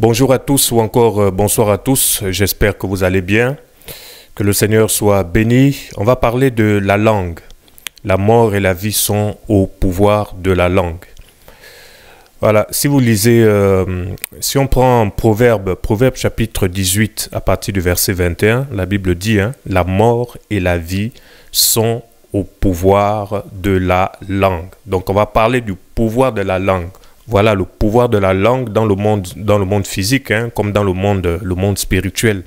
Bonjour à tous ou encore euh, bonsoir à tous. J'espère que vous allez bien. Que le Seigneur soit béni. On va parler de la langue. La mort et la vie sont au pouvoir de la langue. Voilà, si vous lisez, euh, si on prend Proverbe, Proverbe chapitre 18 à partir du verset 21, la Bible dit, hein, la mort et la vie sont au pouvoir de la langue. Donc on va parler du pouvoir de la langue voilà le pouvoir de la langue dans le monde, dans le monde physique, hein, comme dans le monde, le monde spirituel.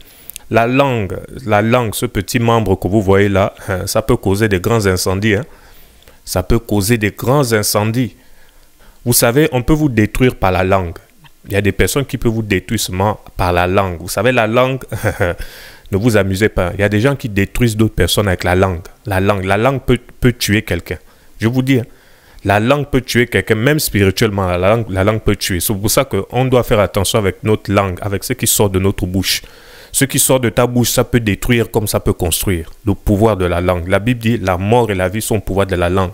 La langue, la langue, ce petit membre que vous voyez là, hein, ça peut causer des grands incendies. Hein. Ça peut causer des grands incendies. Vous savez, on peut vous détruire par la langue. Il y a des personnes qui peuvent vous détruire seulement par la langue. Vous savez, la langue, ne vous amusez pas. Il y a des gens qui détruisent d'autres personnes avec la langue. La langue, la langue peut, peut tuer quelqu'un. Je vous dis, la langue peut tuer quelqu'un, même spirituellement, la langue, la langue peut tuer. C'est pour ça qu'on doit faire attention avec notre langue, avec ce qui sort de notre bouche. Ce qui sort de ta bouche, ça peut détruire comme ça peut construire. Le pouvoir de la langue. La Bible dit la mort et la vie sont le pouvoir de la langue.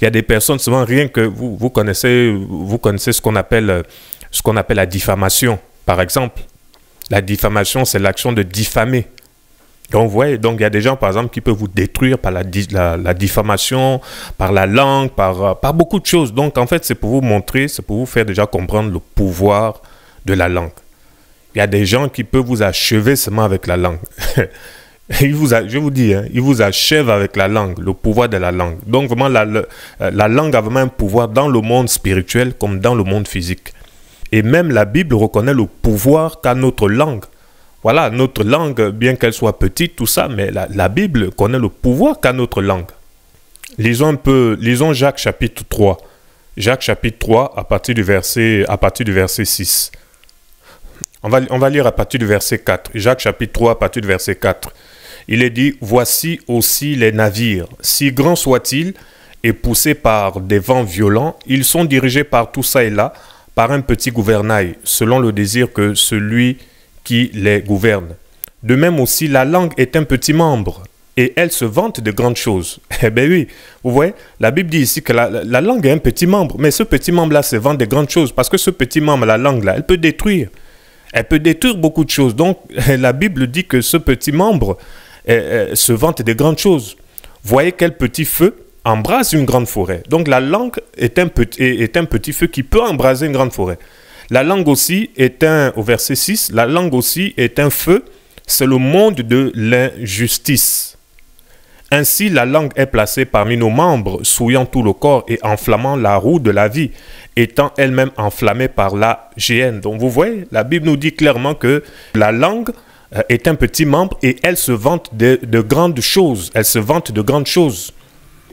Il y a des personnes, souvent rien que vous, vous connaissez, vous connaissez ce qu'on appelle, ce qu'on appelle la diffamation, par exemple. La diffamation, c'est l'action de diffamer. Donc vous donc il y a des gens, par exemple, qui peuvent vous détruire par la, la, diffamation, par la langue, par, euh, par beaucoup de choses. Donc en fait, c'est pour vous montrer, c'est pour vous faire déjà comprendre le pouvoir de la langue. Il y a des gens qui peuvent vous achever seulement avec la langue. il vous je vous dis, hein, il vous achèvent avec la langue, le pouvoir de la langue. Donc vraiment, la, euh, la langue a vraiment un pouvoir dans le monde spirituel comme dans le monde physique. Et même la Bible reconnaît le pouvoir qu'a notre langue. Voilà, notre langue, bien qu'elle soit petite, tout ça, mais la, Bible connaît le pouvoir qu'a notre langue. Lisons un peu, lisons Jacques chapitre 3. Jacques chapitre 3 à partir du verset, à partir du verset 6. On va, on va lire à partir du verset 4. Jacques chapitre 3 à partir du verset 4. Il est dit, voici aussi les navires, si grands soient-ils, et poussés par des vents violents, ils sont dirigés par tout ça et là, par un petit gouvernail, selon le désir que celui qui les gouverne. De même aussi, la langue est un petit membre et elle se vante de grandes choses. Eh bien oui, vous voyez, la Bible dit ici que la, langue est un petit membre, mais ce petit membre-là se vante de grandes choses parce que ce petit membre, la langue-là, elle peut détruire. Elle peut détruire beaucoup de choses. Donc, la Bible dit que ce petit membre eh, eh, se vante de grandes choses. Voyez quel petit feu embrase une grande forêt. Donc, la langue est un petit feu qui peut embraser une grande forêt. La langue aussi est un, au verset 6, la langue aussi est un feu, c'est le monde de l'injustice. Ainsi, la langue est placée parmi nos membres, souillant tout le corps et enflammant la roue de la vie, étant elle-même enflammée par la GN. Donc vous voyez, la Bible nous dit clairement que la langue euh, est un petit membre et elle se vante de grandes choses. Elle se vante de grandes choses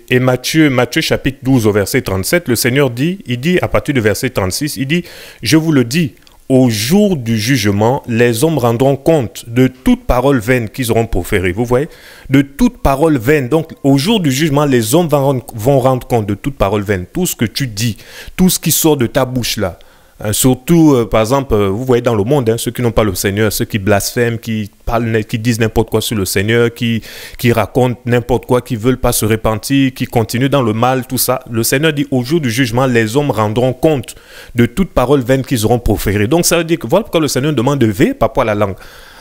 et Matthieu, Matthieu chapitre 12 au verset 37, le Seigneur dit, il dit à partir du verset 36, il dit, je vous le dis, au jour du jugement, les hommes rendront compte de toute parole vaine qu'ils auront proférée. Vous voyez De toute parole vaine. Donc, au jour du jugement, les hommes vont vont rendre compte de toute parole vaine. Tout ce que tu dis, tout ce qui sort de ta bouche là, euh, surtout, euh, par exemple, euh, vous voyez dans le monde, hein, ceux qui n'ont pas le Seigneur, ceux qui blasphèment, qui, parlent, qui disent n'importe quoi sur le Seigneur, qui, qui racontent n'importe quoi, qui ne veulent pas se repentir, qui continuent dans le mal, tout ça. Le Seigneur dit, au jour du jugement, les hommes rendront compte de toute parole vaine qu'ils auront proférée. Donc ça veut dire que voilà pourquoi le Seigneur demande de veiller pas rapport la langue.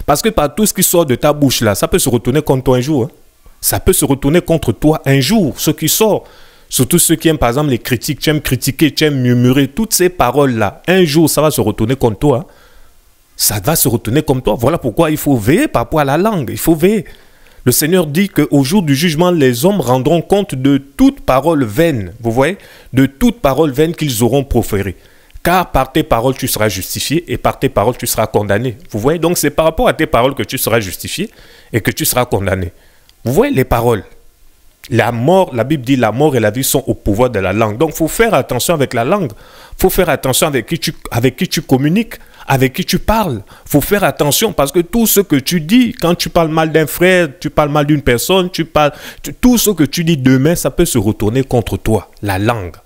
Parce que par tout ce qui sort de ta bouche là, ça peut se retourner contre toi un jour. Hein. Ça peut se retourner contre toi un jour, ce qui sort. Surtout ceux qui aiment, par exemple, les critiques, tu aimes critiquer, tu aimes murmurer, toutes ces paroles-là, un jour, ça va se retourner contre toi. Ça va se retourner contre toi. Voilà pourquoi il faut veiller par rapport à la langue. Il faut veiller. Le Seigneur dit qu'au jour du jugement, les hommes rendront compte de toute parole vaine, vous voyez, de toute parole vaine qu'ils auront proférée. Car par tes paroles, tu seras justifié et par tes paroles, tu seras condamné. Vous voyez, donc c'est par rapport à tes paroles que tu seras justifié et que tu seras condamné. Vous voyez les paroles la mort, la Bible dit la mort et la vie sont au pouvoir de la langue. Donc, faut faire attention avec la langue. Il faut faire attention avec qui, tu, avec qui tu communiques, avec qui tu parles. Il faut faire attention parce que tout ce que tu dis, quand tu parles mal d'un frère, tu parles mal d'une personne, tu parles, tout ce que tu dis demain, ça peut se retourner contre toi, la langue.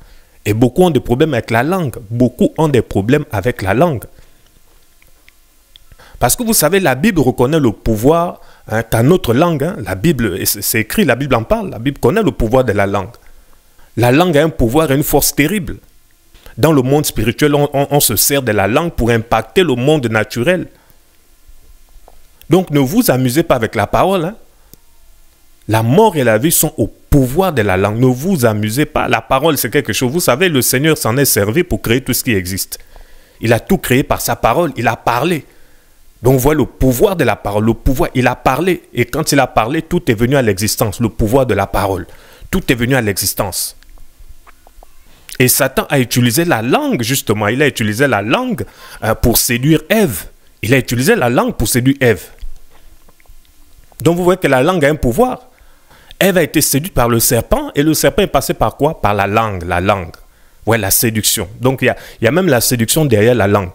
Et beaucoup ont des problèmes avec la langue. Beaucoup ont des problèmes avec la langue. Parce que vous savez, la Bible reconnaît le pouvoir Hein, notre langue, hein, la Bible, c'est écrit, la Bible en parle, la Bible connaît le pouvoir de la langue. La langue a un pouvoir, et une force terrible. Dans le monde spirituel, on, se sert de la langue pour impacter le monde naturel. Donc ne vous amusez pas avec la parole. Hein. La mort et la vie sont au pouvoir de la langue. Ne vous amusez pas. La parole, c'est quelque chose. Vous savez, le Seigneur s'en est servi pour créer tout ce qui existe. Il a tout créé par sa parole. Il a parlé. Donc voilà le pouvoir de la parole, le pouvoir, il a parlé, et quand il a parlé, tout est venu à l'existence, le pouvoir de la parole, tout est venu à l'existence. Et Satan a utilisé la langue, justement, il a utilisé la langue euh, pour séduire Ève. Il a utilisé la langue pour séduire Ève. Donc vous voyez que la langue a un pouvoir. Ève a été séduite par le serpent et le serpent est passé par quoi Par la langue, la langue. Ouais, la séduction. Donc il y a même la séduction derrière la langue.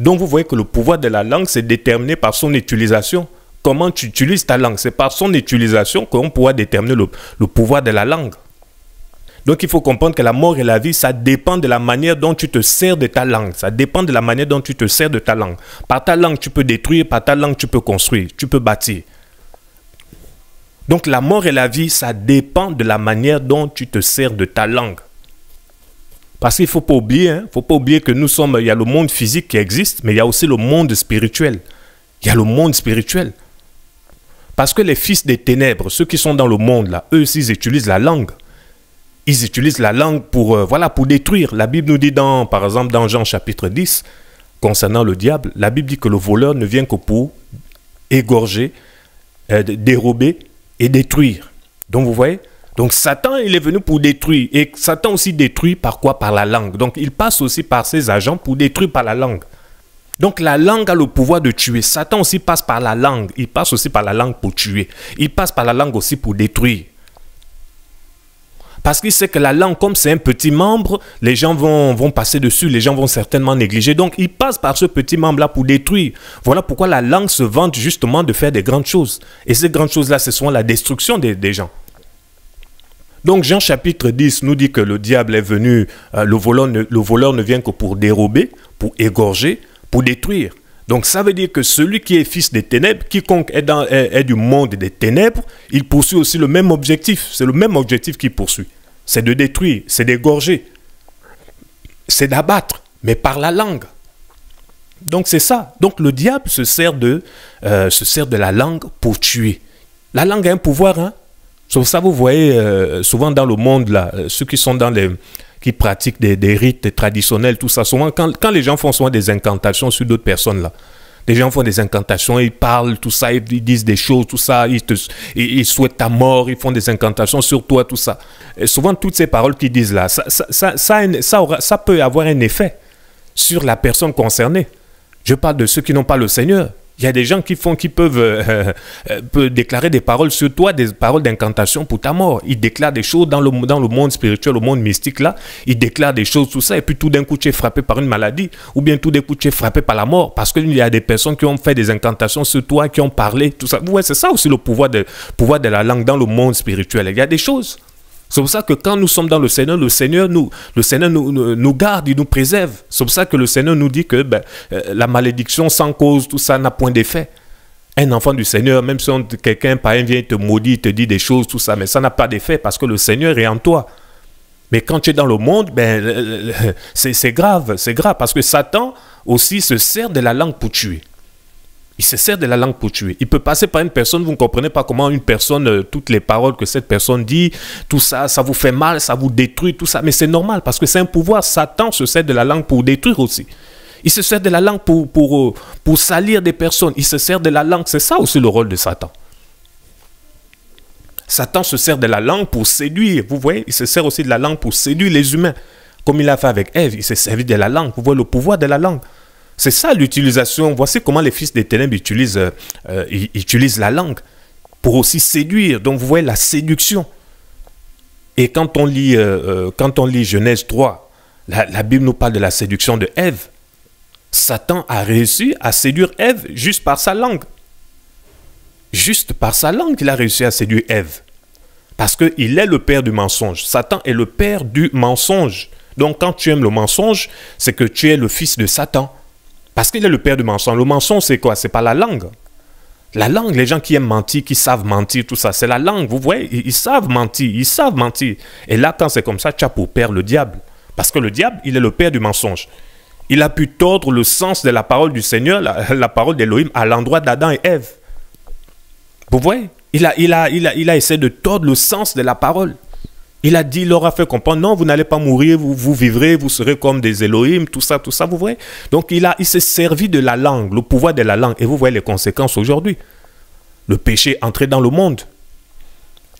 Donc vous voyez que le pouvoir de la langue, c'est déterminé par son utilisation. Comment tu utilises ta langue C'est par son utilisation qu'on pourra déterminer le, le pouvoir de la langue. Donc il faut comprendre que la mort et la vie, ça dépend de la manière dont tu te sers de ta langue. Ça dépend de la manière dont tu te sers de ta langue. Par ta langue, tu peux détruire, par ta langue, tu peux construire, tu peux bâtir. Donc la mort et la vie, ça dépend de la manière dont tu te sers de ta langue. Parce qu'il ne faut pas oublier, hein, faut pas oublier que nous sommes, il y a le monde physique qui existe, mais il y a aussi le monde spirituel. Il y a le monde spirituel. Parce que les fils des ténèbres, ceux qui sont dans le monde là, eux aussi, ils utilisent la langue. Ils utilisent la langue pour, euh, voilà, pour détruire. La Bible nous dit dans, par exemple, dans Jean chapitre 10, concernant le diable, la Bible dit que le voleur ne vient que pour égorger, euh, dérober et détruire. Donc vous voyez, donc Satan, il est venu pour détruire. Et Satan aussi détruit par quoi Par la langue. Donc il passe aussi par ses agents pour détruire par la langue. Donc la langue a le pouvoir de tuer. Satan aussi passe par la langue. Il passe aussi par la langue pour tuer. Il passe par la langue aussi pour détruire. Parce qu'il sait que la langue, comme c'est un petit membre, les gens vont, vont passer dessus, les gens vont certainement négliger. Donc, il passe par ce petit membre-là pour détruire. Voilà pourquoi la langue se vante justement de faire des grandes choses. Et ces grandes choses-là, ce sont la destruction des gens. Donc Jean chapitre 10 nous dit que le diable est venu, euh, le, voleur ne, vient que pour dérober, pour égorger, pour détruire. Donc ça veut dire que celui qui est fils des ténèbres, quiconque est, du monde des ténèbres, il poursuit aussi le même objectif. C'est le même objectif qu'il poursuit. C'est de détruire, c'est d'égorger, c'est d'abattre, mais par la langue. Donc c'est ça. Donc le diable se sert de, euh, se sert de la langue pour tuer. La langue a un pouvoir hein, ça, vous voyez euh, souvent dans le monde, là, euh, ceux qui sont dans les qui pratiquent des, rites traditionnels, tout ça. Souvent, quand, les gens font souvent des incantations sur d'autres personnes, là, les gens font des incantations, ils parlent, tout ça, ils disent des choses, tout ça, ils, ils, souhaitent ta mort, ils font des incantations sur toi, tout ça. Et souvent, toutes ces paroles qu'ils disent là, ça, ça, ça, ça, peut avoir un effet sur la personne concernée. Je parle de ceux qui n'ont pas le Seigneur. Il y a des gens qui font, euh, euh, euh, peuvent, déclarer des paroles sur toi, des paroles d'incantation pour ta mort. Ils déclarent des choses dans le, dans le monde spirituel, au monde mystique là. Ils déclarent des choses, tout ça. Et puis tout d'un coup, tu es frappé par une maladie. Ou bien tout d'un coup, tu es frappé par la mort. Parce qu'il y a des personnes qui ont fait des incantations sur toi, qui ont parlé, tout ça. Ouais, c'est ça aussi le pouvoir de, pouvoir de la langue dans le monde spirituel. Il y a des choses. C'est pour ça que quand nous sommes dans le Seigneur, le Seigneur nous, le Seigneur nous, garde, il nous préserve. C'est pour ça que le Seigneur nous dit que ben, euh, la malédiction sans cause, tout ça n'a point d'effet. Un enfant du Seigneur, même si quelqu'un, par exemple vient te maudire, te dit des choses, tout ça, mais ça n'a pas d'effet parce que le Seigneur est en toi. Mais quand tu es dans le monde, ben, c'est grave, c'est grave parce que Satan aussi se sert de la langue pour tuer il se sert de la langue pour tuer. Il peut passer par une personne, vous ne comprenez pas comment une personne, euh, toutes les paroles que cette personne dit, tout ça, ça vous fait mal, ça vous détruit, tout ça. Mais c'est normal parce que c'est un pouvoir. Satan se sert de la langue pour détruire aussi. Il se sert de la langue pour, pour, euh, pour salir des personnes. Il se sert de la langue. C'est ça aussi le rôle de Satan. Satan se sert de la langue pour séduire. Vous voyez, il se sert aussi de la langue pour séduire les humains. Comme il a fait avec Ève, il s'est servi de la langue. Vous voyez le pouvoir de la langue. C'est ça l'utilisation. Voici comment les fils des ténèbres utilisent, euh, euh, utilisent la langue pour aussi séduire. Donc vous voyez la séduction. Et quand on lit, euh, quand on lit Genèse 3, la, la, Bible nous parle de la séduction de Ève. Satan a réussi à séduire Ève juste par sa langue. Juste par sa langue, qu'il a réussi à séduire Ève. Parce qu'il est le père du mensonge. Satan est le père du mensonge. Donc quand tu aimes le mensonge, c'est que tu es le fils de Satan. Parce qu'il est le père du mensonge. Le mensonge, c'est quoi C'est pas la langue. La langue, les gens qui aiment mentir, qui savent mentir, tout ça, c'est la langue. Vous voyez, ils, savent mentir, ils savent mentir. Et là, quand c'est comme ça, tu as pour père le diable. Parce que le diable, il est le père du mensonge. Il a pu tordre le sens de la parole du Seigneur, la, parole d'Élohim, à l'endroit d'Adam et Ève. Vous voyez il a, il, a, il, a, il a essayé de tordre le sens de la parole. Il a dit, il leur a fait comprendre, non, vous n'allez pas mourir, vous, vous vivrez, vous serez comme des Elohim, tout ça, tout ça, vous voyez. Donc il, a, il s'est servi de la langue, le pouvoir de la langue, et vous voyez les conséquences aujourd'hui. Le péché entré dans le monde.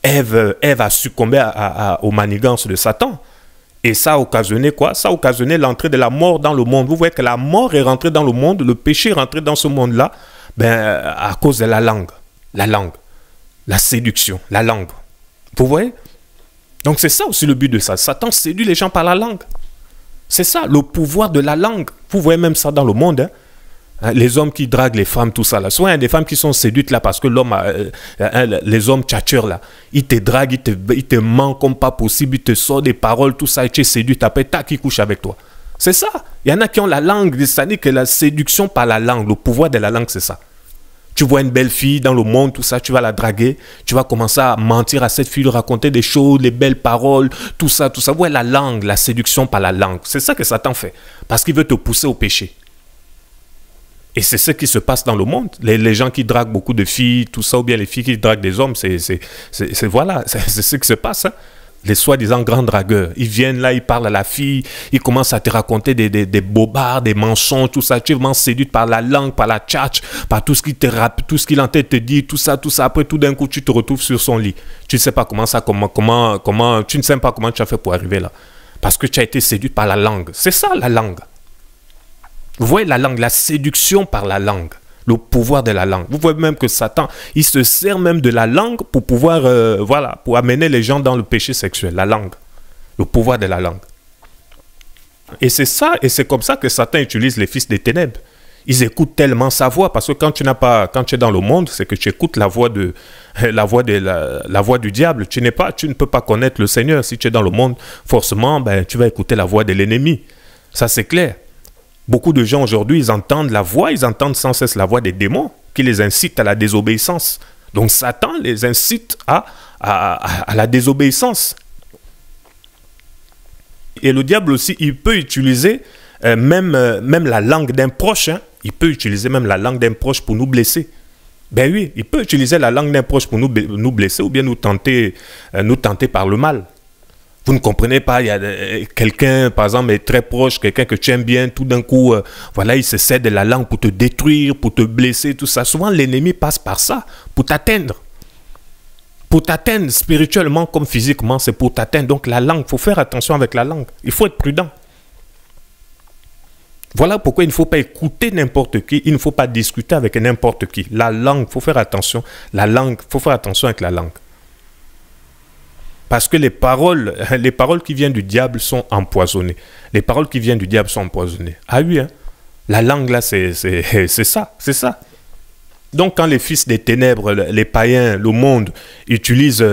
Ève, a succombé aux manigances de Satan. Et ça a occasionné quoi Ça a occasionné l'entrée de la mort dans le monde. Vous voyez que la mort est rentrée dans le monde, le péché est rentré dans ce monde-là, ben, à cause de la langue. La langue. La séduction, la langue. Vous voyez donc c'est ça aussi le but de ça. Satan séduit les gens par la langue. C'est ça, le pouvoir de la langue. Vous voyez même ça dans le monde. Hein. Hein, les hommes qui draguent les femmes, tout ça. Soit il y a des femmes qui sont séduites là parce que l'homme, euh, hein, les hommes tchatcheurs là, ils te draguent, ils te, mentent comme pas possible, ils te sortent des paroles, tout ça, et tu es séduite. Après, tac, qui couchent avec toi. C'est ça. Il y en a qui ont la langue, c'est-à-dire que la séduction par la langue, le pouvoir de la langue, c'est ça tu vois une belle fille dans le monde, tout ça, tu vas la draguer, tu vas commencer à mentir à cette fille, lui raconter des choses, les belles paroles, tout ça, tout ça. Ouais, la langue, la séduction par la langue. C'est ça que Satan fait. Parce qu'il veut te pousser au péché. Et c'est ce qui se passe dans le monde. Les, gens qui draguent beaucoup de filles, tout ça, ou bien les filles qui draguent des hommes, c'est voilà, c'est ce qui se passe. Hein les soi-disant grands dragueurs. Ils viennent là, ils parlent à la fille, ils commencent à te raconter des, des, des bobards, des mensonges, tout ça. Tu es vraiment séduite par la langue, par la tchatch, par tout ce qu'il te tout ce qu'il en tête te dit, tout ça, tout ça. Après, tout d'un coup, tu te retrouves sur son lit. Tu ne sais pas comment ça, comment, comment, comment, tu ne sais pas comment tu as fait pour arriver là. Parce que tu as été séduite par la langue. C'est ça, la langue. Vous voyez la langue, la séduction par la langue le pouvoir de la langue. Vous voyez même que Satan, il se sert même de la langue pour pouvoir, euh, voilà, pour amener les gens dans le péché sexuel, la langue, le pouvoir de la langue. Et c'est ça, et c'est comme ça que Satan utilise les fils des ténèbres. Ils écoutent tellement sa voix parce que quand tu n'as pas, quand tu es dans le monde, c'est que tu écoutes la voix de, la voix de, la voix du diable. Tu n'es pas, tu ne peux pas connaître le Seigneur si tu es dans le monde. Forcément, ben, tu vas écouter la voix de l'ennemi. Ça c'est clair. Beaucoup de gens aujourd'hui, ils entendent la voix, ils entendent sans cesse la voix des démons qui les incitent à la désobéissance. Donc Satan les incite à, à, à, la désobéissance. Et le diable aussi, il peut utiliser euh, même, euh, même la langue d'un proche. Hein. Il peut utiliser même la langue d'un proche pour nous blesser. Ben oui, il peut utiliser la langue d'un proche pour nous, blesser ou bien nous tenter, euh, nous tenter par le mal. Vous ne comprenez pas, il y a euh, quelqu'un, par exemple, est très proche, quelqu'un que tu aimes bien, tout d'un coup, euh, voilà, il se cède la langue pour te détruire, pour te blesser, tout ça. Souvent, l'ennemi passe par ça, pour t'atteindre. Pour t'atteindre spirituellement comme physiquement, c'est pour t'atteindre. Donc, la langue, il faut faire attention avec la langue. Il faut être prudent. Voilà pourquoi il ne faut pas écouter n'importe qui, il ne faut pas discuter avec n'importe qui. La langue, il faut faire attention. La langue, il faut faire attention avec la langue. Parce que les paroles, les paroles qui viennent du diable sont empoisonnées. Les paroles qui viennent du diable sont empoisonnées. Ah oui, hein? la langue là, c'est ça, c'est ça. Donc quand les fils des ténèbres, les païens, le monde euh,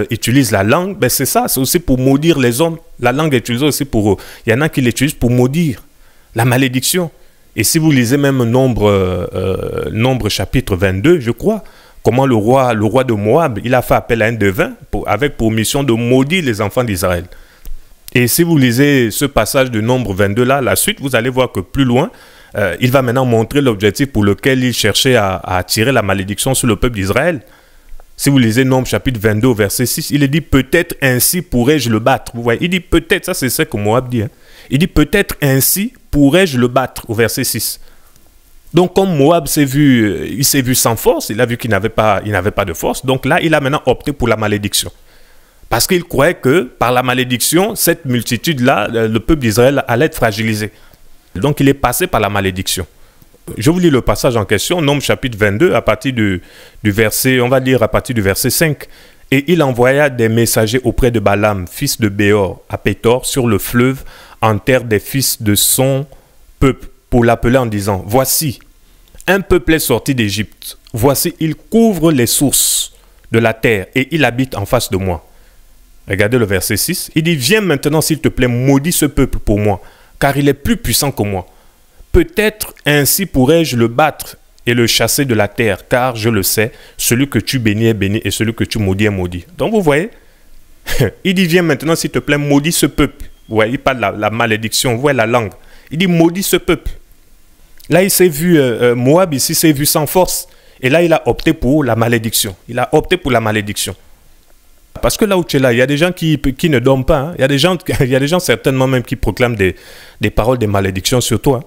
utilisent, la langue, ben, c'est ça, c'est aussi pour maudire les hommes. La langue est utilisée aussi pour Il y en a qui l'utilisent pour maudire, la malédiction. Et si vous lisez même Nombre, euh, euh, nombre chapitre 22, je crois, comment le roi, le roi de Moab, il a fait appel à un devin pour, avec pour mission de maudire les enfants d'Israël. Et si vous lisez ce passage de Nombre 22 là, la suite, vous allez voir que plus loin, euh, il va maintenant montrer l'objectif pour lequel il cherchait à, attirer la malédiction sur le peuple d'Israël. Si vous lisez Nombre chapitre 22 verset 6, il est dit peut-être ainsi pourrais-je le battre. Vous voyez, il dit peut-être, ça c'est ce que Moab dit. Hein. Il dit peut-être ainsi pourrais-je le battre au verset 6. Donc comme Moab s'est vu, euh, il s'est vu sans force, il a vu qu'il n'avait pas, il n'avait pas de force. Donc là, il a maintenant opté pour la malédiction. Parce qu'il croyait que par la malédiction, cette multitude-là, euh, le peuple d'Israël allait être fragilisé. Donc il est passé par la malédiction. Je vous lis le passage en question, Nom chapitre 22, à partir du, verset, on va lire à partir du verset 5. Et il envoya des messagers auprès de Balaam, fils de Béor, à Pétor, sur le fleuve, en terre des fils de son peuple pour l'appeler en disant, voici, un peuple est sorti d'Égypte, voici, il couvre les sources de la terre et il habite en face de moi. Regardez le verset 6, il dit, viens maintenant s'il te plaît, maudis ce peuple pour moi, car il est plus puissant que moi. Peut-être ainsi pourrais je le battre et le chasser de la terre, car je le sais, celui que tu bénis est béni et celui que tu maudis est maudit. Donc vous voyez, il dit, viens maintenant s'il te plaît, maudis ce peuple. voyez, il parle de la, malédiction, vous voyez la langue. Il dit, maudis ce peuple. Là, il s'est vu, euh, euh, Moab ici s'est vu sans force. Et là, il a opté pour la malédiction. Il a opté pour la malédiction. Parce que là où tu es là, il y a des gens qui, qui ne dorment pas. Hein. Il, y a des gens, il des gens certainement même qui proclament des, paroles de malédiction sur toi.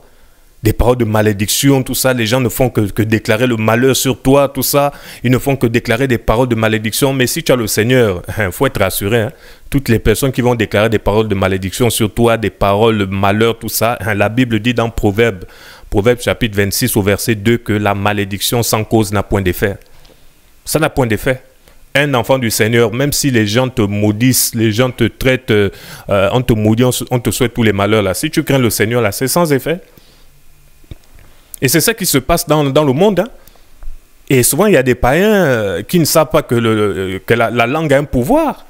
Des paroles de malédiction, tout ça. Les gens ne font que, déclarer le malheur sur toi, tout ça. Ils ne font que déclarer des paroles de malédiction. Mais si tu as le Seigneur, il faut être rassuré. Hein. Toutes les personnes qui vont déclarer des paroles de malédiction sur toi, des paroles de malheur, tout ça. la Bible dit dans Proverbe Proverbe chapitre 26 au verset 2 que la malédiction sans cause n'a point d'effet. Ça n'a point d'effet. Un enfant du Seigneur, même si les gens te maudissent, les gens te traitent, euh, on te maudit, on te souhaite tous les malheurs là. Si tu crains le Seigneur là, c'est sans effet. Et c'est ça qui se passe dans, le monde. Hein. Et souvent, il y a des païens euh, qui ne savent pas que, le, euh, la langue a un pouvoir.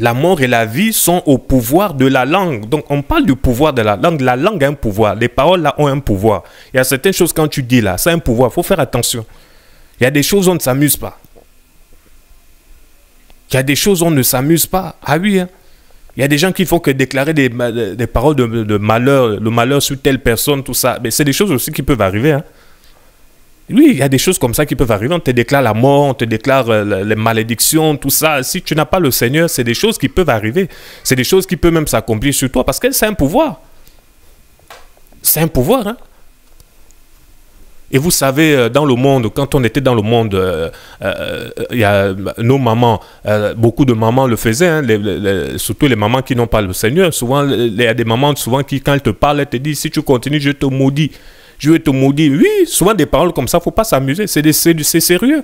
La mort et la vie sont au pouvoir de la langue. Donc on parle du pouvoir de la langue. La langue a un pouvoir. Les paroles là ont un pouvoir. Il y a certaines choses quand tu dis là, ça a un pouvoir. Il faut faire attention. Il y a des choses où on ne s'amuse pas. Il y a des choses où on ne s'amuse pas. Ah oui. Hein? Il y a des gens qui font que déclarer des, paroles de, de, malheur, le malheur sur telle personne, tout ça. Mais c'est des choses aussi qui peuvent arriver. Hein? Oui, il y a des choses comme ça qui peuvent arriver. On te déclare la mort, on te déclare euh, les malédictions, tout ça. Si tu n'as pas le Seigneur, c'est des choses qui peuvent arriver. C'est des choses qui peuvent même s'accomplir sur toi parce que c'est un pouvoir. C'est un pouvoir. Hein. Et vous savez, euh, dans le monde, quand on était dans le monde, euh, il y a nos mamans, beaucoup de mamans le faisaient, hein, surtout les mamans qui n'ont pas le Seigneur. Souvent, il y a des mamans souvent qui, quand elles te parlent, elles te disent, si tu continues, je te maudis je vais te maudire. Oui, souvent des paroles comme ça, faut pas s'amuser, c'est sérieux.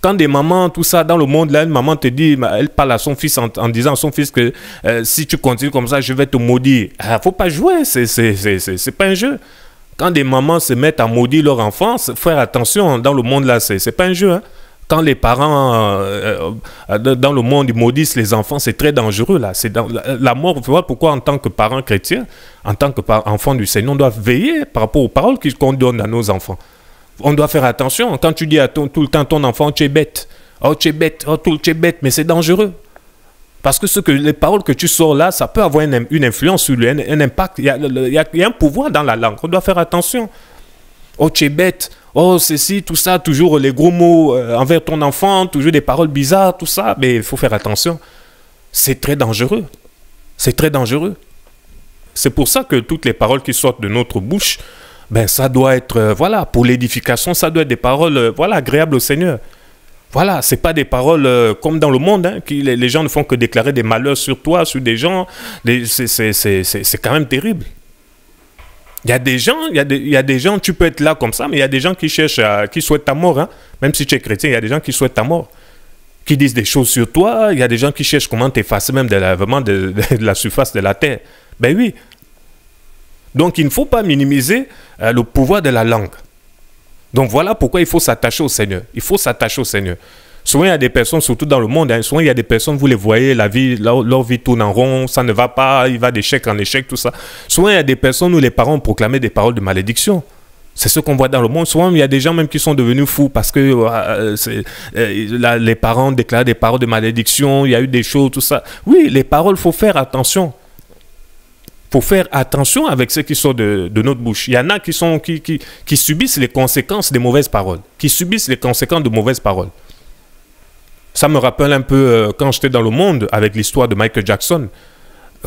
Quand des mamans, tout ça, dans le monde, là, une maman te dit, bah, elle parle à son fils en, disant à son fils que euh, si tu continues comme ça, je vais te maudire. ne ah, faut pas jouer, c'est pas un jeu. Quand des mamans se mettent à maudire leur enfance faire attention, hein. dans le monde, là, c'est pas un jeu. Hein quand les parents euh, euh, dans le monde maudissent les enfants, c'est très dangereux là. C'est la, mort, mort. voyez pourquoi en tant que parent chrétien, en tant que du Seigneur, on doit veiller par rapport aux paroles qu'on donne à nos enfants. On doit faire attention. Quand tu dis à tout le temps ton enfant, tu es bête. Oh, tu es bête. Oh, tout, tu es bête. Mais c'est dangereux. Parce que, ce que les paroles que tu sors là, ça peut avoir une, influence sur lui, un, impact. Il a, il y, a, un pouvoir dans la langue. On doit faire attention oh tu es bête, oh ceci, tout ça, toujours les gros mots euh, envers ton enfant, toujours des paroles bizarres, tout ça, mais il faut faire attention. C'est très dangereux. C'est très dangereux. C'est pour ça que toutes les paroles qui sortent de notre bouche, ben ça doit être, euh, voilà, pour l'édification, ça doit être des paroles, euh, voilà, agréables au Seigneur. Voilà, ce c'est pas des paroles comme dans le monde, hein, les, les, gens ne font que déclarer des malheurs sur toi, sur des gens. C'est quand même terrible. Il y a des gens, il y, a des, il y a des gens, tu peux être là comme ça, mais il y a des gens qui cherchent, qui souhaitent ta mort. Hein. Même si tu es chrétien, il y a des gens qui souhaitent ta mort, qui disent des choses sur toi. Il y a des gens qui cherchent comment t'effacer même de la, de, la surface de la terre. Ben oui. Donc il ne faut pas minimiser euh, le pouvoir de la langue. Donc voilà pourquoi il faut s'attacher au Seigneur. Il faut s'attacher au Seigneur. Souvent, il y a des personnes, surtout dans le monde, hein, souvent, il y a des personnes, vous les voyez, la vie, leur, vie tourne en rond, ça ne va pas, il va d'échec en échec, tout ça. Souvent, il y a des personnes où les parents ont proclamé des paroles de malédiction. C'est ce qu'on voit dans le monde. Souvent, il y a des gens même qui sont devenus fous parce que euh, euh, euh, les parents déclarent des paroles de malédiction, il y a eu des choses, tout ça. Oui, les paroles, faut faire attention. faut faire attention avec ce qui sort de, notre bouche. Il y en a qui, sont, qui subissent les conséquences des mauvaises paroles, qui subissent les conséquences de mauvaises paroles ça me rappelle un peu euh, quand j'étais dans le monde avec l'histoire de Michael Jackson.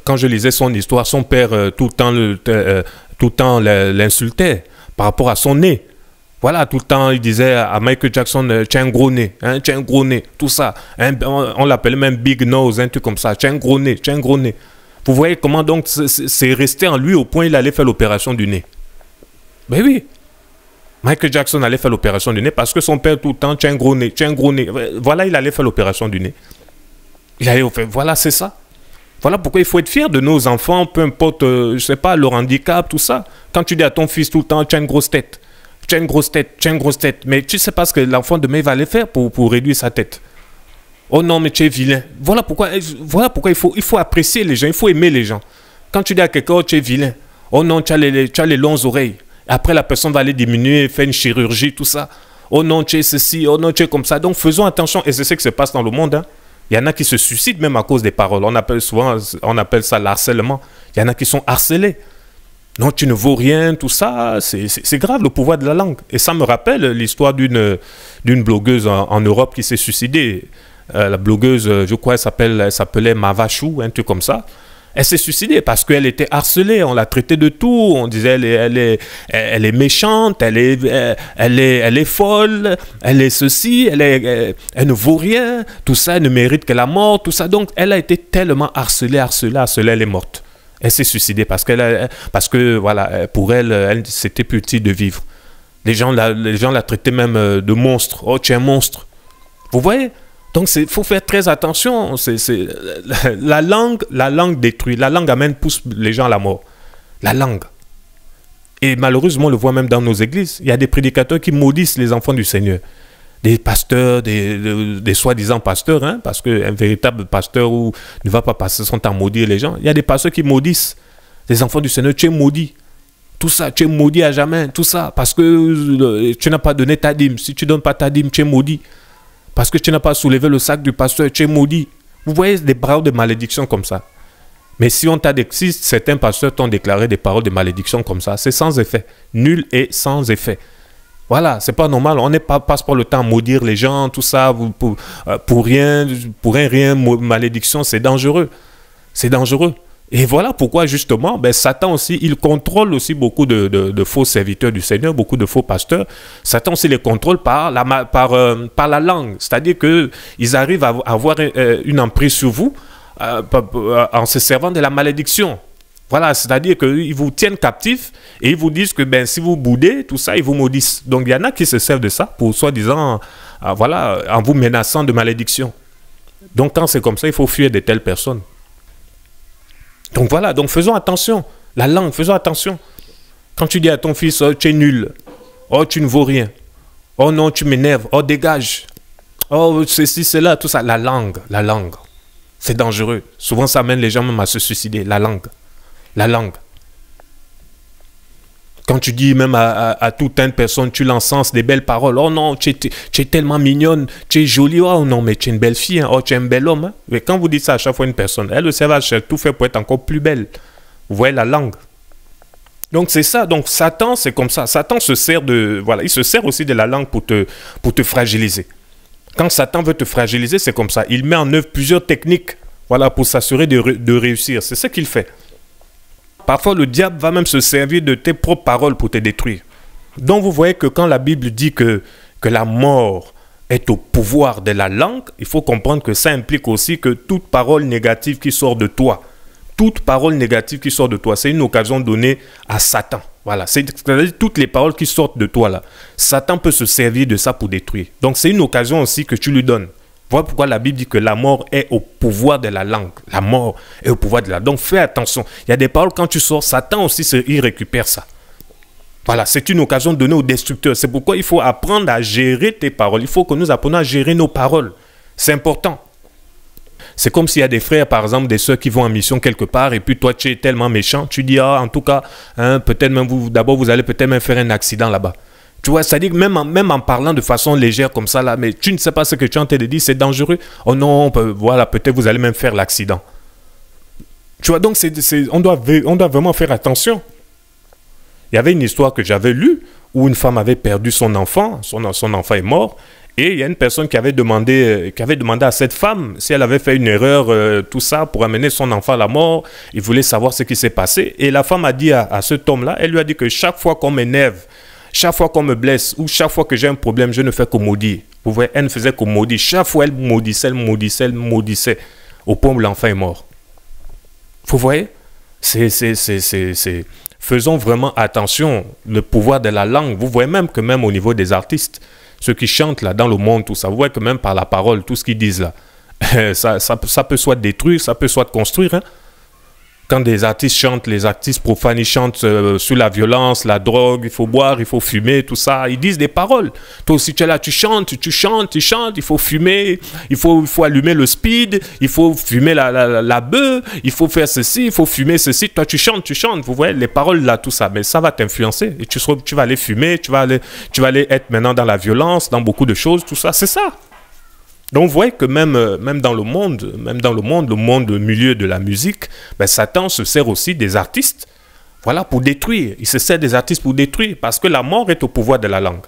Quand je lisais son histoire, son père euh, tout le temps, le, euh, tout le temps l'insultait par rapport à son nez. Voilà, tout le temps, il disait à Michael Jackson, tiens un gros nez, hein, tiens un gros nez, tout ça. on, l'appelait même Big Nose, un truc comme ça, tiens un gros nez, tiens un gros nez. Vous voyez comment donc c'est resté en lui au point il allait faire l'opération du nez. Ben oui, Michael Jackson allait faire l'opération du nez parce que son père tout le temps, tu un gros nez, tu gros nez. Voilà, il allait faire l'opération du nez. Il allait faire, voilà, c'est ça. Voilà pourquoi il faut être fier de nos enfants, peu importe, euh, je sais pas, leur handicap, tout ça. Quand tu dis à ton fils tout le temps, tu as une grosse tête, tu as une grosse tête, tu as une grosse tête, mais tu sais pas ce que l'enfant demain va aller faire pour, pour réduire sa tête. Oh non, mais tu es vilain. Voilà pourquoi, eh, voilà pourquoi il, faut, il faut apprécier les gens, il faut aimer les gens. Quand tu dis à quelqu'un, oh, tu es vilain. Oh non, tu as les, tu as les longues oreilles. Après, la personne va aller diminuer, faire une chirurgie, tout ça. Oh non, tu es ceci, oh non, tu es comme ça. Donc faisons attention. Et c'est ce qui se passe dans le monde. Hein. Il y en a qui se suicident même à cause des paroles. On appelle souvent, on appelle ça l'harcèlement. Il y en a qui sont harcelés. Non, tu ne vaux rien, tout ça, c'est grave le pouvoir de la langue. Et ça me rappelle l'histoire d'une blogueuse en, Europe qui s'est suicidée. Euh, la blogueuse, je crois, elle s'appelait Mavachou, un truc comme ça. Elle s'est suicidée parce qu'elle était harcelée. On l'a traitait de tout. On disait elle est, elle est, méchante, elle est, euh, elle est, elle est folle, elle est ceci, elle, est, euh, elle ne vaut rien. Tout ça, elle ne mérite que la mort. Tout ça. Donc, elle a été tellement harcelée, harcelée, harcelée. Elle est morte. Elle s'est suicidée parce qu'elle, parce que voilà, pour elle, elle c'était utile de vivre. Les gens, la, les gens la traitaient même euh, de monstre. Oh, tu es un monstre. Vous voyez donc, il faut faire très attention. la, langue, la langue détruit. La langue amène, pousse les gens à la mort. La langue. Et malheureusement, on le voit même dans nos églises. Il y a des prédicateurs qui maudissent les enfants du Seigneur. Des pasteurs, des, soi-disant pasteurs, hein, parce qu'un véritable pasteur ne va pas passer son temps à maudire les gens. Il y a des pasteurs qui maudissent les enfants du Seigneur. Tu es maudit tout ça, tu es maudit à jamais, tout ça, parce que euh, tu n'as pas donné ta dîme. Si tu ne donnes pas ta dîme, tu es maudit. Parce que tu n'as pas soulevé le sac du pasteur, tu es maudit. Vous voyez des paroles de malédiction comme ça. Mais si, on certains pasteurs t'ont déclaré des paroles de malédiction comme ça, c'est sans effet. Nul et sans effet. Voilà, c'est pas normal. On n'est pas passe pas le temps à maudire les gens, tout ça pour, euh, pour rien, pour rien. Malédiction, c'est dangereux. C'est dangereux. Et voilà pourquoi justement, ben, Satan aussi, il contrôle aussi beaucoup de, faux serviteurs du Seigneur, beaucoup de faux pasteurs. Satan aussi les contrôle par la, euh, langue. C'est-à-dire qu'ils arrivent à avoir euh, une emprise sur vous euh, en se servant de la malédiction. Voilà, c'est-à-dire qu'ils vous tiennent captifs et ils vous disent que ben, si vous boudez, tout ça, ils vous maudissent. Donc il y en a qui se servent de ça pour soi-disant, voilà, en vous menaçant de malédiction. Donc quand c'est comme ça, il faut fuir de telles personnes. Donc voilà, donc faisons attention. La langue, faisons attention. Quand tu dis à ton fils, oh, tu es nul, oh, tu ne vaux rien, oh non, tu m'énerves, oh, dégage, oh, ceci, cela, tout ça, la langue, la langue. C'est dangereux. Souvent, ça amène les gens même à se suicider, la langue. La langue. Quand tu dis même à, à, à toute une personne, tu l'encenses des belles paroles. Oh non, tu es, tellement mignonne, tu es jolie. Oh non, mais tu es une belle fille. Hein. Oh, tu es un bel homme. Hein. Mais quand vous dites ça à chaque fois une personne, elle, le cerveau a tout fait pour être encore plus belle. Vous voyez la langue. Donc c'est ça, donc Satan c'est comme ça. Satan se sert de voilà, il se sert aussi de la langue pour te pour te fragiliser. Quand Satan veut te fragiliser, c'est comme ça. Il met en œuvre plusieurs techniques voilà pour s'assurer de réussir. C'est ce qu'il fait. Parfois, le diable va même se servir de tes propres paroles pour te détruire. Donc, vous voyez que quand la Bible dit que, la mort est au pouvoir de la langue, il faut comprendre que ça implique aussi que toute parole négative qui sort de toi, toute parole négative qui sort de toi, c'est une occasion donnée à Satan. Voilà, c'est-à-dire toutes les paroles qui sortent de toi là. Satan peut se servir de ça pour détruire. Donc c'est une occasion aussi que tu lui donnes. Voilà pourquoi la Bible dit que la mort est au pouvoir de la langue. La mort est au pouvoir de la langue. Donc fais attention. Il y a des paroles, quand tu sors, Satan aussi, il récupère ça. Voilà, c'est une occasion donnée aux destructeurs. C'est pourquoi il faut apprendre à gérer tes paroles. Il faut que nous apprenions à gérer nos paroles. C'est important. C'est comme s'il y a des frères, par exemple, des soeurs qui vont en mission quelque part, et puis toi, tu es tellement méchant, tu dis, ah, en tout cas, hein, peut-être même vous, d'abord, vous allez peut-être même faire un accident là-bas. Tu vois, c'est-à-dire même même en parlant de façon légère comme ça, là, mais tu ne sais pas ce que tu es en train de dire, c'est dangereux. Oh non, voilà, peut-être vous allez même faire l'accident. Tu vois, donc c'est, on, doit, on doit vraiment faire attention. Il y avait une histoire que j'avais lue où une femme avait perdu son enfant, son, son enfant est mort, et il y a une personne qui avait demandé, qui avait demandé à cette femme si elle avait fait une erreur, euh, tout ça, pour amener son enfant à la mort. Il voulait savoir ce qui s'est passé. Et la femme a dit à, à cet homme-là, elle lui a dit que chaque fois qu'on m'énerve chaque fois qu'on me blesse ou chaque fois que j'ai un problème, je ne fais que maudit. Vous voyez, elle ne faisait que maudit. Chaque fois, elle maudissait, elle maudissait, elle maudissait. Au point où l'enfant est mort. Vous voyez C'est. Faisons vraiment attention. Le pouvoir de la langue. Vous voyez même que même au niveau des artistes, ceux qui chantent là dans le monde, tout ça, vous voyez que même par la parole, tout ce qu'ils disent là, ça, peut soit détruire, ça peut soit construire. Hein quand des artistes chantent, les artistes profanes, ils chantent euh, sur la violence, la drogue, il faut boire, il faut fumer, tout ça. Ils disent des paroles. Toi aussi, tu es là, tu chantes, tu chantes, tu chantes, il faut fumer, il faut, il faut allumer le speed, il faut fumer la, la, la bœuf, il faut faire ceci, il faut fumer ceci. Toi, tu chantes, tu chantes. Vous voyez, les paroles là, tout ça, mais ça va t'influencer. Et tu, tu vas aller fumer, tu vas aller, tu vas aller être maintenant dans la violence, dans beaucoup de choses, tout ça. C'est ça. Donc vous voyez que même, euh, même dans le monde, même dans le monde, le monde milieu de la musique, ben, Satan se sert aussi des artistes. Voilà, pour détruire. Il se sert des artistes pour détruire, parce que la mort est au pouvoir de la langue.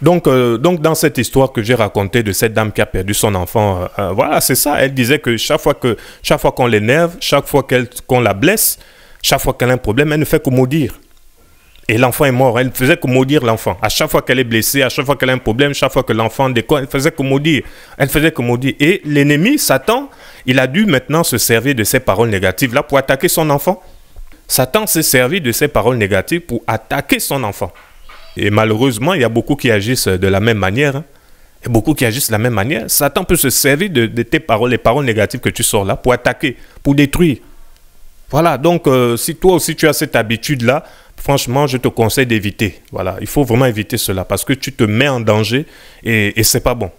Donc, euh, donc dans cette histoire que j'ai racontée de cette dame qui a perdu son enfant, euh, voilà, c'est ça. Elle disait que chaque fois qu'on l'énerve, chaque fois qu'on la blesse, chaque fois qu'elle a un problème, elle ne fait que maudire. Et l'enfant est mort. Elle faisait que maudire l'enfant. À chaque fois qu'elle est blessée, à chaque fois qu'elle a un problème, chaque fois que l'enfant déconne, elle faisait que maudire. Elle faisait que maudire. Et l'ennemi, Satan, il a dû maintenant se servir de ces paroles négatives-là pour attaquer son enfant. Satan s'est servi de ces paroles négatives pour attaquer son enfant. Et malheureusement, il y a beaucoup qui agissent de la même manière. Et hein. beaucoup qui agissent de la même manière. Satan peut se servir de, tes paroles, les paroles négatives que tu sors là, pour attaquer, pour détruire. Voilà, donc euh, si toi aussi tu as cette habitude-là, franchement, je te conseille d'éviter. Voilà, il faut vraiment éviter cela parce que tu te mets en danger et, et c'est pas bon.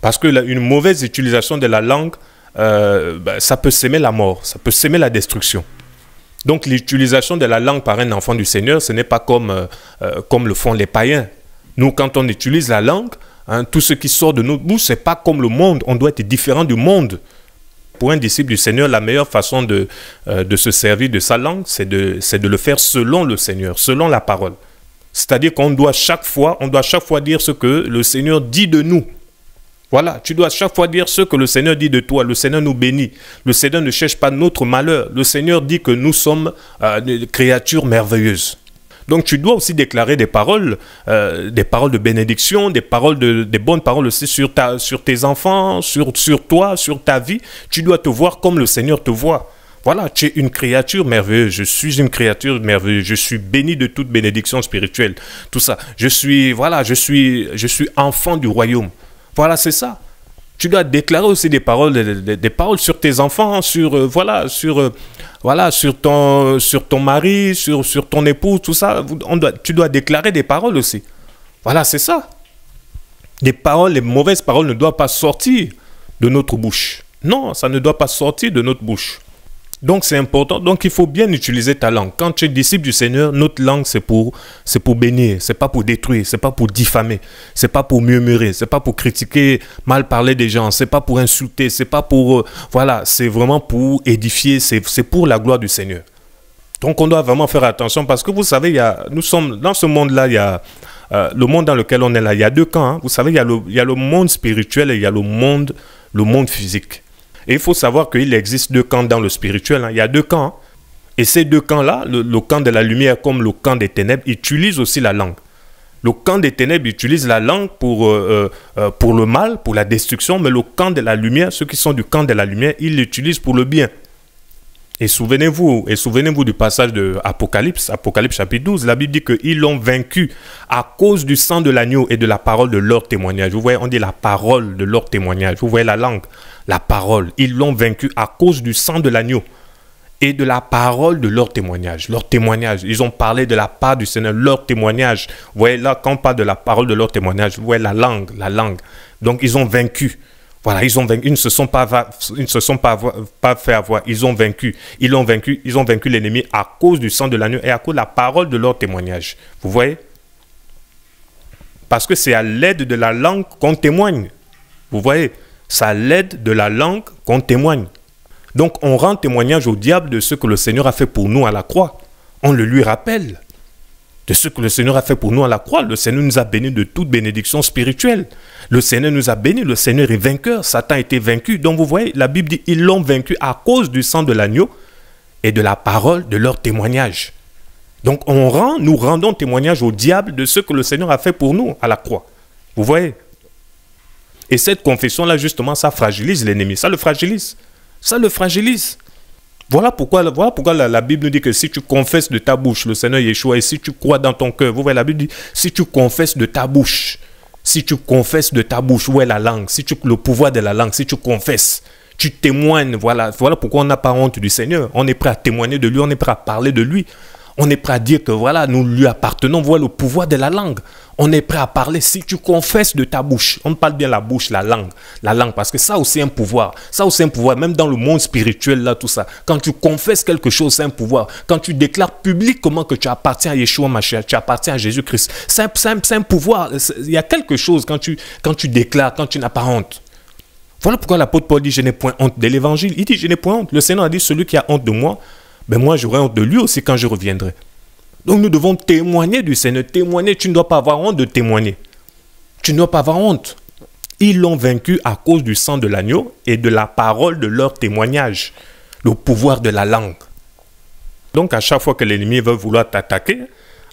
Parce que une mauvaise utilisation de la langue, euh, bah, ça peut s'aimer la mort, ça peut s'aimer la destruction. Donc l'utilisation de la langue par un enfant du Seigneur, ce n'est pas comme, euh, euh, comme le font les païens. Nous, quand on utilise la langue, hein, tout ce qui sort de nos bouche, ce n'est pas comme le monde. On doit être différent du monde pour un disciple du Seigneur, la meilleure façon de, euh, de se servir de sa langue, c'est de, de le faire selon le Seigneur, selon la parole. C'est-à-dire qu'on doit chaque fois, on doit chaque fois dire ce que le Seigneur dit de nous. Voilà, tu dois chaque fois dire ce que le Seigneur dit de toi. Le Seigneur nous bénit. Le Seigneur ne cherche pas notre malheur. Le Seigneur dit que nous sommes euh, des créatures merveilleuses. Donc tu dois aussi déclarer des paroles, euh, des paroles de bénédiction, des paroles de, des bonnes paroles aussi sur, ta, sur tes enfants, sur, sur toi, sur ta vie. Tu dois te voir comme le Seigneur te voit. Voilà, tu es une créature merveilleuse. Je suis une créature merveilleuse. Je suis béni de toute bénédiction spirituelle. Tout ça. Je suis, voilà, je suis, je suis enfant du royaume. Voilà, c'est ça tu dois déclarer aussi des paroles, des, paroles sur tes enfants, hein, sur euh, voilà, sur euh, voilà, sur ton, sur ton mari, sur, sur ton épouse, tout ça. On doit, tu dois déclarer des paroles aussi. Voilà, c'est ça. Des paroles, les mauvaises paroles ne doivent pas sortir de notre bouche. Non, ça ne doit pas sortir de notre bouche. Donc c'est important. Donc il faut bien utiliser ta langue. Quand tu es disciple du Seigneur, notre langue c'est pour c'est pour bénir, c'est pas pour détruire, c'est pas pour diffamer, c'est pas pour murmurer, c'est pas pour critiquer, mal parler des gens, c'est pas pour insulter, c'est pas pour euh, voilà, c'est vraiment pour édifier, c'est pour la gloire du Seigneur. Donc on doit vraiment faire attention parce que vous savez, il y a, nous sommes dans ce monde-là, il y a euh, le monde dans lequel on est là, il y a deux camps. Hein. Vous savez, il y, a le, il y a le monde spirituel et il y a le monde, le monde physique. Et il faut savoir qu'il existe deux camps dans le spirituel. Hein. Il y a deux camps. Hein. Et ces deux camps-là, le, camp de la lumière comme le camp des ténèbres, utilisent aussi la langue. Le camp des ténèbres utilise la langue pour, euh, euh, euh, pour le mal, pour la destruction, mais le camp de la lumière, ceux qui sont du camp de la lumière, ils l'utilisent pour le bien. Et souvenez-vous, et souvenez-vous du passage de Apocalypse, Apocalypse chapitre 12, la Bible dit qu'ils l'ont vaincu à cause du sang de l'agneau et de la parole de leur témoignage. Vous voyez, on dit la parole de leur témoignage. Vous voyez la langue la parole. Ils l'ont vaincu à cause du sang de l'agneau et de la parole de leur témoignage. Leur témoignage, ils ont parlé de la part du Seigneur, leur témoignage. Vous voyez là, quand on parle de la parole de leur témoignage, vous voyez la langue, la langue. Donc ils ont vaincu. Voilà, ils ont vaincu. Ils ne se sont pas, ils ne se sont pas, fait avoir. Ils ont vaincu. Ils ont vaincu. Ils ont vaincu l'ennemi à cause du sang de l'agneau et à cause de la parole de leur témoignage. Vous voyez Parce que c'est à l'aide de la langue qu'on témoigne. Vous voyez ça l'aide de la langue qu'on témoigne. Donc on rend témoignage au diable de ce que le Seigneur a fait pour nous à la croix. On le lui rappelle. De ce que le Seigneur a fait pour nous à la croix, le Seigneur nous a bénis de toute bénédiction spirituelle. Le Seigneur nous a bénis, le Seigneur est vainqueur, Satan a été vaincu. Donc vous voyez, la Bible dit, ils l'ont vaincu à cause du sang de l'agneau et de la parole de leur témoignage. Donc on rend, nous rendons témoignage au diable de ce que le Seigneur a fait pour nous à la croix. Vous voyez et cette confession-là, justement, ça fragilise l'ennemi. Ça le fragilise. Ça le fragilise. Voilà pourquoi, voilà pourquoi la, Bible nous dit que si tu confesses de ta bouche le Seigneur Yeshua et si tu crois dans ton cœur, vous voyez, la Bible dit si tu confesses de ta bouche, si tu confesses de ta bouche, où est la langue, si tu, le pouvoir de la langue, si tu confesses, tu témoignes, voilà, voilà pourquoi on n'a pas honte du Seigneur. On est prêt à témoigner de lui, on est prêt à parler de lui. On est prêt à dire que voilà, nous lui appartenons, voilà le pouvoir de la langue. On est prêt à parler. Si tu confesses de ta bouche, on parle bien la bouche, la langue, la langue, parce que ça aussi un pouvoir. Ça aussi un pouvoir, même dans le monde spirituel, là, tout ça. Quand tu confesses quelque chose, c'est un pouvoir. Quand tu déclares publiquement que tu appartiens à Yeshua chère, tu appartiens à Jésus-Christ, c'est un, pouvoir. Il y a quelque chose quand tu, quand tu déclares, quand tu n'as pas honte. Voilà pourquoi l'apôtre Paul dit Je n'ai point honte de l'évangile. Il dit Je n'ai point honte. Le Seigneur a dit Celui qui a honte de moi, mais moi j'aurai honte de lui aussi quand je reviendrai. Donc nous devons témoigner du Seigneur, témoigner, tu ne dois pas avoir honte de témoigner. Tu ne dois pas avoir honte. Ils l'ont vaincu à cause du sang de l'agneau et de la parole de leur témoignage, le pouvoir de la langue. Donc à chaque fois que l'ennemi veut vouloir t'attaquer,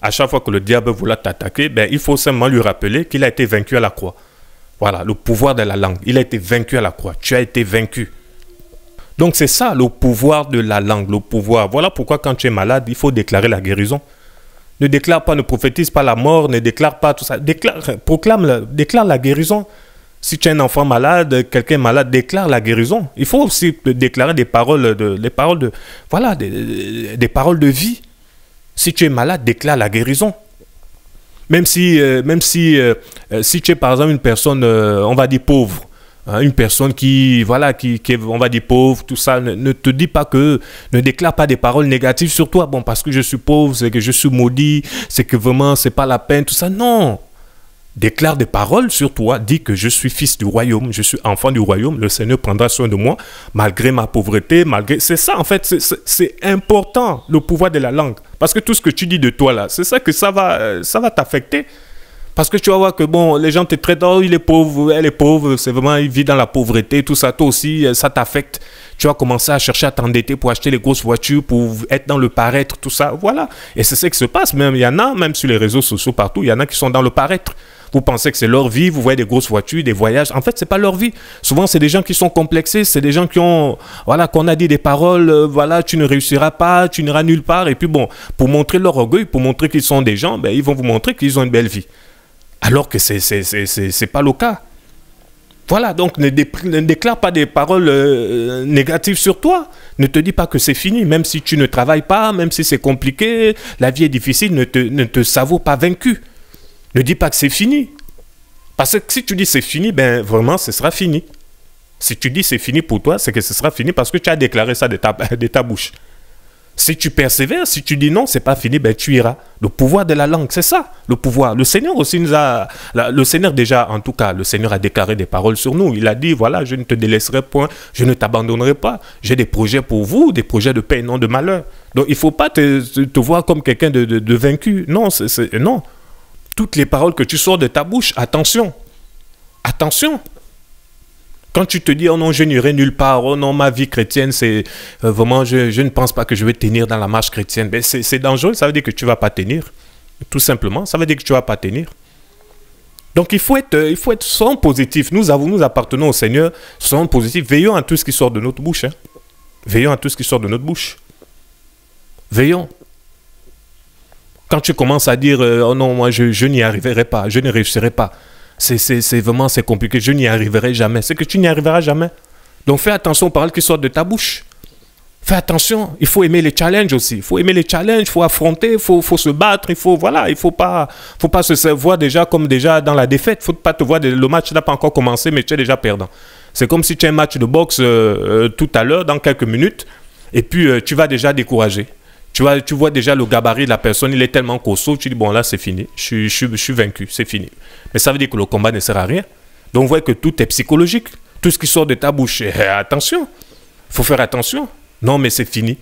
à chaque fois que le diable veut vouloir t'attaquer, ben, il faut simplement lui rappeler qu'il a été vaincu à la croix. Voilà, le pouvoir de la langue. Il a été vaincu à la croix. Tu as été vaincu. Donc c'est ça le pouvoir de la langue, le pouvoir. Voilà pourquoi quand tu es malade, il faut déclarer la guérison. Ne déclare pas, ne prophétise pas la mort, ne déclare pas tout ça. Déclare, proclame, déclare la guérison. Si tu es un enfant malade, quelqu'un malade, déclare la guérison. Il faut aussi déclarer des paroles de, les paroles de, voilà, des, paroles de vie. Si tu es malade, déclare la guérison. Même si, euh, même si, euh, euh, si tu es par exemple une personne, on va dire pauvre, Hein, une personne qui, voilà, qui, est, on va dire pauvre, tout ça, ne, te dit pas que, ne déclare pas des paroles négatives sur toi. Bon, parce que je suis pauvre, c'est que je suis maudit, c'est que vraiment, c'est pas la peine, tout ça. Non! Déclare des paroles sur toi, dis que je suis fils du royaume, je suis enfant du royaume, le Seigneur prendra soin de moi, malgré ma pauvreté, malgré. C'est ça, en fait, c'est important, le pouvoir de la langue. Parce que tout ce que tu dis de toi, là, c'est ça que ça va, euh, ça va t'affecter. Parce que tu vas voir que bon, les gens te traitent, oh, il est pauvre, elle est pauvre, c'est vraiment, il vit dans la pauvreté, tout ça. Toi aussi, euh, ça t'affecte. Tu vas commencer à chercher à t'endetter pour acheter les grosses voitures, pour être dans le paraître, tout ça. Voilà. Et c'est ce qui se passe. Même, il y en a, même sur les réseaux sociaux partout, il y en a qui sont dans le paraître. Vous pensez que c'est leur vie, vous voyez des grosses voitures, des voyages. En fait, ce n'est pas leur vie. Souvent, c'est des gens qui sont complexés, c'est des gens qui ont, voilà, qu'on a dit des paroles, euh, voilà, tu ne réussiras pas, tu n'iras nulle part. Et puis bon, pour montrer leur orgueil, pour montrer qu'ils sont des gens, ben, ils vont vous montrer qu'ils ont une belle vie. Alors que ce n'est pas le cas. Voilà, donc ne, déclare pas des paroles euh, négatives sur toi. Ne te dis pas que c'est fini, même si tu ne travailles pas, même si c'est compliqué, la vie est difficile, ne te, ne pas vaincu. Ne dis pas que c'est fini. Parce que si tu dis c'est fini, ben vraiment, ce sera fini. Si tu dis c'est fini pour toi, c'est que ce sera fini parce que tu as déclaré ça de ta bouche. Si tu persévères, si tu dis non, c'est pas fini, ben, tu iras. Le pouvoir de la langue, c'est ça, le pouvoir. Le Seigneur aussi nous a, le Seigneur déjà, en tout cas, le Seigneur a déclaré des paroles sur nous. Il a dit, voilà, je ne te délaisserai point, je ne t'abandonnerai pas. J'ai des projets pour vous, des projets de paix, non de malheur. Donc il faut pas te, voir comme quelqu'un de, vaincu. Non, c'est non. Toutes les paroles que tu sors de ta bouche, attention, attention. Quand tu te dis, oh non, je n'irai nulle part, oh non, ma vie chrétienne, c'est euh, vraiment, je, je, ne pense pas que je vais tenir dans la marche chrétienne, ben, c'est dangereux, ça veut dire que tu ne vas pas tenir. Tout simplement, ça veut dire que tu ne vas pas tenir. Donc il faut être, il faut être sans positif. Nous avons, nous appartenons au Seigneur, sans positif. Veillons à tout ce qui sort de notre bouche. Hein. Veillons à tout ce qui sort de notre bouche. Veillons. Quand tu commences à dire, euh, oh non, moi je n'y arriverai pas, je ne réussirai pas. C'est vraiment c'est compliqué. Je n'y arriverai jamais. C'est que tu n'y arriveras jamais. Donc fais attention aux paroles qui sortent de ta bouche. Fais attention. Il faut aimer les challenges aussi. Il faut aimer les challenges. Il faut affronter. Il faut, se battre. Il faut voilà. Il faut pas faut pas se voir déjà comme déjà dans la défaite. faut pas te voir. Le match n'a pas encore commencé, mais tu es déjà perdant. C'est comme si tu as un match de boxe euh, euh, tout à l'heure dans quelques minutes. Et puis, euh, tu vas déjà décourager. Tu vois, tu vois déjà le gabarit de la personne, il est tellement costaud, tu dis, bon là c'est fini, je, suis vaincu, c'est fini. Mais ça veut dire que le combat ne sert à rien. Donc vous voyez que tout est psychologique. Tout ce qui sort de ta bouche, eh, eh, attention, faut faire attention. Non mais c'est fini.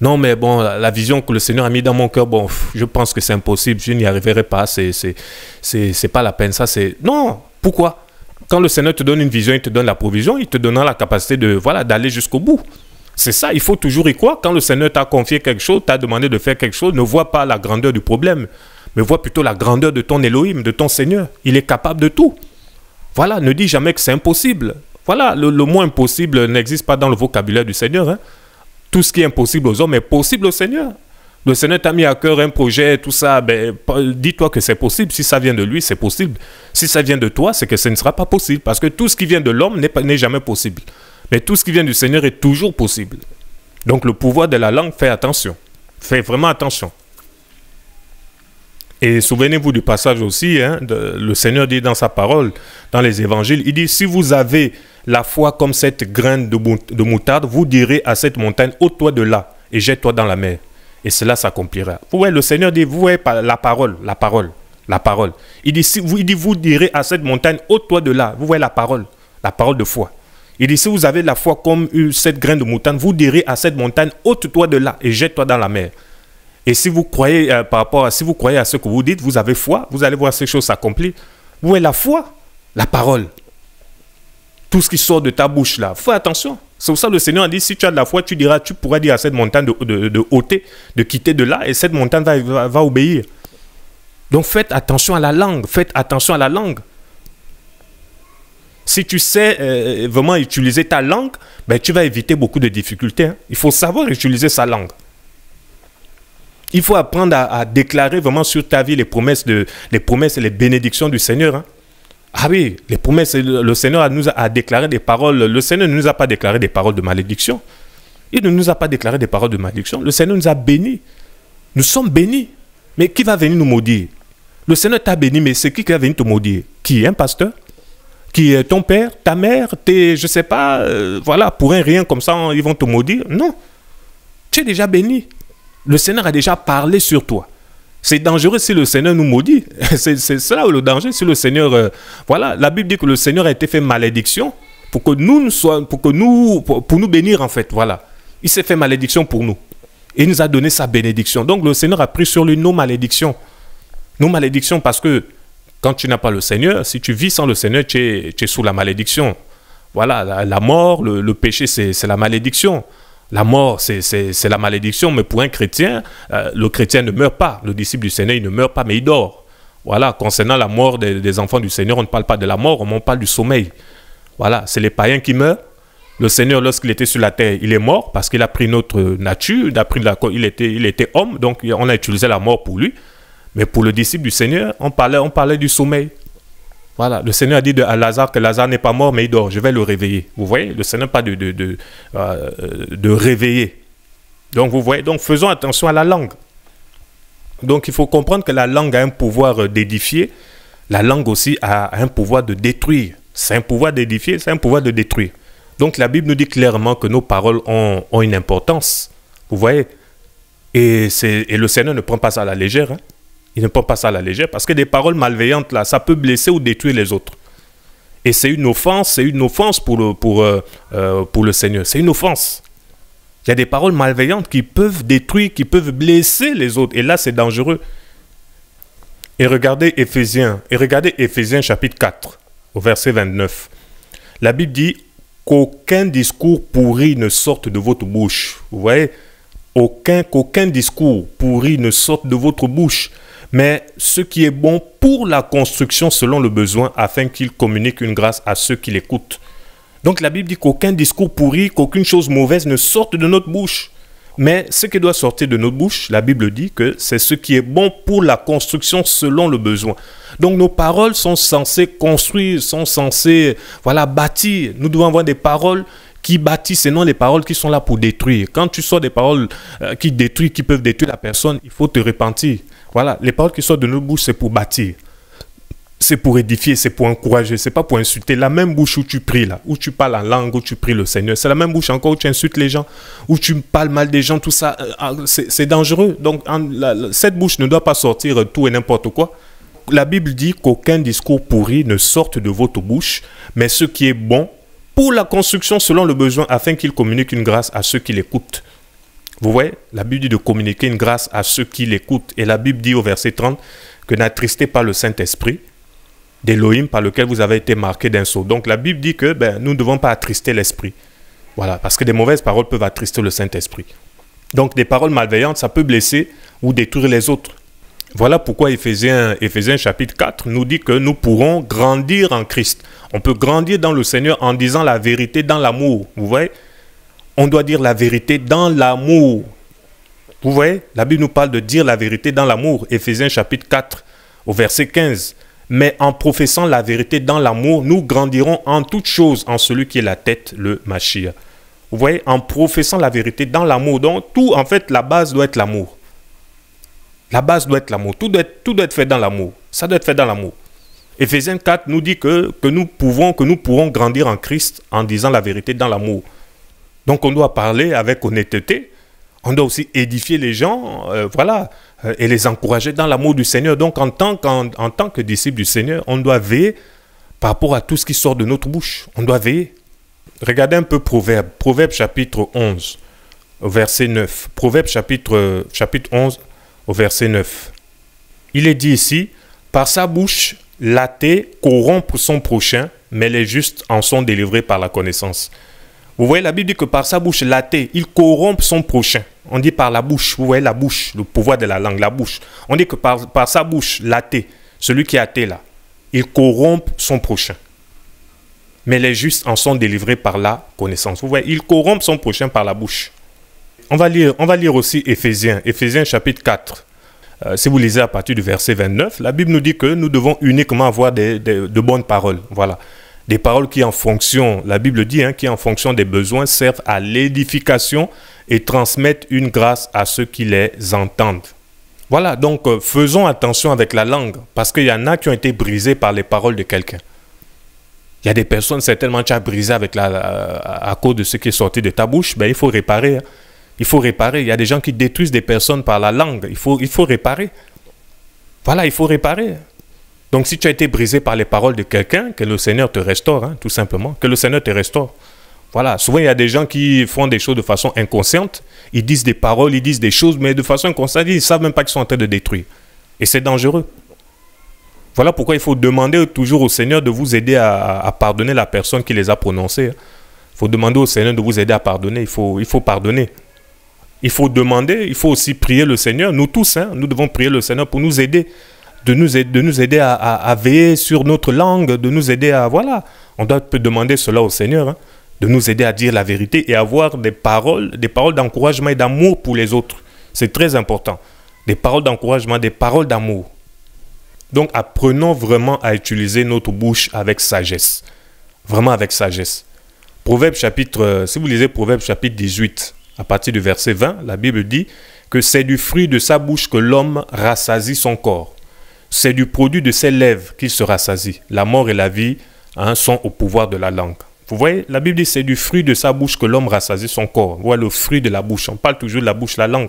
Non, mais bon, la, vision que le Seigneur a mis dans mon cœur, bon, je pense que c'est impossible, je n'y arriverai pas, c'est, c'est, pas la peine, ça c'est... Non, pourquoi Quand le Seigneur te donne une vision, il te donne la provision, il te donnera la capacité de, voilà, d'aller jusqu'au bout. C'est ça, il faut toujours y croire. Quand le Seigneur t'a confié quelque chose, t'a demandé de faire quelque chose, ne vois pas la grandeur du problème, mais vois plutôt la grandeur de ton Elohim, de ton Seigneur. Il est capable de tout. Voilà, ne dis jamais que c'est impossible. Voilà, le, mot impossible n'existe pas dans le vocabulaire du Seigneur. Hein. Tout ce qui est impossible aux hommes est possible au Seigneur. Le Seigneur t'a mis à cœur un projet, tout ça, ben, dis-toi que c'est possible. Si ça vient de lui, c'est possible. Si ça vient de toi, c'est que ce ne sera pas possible. Parce que tout ce qui vient de l'homme n'est jamais possible. Mais tout ce qui vient du Seigneur est toujours possible. Donc le pouvoir de la langue, fait attention. Fais vraiment attention. Et souvenez-vous du passage aussi, hein, le Seigneur dit dans sa parole, dans les évangiles, il dit, si vous avez la foi comme cette graine de, moutarde, vous direz à cette montagne, ô toi de là et jette-toi dans la mer. Et cela s'accomplira. Vous voyez, le Seigneur dit, vous voyez la parole, la parole, la parole. Il dit, si vous, dit, vous direz à cette montagne, ô toi de là. Vous voyez la parole, la parole de foi. Il dit, si vous avez la foi comme eu cette graine de montagne, vous direz à cette montagne, ôte-toi de là et jette-toi dans la mer. Et si vous croyez euh, par rapport à, si vous croyez à ce que vous dites, vous avez foi, vous allez voir ces choses s'accomplir. Où est la foi La parole. Tout ce qui sort de ta bouche là, fais attention. C'est pour ça que le Seigneur a dit, si tu as de la foi, tu diras, tu pourras dire à cette montagne de, de, de ôter, de quitter de là, et cette montagne va obéir. Donc faites attention à la langue, faites attention à la langue. Si tu sais euh, euh, vraiment utiliser ta langue, ben, tu vas éviter beaucoup de difficultés. Hein. Il faut savoir utiliser sa langue. Il faut apprendre à, déclarer vraiment sur ta vie les promesses, de, les promesses et les bénédictions du Seigneur. Hein. Ah oui, les promesses, le Seigneur nous a, déclaré des paroles. Le Seigneur ne nous a pas déclaré des paroles de malédiction. Il ne nous a pas déclaré des paroles de malédiction. Le Seigneur nous a bénis. Nous sommes bénis. Mais qui va venir nous maudire Le Seigneur t'a béni, mais c'est qui qui va venir te maudire Qui Un hein, pasteur qui est ton père, ta mère, tes, je sais pas, euh, voilà, pour un rien comme ça, ils vont te maudire. Non. Tu es déjà béni. Le Seigneur a déjà parlé sur toi. C'est dangereux si le Seigneur nous maudit. C'est cela le danger si le Seigneur. Euh, voilà, la Bible dit que le Seigneur a été fait malédiction pour que nous, nous pour que nous, pour, pour nous bénir en fait. Voilà, il s'est fait malédiction pour nous et il nous a donné sa bénédiction. Donc le Seigneur a pris sur lui nos malédictions, nos malédictions parce que quand tu n'as pas le Seigneur, si tu vis sans le Seigneur, tu es, sous la malédiction. Voilà, la, mort, le, péché, c'est la malédiction. La mort, c'est la malédiction, mais pour un chrétien, euh, le chrétien ne meurt pas. Le disciple du Seigneur, il ne meurt pas, mais il dort. Voilà, concernant la mort des, enfants du Seigneur, on ne parle pas de la mort, on parle du sommeil. Voilà, c'est les païens qui meurent. Le Seigneur, lorsqu'il était sur la terre, il est mort parce qu'il a pris notre nature, il était homme, donc on a utilisé la mort pour lui. Mais pour le disciple du Seigneur, on parlait, on parlait du sommeil. Voilà, le Seigneur a dit à Lazare que Lazare n'est pas mort, mais il dort, je vais le réveiller. Vous voyez, le Seigneur pas de, euh, de, réveiller. Donc, vous voyez, donc faisons attention à la langue. Donc, il faut comprendre que la langue a un pouvoir euh, d'édifier, la langue aussi a un pouvoir de détruire. C'est un pouvoir d'édifier, c'est un pouvoir de détruire. Donc la Bible nous dit clairement que nos paroles ont, ont une importance. Vous voyez et, et, le Seigneur ne prend pas ça à la légère. Hein? Il ne prend pas ça à la légère parce que des paroles malveillantes, là, ça peut blesser ou détruire les autres. Et c'est une offense, c'est une offense pour le, pour, euh, euh, pour le Seigneur. C'est une offense. Il y a des paroles malveillantes qui peuvent détruire, qui peuvent blesser les autres. Et là, c'est dangereux. Et regardez Éphésiens, et regardez Éphésiens chapitre 4, au verset 29. La Bible dit qu'aucun discours pourri ne sorte de votre bouche. Vous voyez Aucun, qu'aucun discours pourri ne sorte de votre bouche, mais ce qui est bon pour la construction selon le besoin, afin qu'il communique une grâce à ceux qui l'écoutent. Donc la Bible dit qu'aucun discours pourri, qu'aucune chose mauvaise ne sorte de notre bouche. Mais ce qui doit sortir de notre bouche, la Bible dit que c'est ce qui est bon pour la construction selon le besoin. Donc nos paroles sont censées construire, sont censées voilà bâtir. Nous devons avoir des paroles qui bâtissent et non les paroles qui sont là pour détruire. Quand tu sors des paroles euh, qui détruisent, qui peuvent détruire la personne, il faut te repentir. Voilà, les paroles qui sortent de nos bouches, c'est pour bâtir. C'est pour édifier, c'est pour encourager, c'est pas pour insulter. La même bouche où tu pries, là, où tu parles en langue, où tu pries le Seigneur, c'est la même bouche encore où tu insultes les gens, où tu parles mal des gens, tout ça, euh, ah, c'est dangereux. Donc, cette bouche ne doit pas sortir tout et n'importe quoi. La Bible dit qu'aucun discours pourri ne sorte de votre bouche, mais ce qui est bon pour la construction selon le besoin, afin qu'il communique une grâce à ceux qui l'écoutent. Vous voyez, la Bible dit de communiquer une grâce à ceux qui l'écoutent. Et la Bible dit au verset 30 que n'attristez pas le Saint-Esprit d'Elohim par lequel vous avez été marqué d'un saut. Donc la Bible dit que ben, nous ne devons pas attrister l'Esprit. Voilà, parce que des mauvaises paroles peuvent attrister le Saint-Esprit. Donc des paroles malveillantes, ça peut blesser ou détruire les autres. Voilà pourquoi Ephésiens chapitre 4 nous dit que nous pourrons grandir en Christ. On peut grandir dans le Seigneur en disant la vérité dans l'amour. Vous voyez on doit dire la vérité dans l'amour. Vous voyez, la Bible nous parle de dire la vérité dans l'amour. Éphésiens chapitre 4 au verset 15. Mais en professant la vérité dans l'amour, nous grandirons en toutes choses en celui qui est la tête, le Machia. Vous voyez, en professant la vérité dans l'amour, donc tout, en fait, la base doit être l'amour. La base doit être l'amour. Tout doit être, tout être fait dans l'amour. Ça doit être fait dans l'amour. Éphésiens 4 nous dit que, que, nous pouvons, que nous pourrons grandir en Christ en disant la vérité dans l'amour. Donc on doit parler avec honnêteté, on doit aussi édifier les gens, euh, voilà, euh, et les encourager dans l'amour du Seigneur. Donc en tant, tant que disciple du Seigneur, on doit veiller par rapport à tout ce qui sort de notre bouche. On doit veiller. Regardez un peu Proverbe, Proverbe chapitre 11, verset 9. Proverbe chapitre, chapitre 11, au verset 9. Il est dit ici, par sa bouche, l'athée corrompt son prochain, mais les justes en sont délivrés par la connaissance. Vous voyez, la Bible dit que par sa bouche, l'athée, il corrompt son prochain. On dit par la bouche, vous voyez la bouche, le pouvoir de la langue, la bouche. On dit que par, par sa bouche, l'athée, celui qui est athée là, il corrompt son prochain. Mais les justes en sont délivrés par la connaissance. Vous voyez, il corrompt son prochain par la bouche. On va lire, on va lire aussi Éphésiens, Éphésiens chapitre 4. Euh, si vous lisez à partir du verset 29, la Bible nous dit que nous devons uniquement avoir de bonnes paroles. Voilà. Des paroles qui, en fonction, la Bible dit, hein, qui, en fonction des besoins, servent à l'édification et transmettent une grâce à ceux qui les entendent. Voilà, donc euh, faisons attention avec la langue, parce qu'il y en a qui ont été brisés par les paroles de quelqu'un. Il y a des personnes, certainement, tu as brisé avec la, à cause de ce qui est sorti de ta bouche, ben, il faut réparer. Hein. Il faut réparer. Il y a des gens qui détruisent des personnes par la langue. Il faut, il faut réparer. Voilà, il faut réparer. Donc si tu as été brisé par les paroles de quelqu'un, que le Seigneur te restaure, hein, tout simplement, que le Seigneur te restaure. Voilà, souvent il y a des gens qui font des choses de façon inconsciente, ils disent des paroles, ils disent des choses, mais de façon inconsciente, ils ne savent même pas qu'ils sont en train de détruire. Et c'est dangereux. Voilà pourquoi il faut demander toujours au Seigneur de vous aider à, pardonner la personne qui les a prononcées. Hein. Il faut demander au Seigneur de vous aider à pardonner, il faut, il faut pardonner. Il faut demander, il faut aussi prier le Seigneur, nous tous, hein, nous devons prier le Seigneur pour nous aider de nous aider, à, veiller sur notre langue, de nous aider à... Voilà, on doit demander cela au Seigneur, hein, de nous aider à dire la vérité et avoir des paroles, des paroles d'encouragement et d'amour pour les autres. C'est très important. Des paroles d'encouragement, des paroles d'amour. Donc apprenons vraiment à utiliser notre bouche avec sagesse. Vraiment avec sagesse. Proverbe chapitre, euh, si vous lisez Proverbe chapitre 18, à partir du verset 20, la Bible dit que c'est du fruit de sa bouche que l'homme rassasie son corps c'est du produit de ses lèvres qu'il se rassasie. La mort et la vie hein, sont au pouvoir de la langue. Vous voyez, la Bible dit c'est du fruit de sa bouche que l'homme rassasie son corps. Voilà le fruit de la bouche. On parle toujours de la bouche, la langue.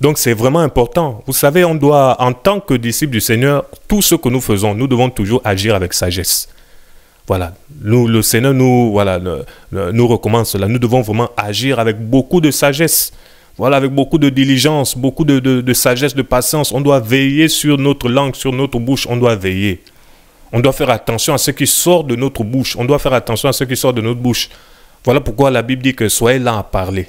Donc c'est vraiment important. Vous savez, on doit, en tant que disciples du Seigneur, tout ce que nous faisons, nous devons toujours agir avec sagesse. Voilà, nous, le Seigneur nous, voilà, nous recommande cela. Nous devons vraiment agir avec beaucoup de sagesse. Voilà, avec beaucoup de diligence, beaucoup de, sagesse, de patience, on doit veiller sur notre langue, sur notre bouche, on doit veiller. On doit faire attention à ce qui sort de notre bouche. On doit faire attention à ce qui sort de notre bouche. Voilà pourquoi la Bible dit que soyez là à parler.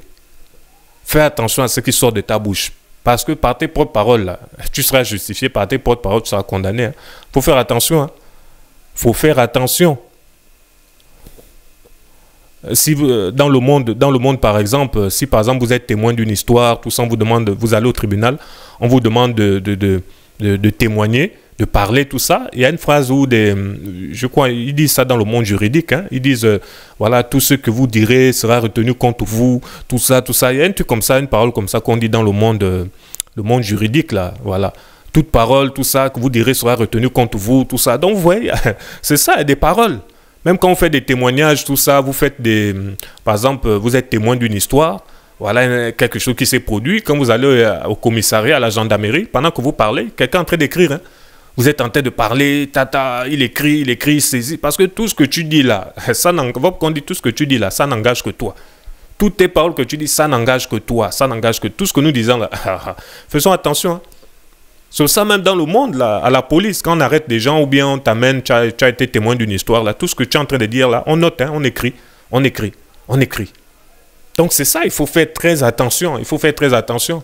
Fais attention à ce qui sort de ta bouche. Parce que par tes propres paroles, tu seras justifié. Par tes propres paroles, tu seras condamné. Il hein. faut faire attention. Il hein. faut faire attention. Euh, si euh, dans le monde, dans le monde par exemple, euh, si par exemple vous êtes témoin d'une histoire, tout ça, vous demande, vous allez au tribunal, on vous demande de, de, de, témoigner, de parler tout ça. Il y a une phrase où des, je crois, ils disent ça dans le monde juridique. Hein. ils disent, voilà, tout ce que vous direz sera retenu contre vous, tout ça, tout ça. Il y a un truc comme ça, une parole comme ça qu'on dit dans le monde, le monde juridique là, voilà toute parole, tout ça que vous direz sera retenu contre vous, tout ça. Donc, vous voyez, c'est ça, des paroles. Même quand on fait des témoignages, tout ça, vous faites des. Par exemple, vous êtes témoin d'une histoire, voilà quelque chose qui s'est produit. Quand vous allez euh, au commissariat, à la gendarmerie, pendant que vous parlez, quelqu'un est en train d'écrire. Hein. Vous êtes en train de parler, tata, il écrit, il écrit, il saisit. Parce que tout ce que tu dis là, ça dit tout ce que tu dis là, ça n'engage que toi. Toutes tes paroles que tu dis, ça n'engage que toi, ça n'engage que tout ce que nous disons là. Faisons attention. Hein. C'est ça même dans le monde, là, à la police, quand on arrête des gens ou bien on t'amène, tu as, été témoin d'une histoire, là, tout ce que tu es en train de dire, là, on note, hein, on écrit, on écrit, on écrit. Donc c'est ça, il faut faire très attention, il faut faire très attention.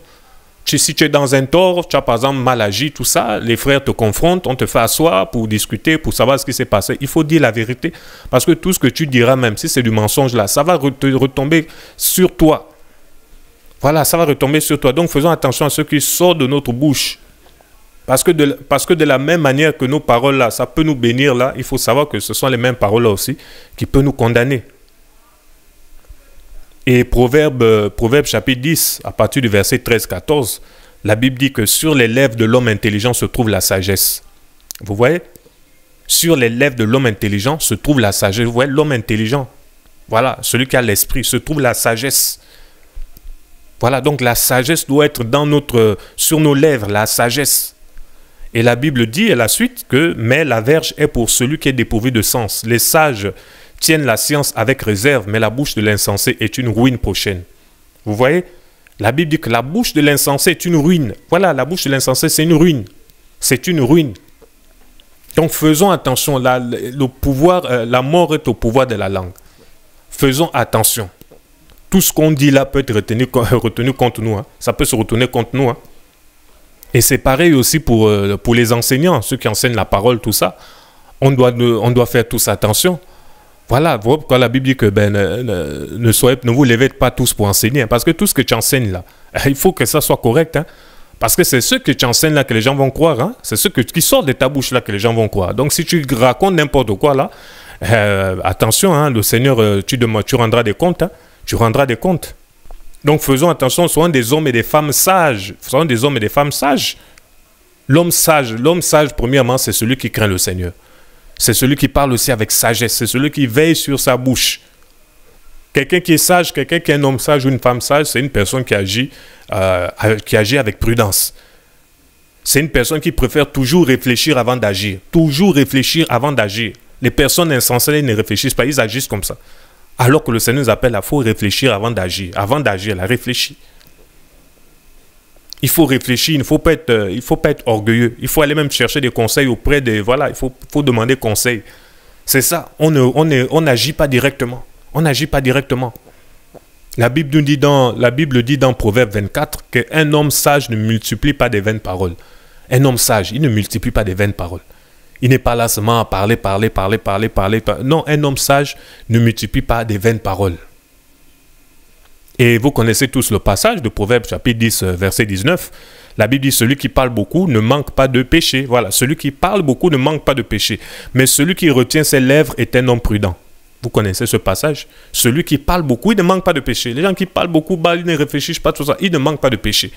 si tu es dans un tort, tu as par exemple mal agi, tout ça, les frères te confrontent, on te fait asseoir pour discuter, pour savoir ce qui s'est passé. Il faut dire la vérité, parce que tout ce que tu diras, même si c'est du mensonge, là, ça va retomber sur toi. Voilà, ça va retomber sur toi. Donc faisons attention à ce qui sort de notre bouche. Parce que, de, parce que de la même manière que nos paroles là, ça peut nous bénir là, il faut savoir que ce sont les mêmes paroles là aussi qui peuvent nous condamner. Et proverbe, chapitre 10, à partir du verset 13-14, la Bible dit que sur les lèvres de l'homme intelligent se trouve la sagesse. Vous voyez Sur les lèvres de l'homme intelligent se trouve la sagesse. Vous voyez, l'homme intelligent, voilà, celui qui a l'esprit, se trouve la sagesse. Voilà, donc la sagesse doit être dans notre, sur nos lèvres, la sagesse. Et la Bible dit à la suite que mais la verge est pour celui qui est dépourvu de sens. Les sages tiennent la science avec réserve, mais la bouche de l'insensé est une ruine prochaine. Vous voyez La Bible dit que la bouche de l'insensé est une ruine. Voilà, la bouche de l'insensé, c'est une ruine. C'est une ruine. Donc faisons attention, la, le pouvoir, euh, la mort est au pouvoir de la langue. Faisons attention. Tout ce qu'on dit là peut être retenu, retenu contre nous. Hein. Ça peut se retourner contre nous. Hein. Et c'est pareil aussi pour, euh, pour les enseignants, ceux qui enseignent la parole, tout ça. On doit, on doit faire tous attention. Voilà, voilà pourquoi la Bible dit que ben, ne, ne, ne vous levez pas tous pour enseigner. Hein, parce que tout ce que tu enseignes là, il faut que ça soit correct. Hein. parce que c'est ce que tu enseignes là que les gens vont croire. Hein. c'est ce que, qui sort de ta bouche là que les gens vont croire. Donc si tu racontes n'importe quoi là, euh, attention, le Seigneur, euh, tu, tu rendras des comptes. tu rendras des comptes. Donc faisons attention, soyons des hommes et des femmes sages. Soyons des hommes et des femmes sages. L'homme sage, l'homme sage, premièrement, c'est celui qui craint le Seigneur. C'est celui qui parle aussi avec sagesse. C'est celui qui veille sur sa bouche. Quelqu'un qui est sage, quelqu'un qui est un homme sage ou une femme sage, c'est une personne qui agit, euh, qui agit avec prudence. C'est une personne qui préfère toujours réfléchir avant d'agir. Toujours réfléchir avant d'agir. Les personnes insensées ne réfléchissent pas, elles agissent comme ça. Alors que le Seigneur nous appelle à faut réfléchir avant d'agir. Avant d'agir, la réfléchir. Il faut réfléchir, il ne faut pas être, euh, il faut pas être orgueilleux. Il faut aller même chercher des conseils auprès des... Voilà, il faut, demander conseil. C'est ça, on n'agit on on pas directement. On n'agit pas directement. La Bible, nous dit dans, la Bible dit dans Proverbe 24 qu'un homme sage ne multiplie pas des vaines paroles. Un homme sage, il ne multiplie pas des vaines paroles. Il n'est pas là à parler, parler, parler, parler, parler. Non, un homme sage ne multiplie pas des vaines paroles. Et vous connaissez tous le passage de Proverbe chapitre 10, euh, verset 19. La Bible dit, celui qui parle beaucoup ne manque pas de péché. Voilà, celui qui parle beaucoup ne manque pas de péché. Mais celui qui retient ses lèvres est un homme prudent. Vous connaissez ce passage Celui qui parle beaucoup, il ne manque pas de péché. Les gens qui parlent beaucoup, bah, ils ne réfléchissent pas, tout ça. Ils ne manquent pas de péché.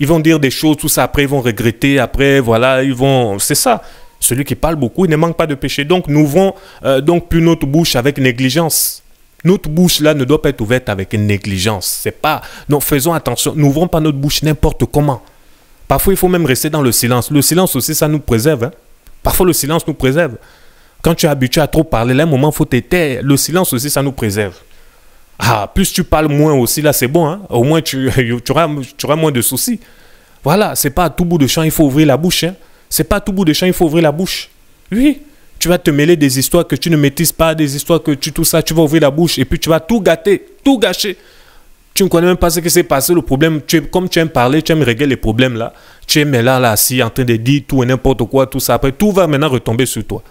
Ils vont dire des choses, tout ça, après ils vont regretter, après, voilà, ils vont... C'est ça. Celui qui parle beaucoup, il ne manque pas de péché. Donc, n'ouvrons euh, donc plus notre bouche avec négligence. Notre bouche là ne doit pas être ouverte avec négligence. C'est pas. Donc, faisons attention. N'ouvrons pas notre bouche n'importe comment. Parfois, il faut même rester dans le silence. Le silence aussi, ça nous préserve. Hein. Parfois, le silence nous préserve. Quand tu es habitué à trop parler, là, un moment, il faut t'éteindre. Le silence aussi, ça nous préserve. Ah, plus tu parles moins aussi, là, c'est bon. Hein. Au moins, tu, tu, auras, tu, auras, moins de soucis. Voilà, c'est pas à tout bout de champ, il faut ouvrir la bouche. Hein. C'est pas tout bout de champ, il faut ouvrir la bouche. Oui, tu vas te mêler des histoires que tu ne maîtrises pas, des histoires que tu tout ça, tu vas ouvrir la bouche et puis tu vas tout gâter, tout gâcher. Tu ne connais même pas ce qui s'est passé, le problème. Tu, comme tu aimes parler, tu aimes régler les problèmes là. Tu es là, là, assis, en train de dire tout et n'importe quoi, tout ça. Après, tout va maintenant retomber sur toi.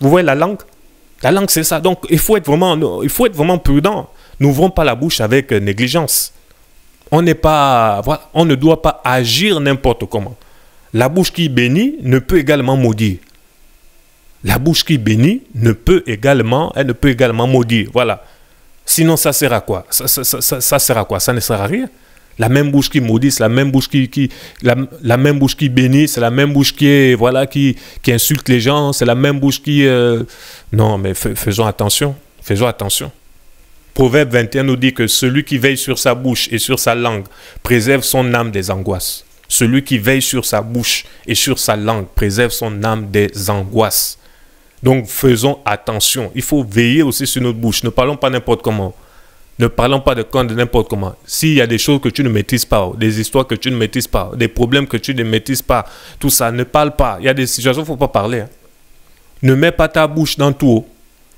Vous voyez la langue La langue, c'est ça. Donc, il faut être vraiment, euh, il faut être vraiment prudent. N'ouvrons pas la bouche avec euh, négligence. On n'est pas, voilà, on ne doit pas agir n'importe comment. La bouche qui bénit ne peut également maudire. La bouche qui bénit ne peut également, elle ne peut également maudire. Voilà. Sinon, ça sert à quoi ça, quoi Ça ne sert à rien. La même bouche qui maudit, la même bouche qui, la, même bouche qui bénit, c'est la même bouche qui voilà qui, qui insulte les gens, c'est la même bouche qui euh, non mais faisons attention, faisons attention. Proverbe 21 nous dit que celui qui veille sur sa bouche et sur sa langue préserve son âme des angoisses. Celui qui veille sur sa bouche et sur sa langue préserve son âme des angoisses. Donc faisons attention. Il faut veiller aussi sur notre bouche. Ne parlons pas n'importe comment. Ne parlons pas de quand de n'importe comment. S'il y a des choses que tu ne maîtrises pas, des histoires que tu ne maîtrises pas, des problèmes que tu ne maîtrises pas, tout ça, ne parle pas. Il y a des situations où il ne faut pas parler. Hein. Ne mets pas ta bouche dans tout.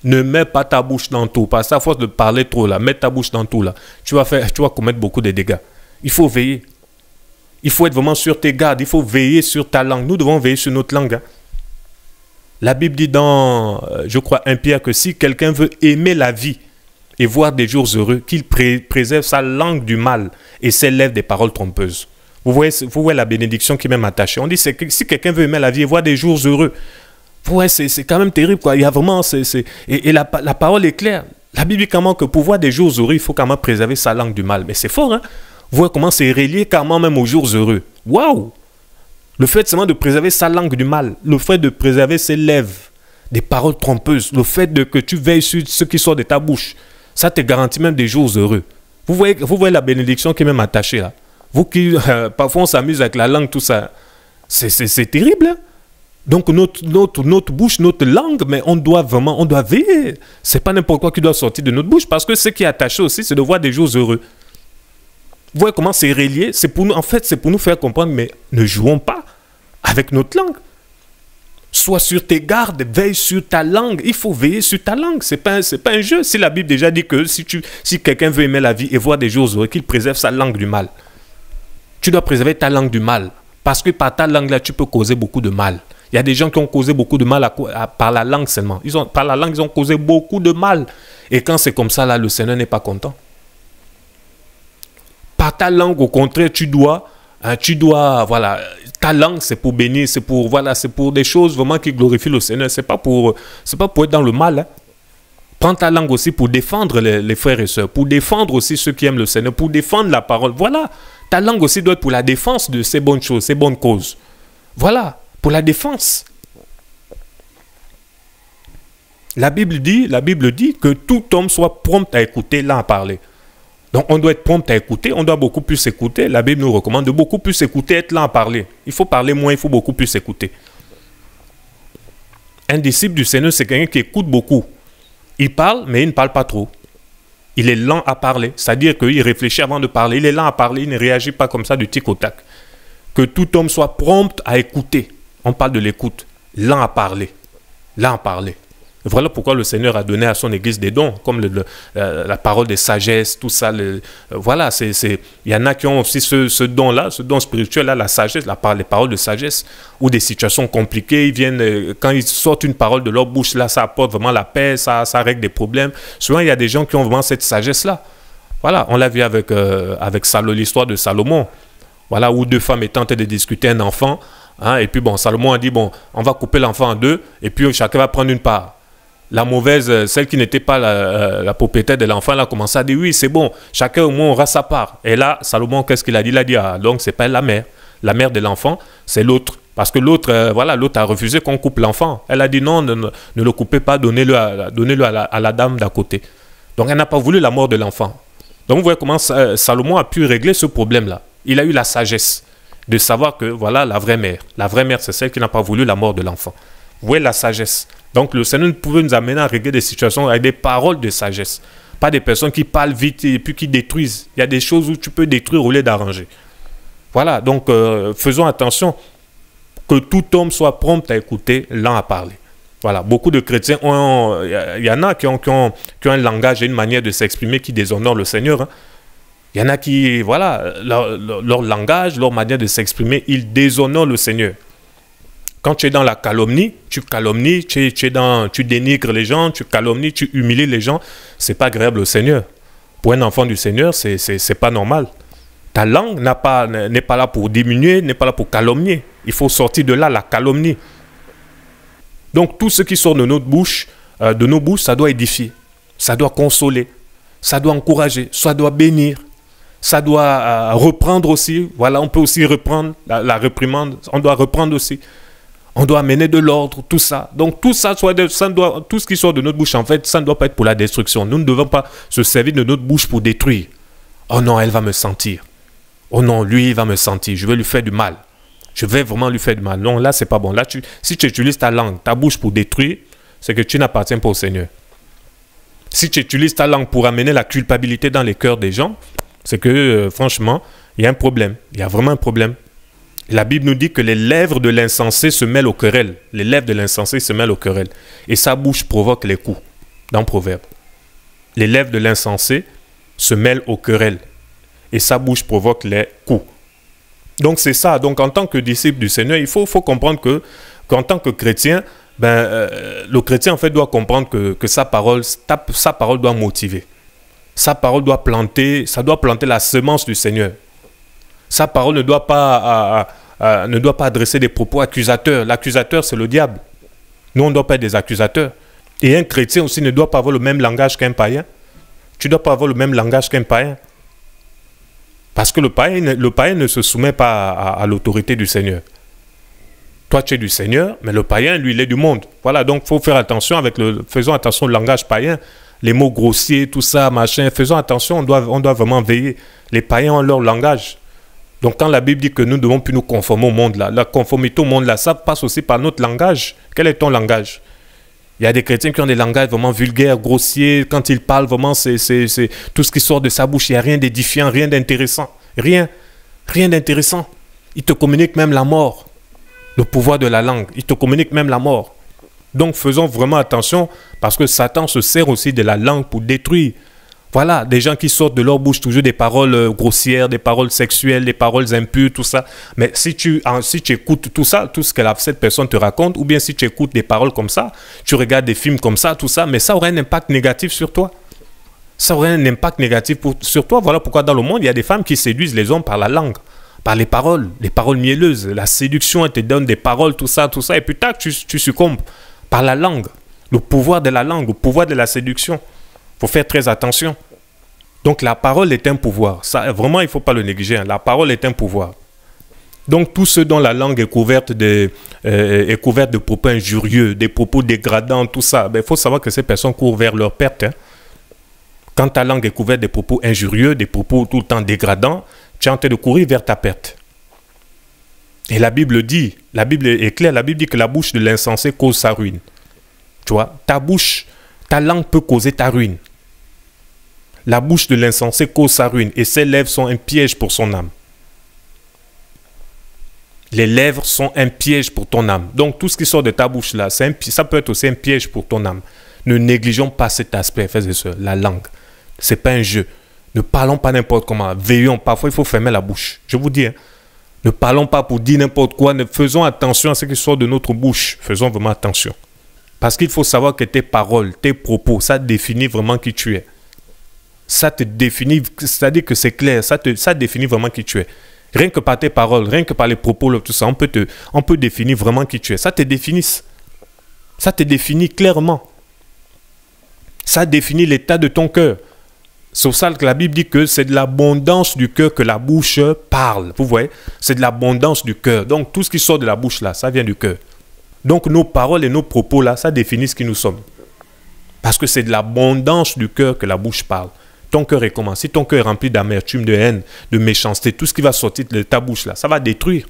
Ne mets pas ta bouche dans tout. Parce qu'à force de parler trop là, mets ta bouche dans tout là. Tu vas, faire, tu vas commettre beaucoup de dégâts. Il faut veiller. Il faut être vraiment sur tes gardes, il faut veiller sur ta langue. Nous devons veiller sur notre langue. Hein. La Bible dit dans, euh, je crois, 1 Pierre que si quelqu'un veut aimer la vie et voir des jours heureux, qu'il préserve sa langue du mal et s'élève des paroles trompeuses. Vous voyez, vous voyez la bénédiction qui est même attachée. On dit que si quelqu'un veut aimer la vie et voir des jours heureux, ouais, c'est quand même terrible. Quoi. Il y a vraiment. Et, la, parole est claire. La Bible dit comment que pour voir des jours heureux, il faut quand même préserver sa langue du mal. Mais c'est fort, hein? voyez comment c'est relié carrément même aux jours heureux. Waouh Le fait seulement de préserver sa langue du mal, le fait de préserver ses lèvres des paroles trompeuses, le fait de que tu veilles sur ce qui sort de ta bouche, ça te garantit même des jours heureux. Vous voyez, vous voyez la bénédiction qui est même attachée là. Vous qui, euh, parfois on s'amuse avec la langue, tout ça. C'est terrible. Hein. Donc notre, notre, notre bouche, notre langue, mais on doit vraiment, on doit veiller. C'est pas n'importe quoi qui doit sortir de notre bouche parce que ce qui est attaché aussi, c'est de voir des jours heureux. Vous voyez comment c'est relié C'est pour nous, en fait, c'est pour nous faire comprendre, mais ne jouons pas avec notre langue. Sois sur tes gardes, veille sur ta langue. Il faut veiller sur ta langue. C'est pas, c'est pas un jeu. Si la Bible déjà dit que si tu, si quelqu'un veut aimer la vie et voir des choses qu'il préserve sa langue du mal. Tu dois préserver ta langue du mal parce que par ta langue là, tu peux causer beaucoup de mal. Il y a des gens qui ont causé beaucoup de mal par la langue seulement. Ils ont, par la langue, ils ont causé beaucoup de mal. Et quand c'est comme ça là, le Seigneur n'est pas content. Par ta langue, au contraire, tu dois, hein, tu dois, voilà, ta langue, c'est pour bénir, c'est pour, voilà, c'est pour des choses vraiment qui glorifient le Seigneur. C'est pas pour, c'est pas pour être dans le mal. Hein. Prends ta langue aussi pour défendre les, frères et sœurs, pour défendre aussi ceux qui aiment le Seigneur, pour défendre la parole. Voilà, ta langue aussi doit être pour la défense de ces bonnes choses, ces bonnes causes. Voilà, pour la défense. La Bible dit, la Bible dit que tout homme soit prompt à écouter là à parler. Donc on doit être prompt à écouter, on doit beaucoup plus écouter. La Bible nous recommande de beaucoup plus écouter, être lent à parler. Il faut parler moins, il faut beaucoup plus écouter. Un disciple du Seigneur, c'est quelqu'un qui écoute beaucoup. Il parle, mais il ne parle pas trop. Il est lent à parler, c'est-à-dire qu'il réfléchit avant de parler. Il est lent à parler, il ne réagit pas comme ça du tic au tac. Que tout homme soit prompt à écouter. On parle de l'écoute. Lent à parler. Lent à parler. Voilà pourquoi le Seigneur a donné à son Église des dons, comme euh, la, parole de sagesse, tout ça. Euh, voilà, il y en a qui ont aussi ce, don-là, ce don spirituel-là, la sagesse, la, les paroles de sagesse, ou des situations compliquées. Ils viennent, euh, quand ils sortent une parole de leur bouche, là, ça apporte vraiment la paix, ça, ça règle des problèmes. Souvent, il y a des gens qui ont vraiment cette sagesse-là. Voilà, on l'a vu avec, l'histoire de Salomon. Voilà, où deux femmes étaient train de discuter un enfant. Hein, et puis bon, Salomon a dit, bon, on va couper l'enfant en deux, et puis chacun va prendre une part la mauvaise, euh, celle qui n'était pas la, euh, la propriétaire de l'enfant, elle a commencé à dire oui, c'est bon, chacun au moins aura sa part. Et là, Salomon, qu'est-ce qu'il a dit Il a dit ah, donc c'est pas la mère, la mère de l'enfant, c'est l'autre. Parce que l'autre, euh, voilà, l'autre a refusé qu'on coupe l'enfant. Elle a dit non, ne, le coupez pas, donnez-le à, la, dame d'à côté. Donc elle n'a pas voulu la mort de l'enfant. Donc vous voyez comment Salomon a pu régler ce problème-là. Il a eu la sagesse de savoir que voilà la vraie mère. La vraie mère, c'est celle qui n'a pas voulu la mort de l'enfant. Vous voyez la sagesse. Donc le Seigneur pouvait nous amener à régler des situations avec des paroles de sagesse. Pas des personnes qui parlent vite et puis qui détruisent. Il y a des choses où tu peux détruire au lieu d'arranger. Voilà, donc euh, faisons attention que tout homme soit prompt à écouter, lent à parler. Voilà, beaucoup de chrétiens, il y en a qui ont, ont, un langage et une manière de s'exprimer qui déshonore le Seigneur. Hein. Il y en a qui, voilà, leur langage, leur manière de s'exprimer, ils déshonorent le Seigneur. Quand tu es dans la calomnie, tu calomnies, tu, dénigres les gens, tu calomnies, tu humilies les gens. C'est pas agréable au Seigneur. Pour un enfant du Seigneur, c'est, n'est pas normal. Ta langue n'est pas, là pour diminuer, n'est pas là pour calomnier. Il faut sortir de là la calomnie. Donc tout ce qui sort de notre bouche, euh, de nos bouches, ça doit édifier, ça doit consoler, ça doit encourager, ça doit bénir, ça doit euh, reprendre aussi. Voilà, on peut aussi reprendre la, réprimande, on doit reprendre aussi on doit amener de l'ordre, tout ça. Donc tout ça, soit de, ça doit, tout ce qui sort de notre bouche, en fait, ça ne doit pas être pour la destruction. Nous ne devons pas se servir de notre bouche pour détruire. Oh non, elle va me sentir. Oh non, lui, il va me sentir. Je vais lui faire du mal. Je vais vraiment lui faire du mal. Non, là, c'est pas bon. Là, tu, si tu utilises ta langue, ta bouche pour détruire, c'est que tu n'appartiens pas au Seigneur. Si tu utilises ta langue pour amener la culpabilité dans les cœurs des gens, c'est que, euh, franchement, il y a un problème. Il y a vraiment un problème. La Bible nous dit que les lèvres de l'insensé se mêlent aux querelles. Les lèvres de l'insensé se mêlent aux querelles. Et sa bouche provoque les coups, dans Proverbe. Les lèvres de l'insensé se mêlent aux querelles. Et sa bouche provoque les coups. Donc c'est ça. Donc en tant que disciple du Seigneur, il faut, faut comprendre que qu'en tant que chrétien, ben, euh, le chrétien en fait doit comprendre que, sa, parole, sa parole doit motiver. Sa parole doit planter, ça doit planter la semence du Seigneur. Sa parole ne doit pas... Euh, ne doit pas adresser des propos accusateurs. L'accusateur, c'est le diable. Nous, on ne doit pas être des accusateurs. Et un chrétien aussi ne doit pas avoir le même langage qu'un païen. Tu ne dois pas avoir le même langage qu'un païen. Parce que le païen, le païen ne se soumet pas à, l'autorité du Seigneur. Toi, tu es du Seigneur, mais le païen, lui, il est du monde. Voilà, donc faut faire attention avec le. Faisons attention au langage païen. Les mots grossiers, tout ça, machin. Faisons attention, on doit, on doit vraiment veiller. Les païens ont leur langage. Donc quand la Bible dit que nous devons plus nous conformer au monde, là, la conformité au monde, là, ça passe aussi par notre langage. Quel est ton langage Il y a des chrétiens qui ont des langages vraiment vulgaires, grossiers. Quand ils parlent, vraiment, c'est tout ce qui sort de sa bouche. Il n'y a rien d'édifiant, rien d'intéressant. Rien. Rien d'intéressant. Il te communique même la mort. Le pouvoir de la langue. Il te communique même la mort. Donc faisons vraiment attention parce que Satan se sert aussi de la langue pour détruire. Voilà, des gens qui sortent de leur bouche toujours des paroles euh, grossières, des paroles sexuelles, des paroles impures, tout ça. Mais si tu, si tu écoutes tout ça, tout ce que la, cette personne te raconte, ou bien si tu écoutes des paroles comme ça, tu regardes des films comme ça, tout ça, mais ça aurait un impact négatif sur toi. Ça aurait un impact négatif sur toi. Voilà pourquoi dans le monde, il y a des femmes qui séduisent les hommes par la langue par les paroles, les paroles mielleuses, la séduction, elle te donne des paroles, tout ça, tout ça, et puis tac, tu, tu, succombes par la langue, le pouvoir de la langue, le pouvoir de la séduction faut faire très attention. Donc la parole est un pouvoir. Ça, vraiment, il ne faut pas le négliger. Hein. La parole est un pouvoir. Donc tous ceux dont la langue est couverte de, euh, couverte de propos injurieux, des propos dégradants, tout ça, il ben, faut savoir que ces personnes courent vers leur perte. Hein. Quand ta langue est couverte de propos injurieux, des propos tout le temps dégradants, tu es en train de courir vers ta perte. Et la Bible dit, la Bible est claire, la Bible dit que la bouche de l'insensé cause sa ruine. Tu vois, ta bouche, ta langue peut causer ta ruine. La bouche de l'insensé cause sa ruine et ses lèvres sont un piège pour son âme. Les lèvres sont un piège pour ton âme. Donc tout ce qui sort de ta bouche là, ça peut être aussi un piège pour ton âme. Ne négligeons pas cet aspect, frères et la langue. C'est pas un jeu. Ne parlons pas n'importe comment. Veillons. Parfois, il faut fermer la bouche. Je vous dis. Hein. Ne parlons pas pour dire n'importe quoi. Ne faisons attention à ce qui sort de notre bouche. Faisons vraiment attention. Parce qu'il faut savoir que tes paroles, tes propos, ça définit vraiment qui tu es ça te définit, c'est-à-dire que c'est clair, ça, te, ça définit vraiment qui tu es. Rien que par tes paroles, rien que par les propos, tout ça, on peut, te, on peut définir vraiment qui tu es. Ça te définit, Ça te définit clairement. Ça définit l'état de ton cœur. Sauf ça que la Bible dit que c'est de l'abondance du cœur que la bouche parle. Vous voyez C'est de l'abondance du cœur. Donc tout ce qui sort de la bouche là, ça vient du cœur. Donc nos paroles et nos propos là, ça définit ce qui nous sommes. Parce que c'est de l'abondance du cœur que la bouche parle ton cœur est comment Si ton cœur est rempli d'amertume, de haine, de méchanceté, tout ce qui va sortir de ta bouche là, ça va détruire.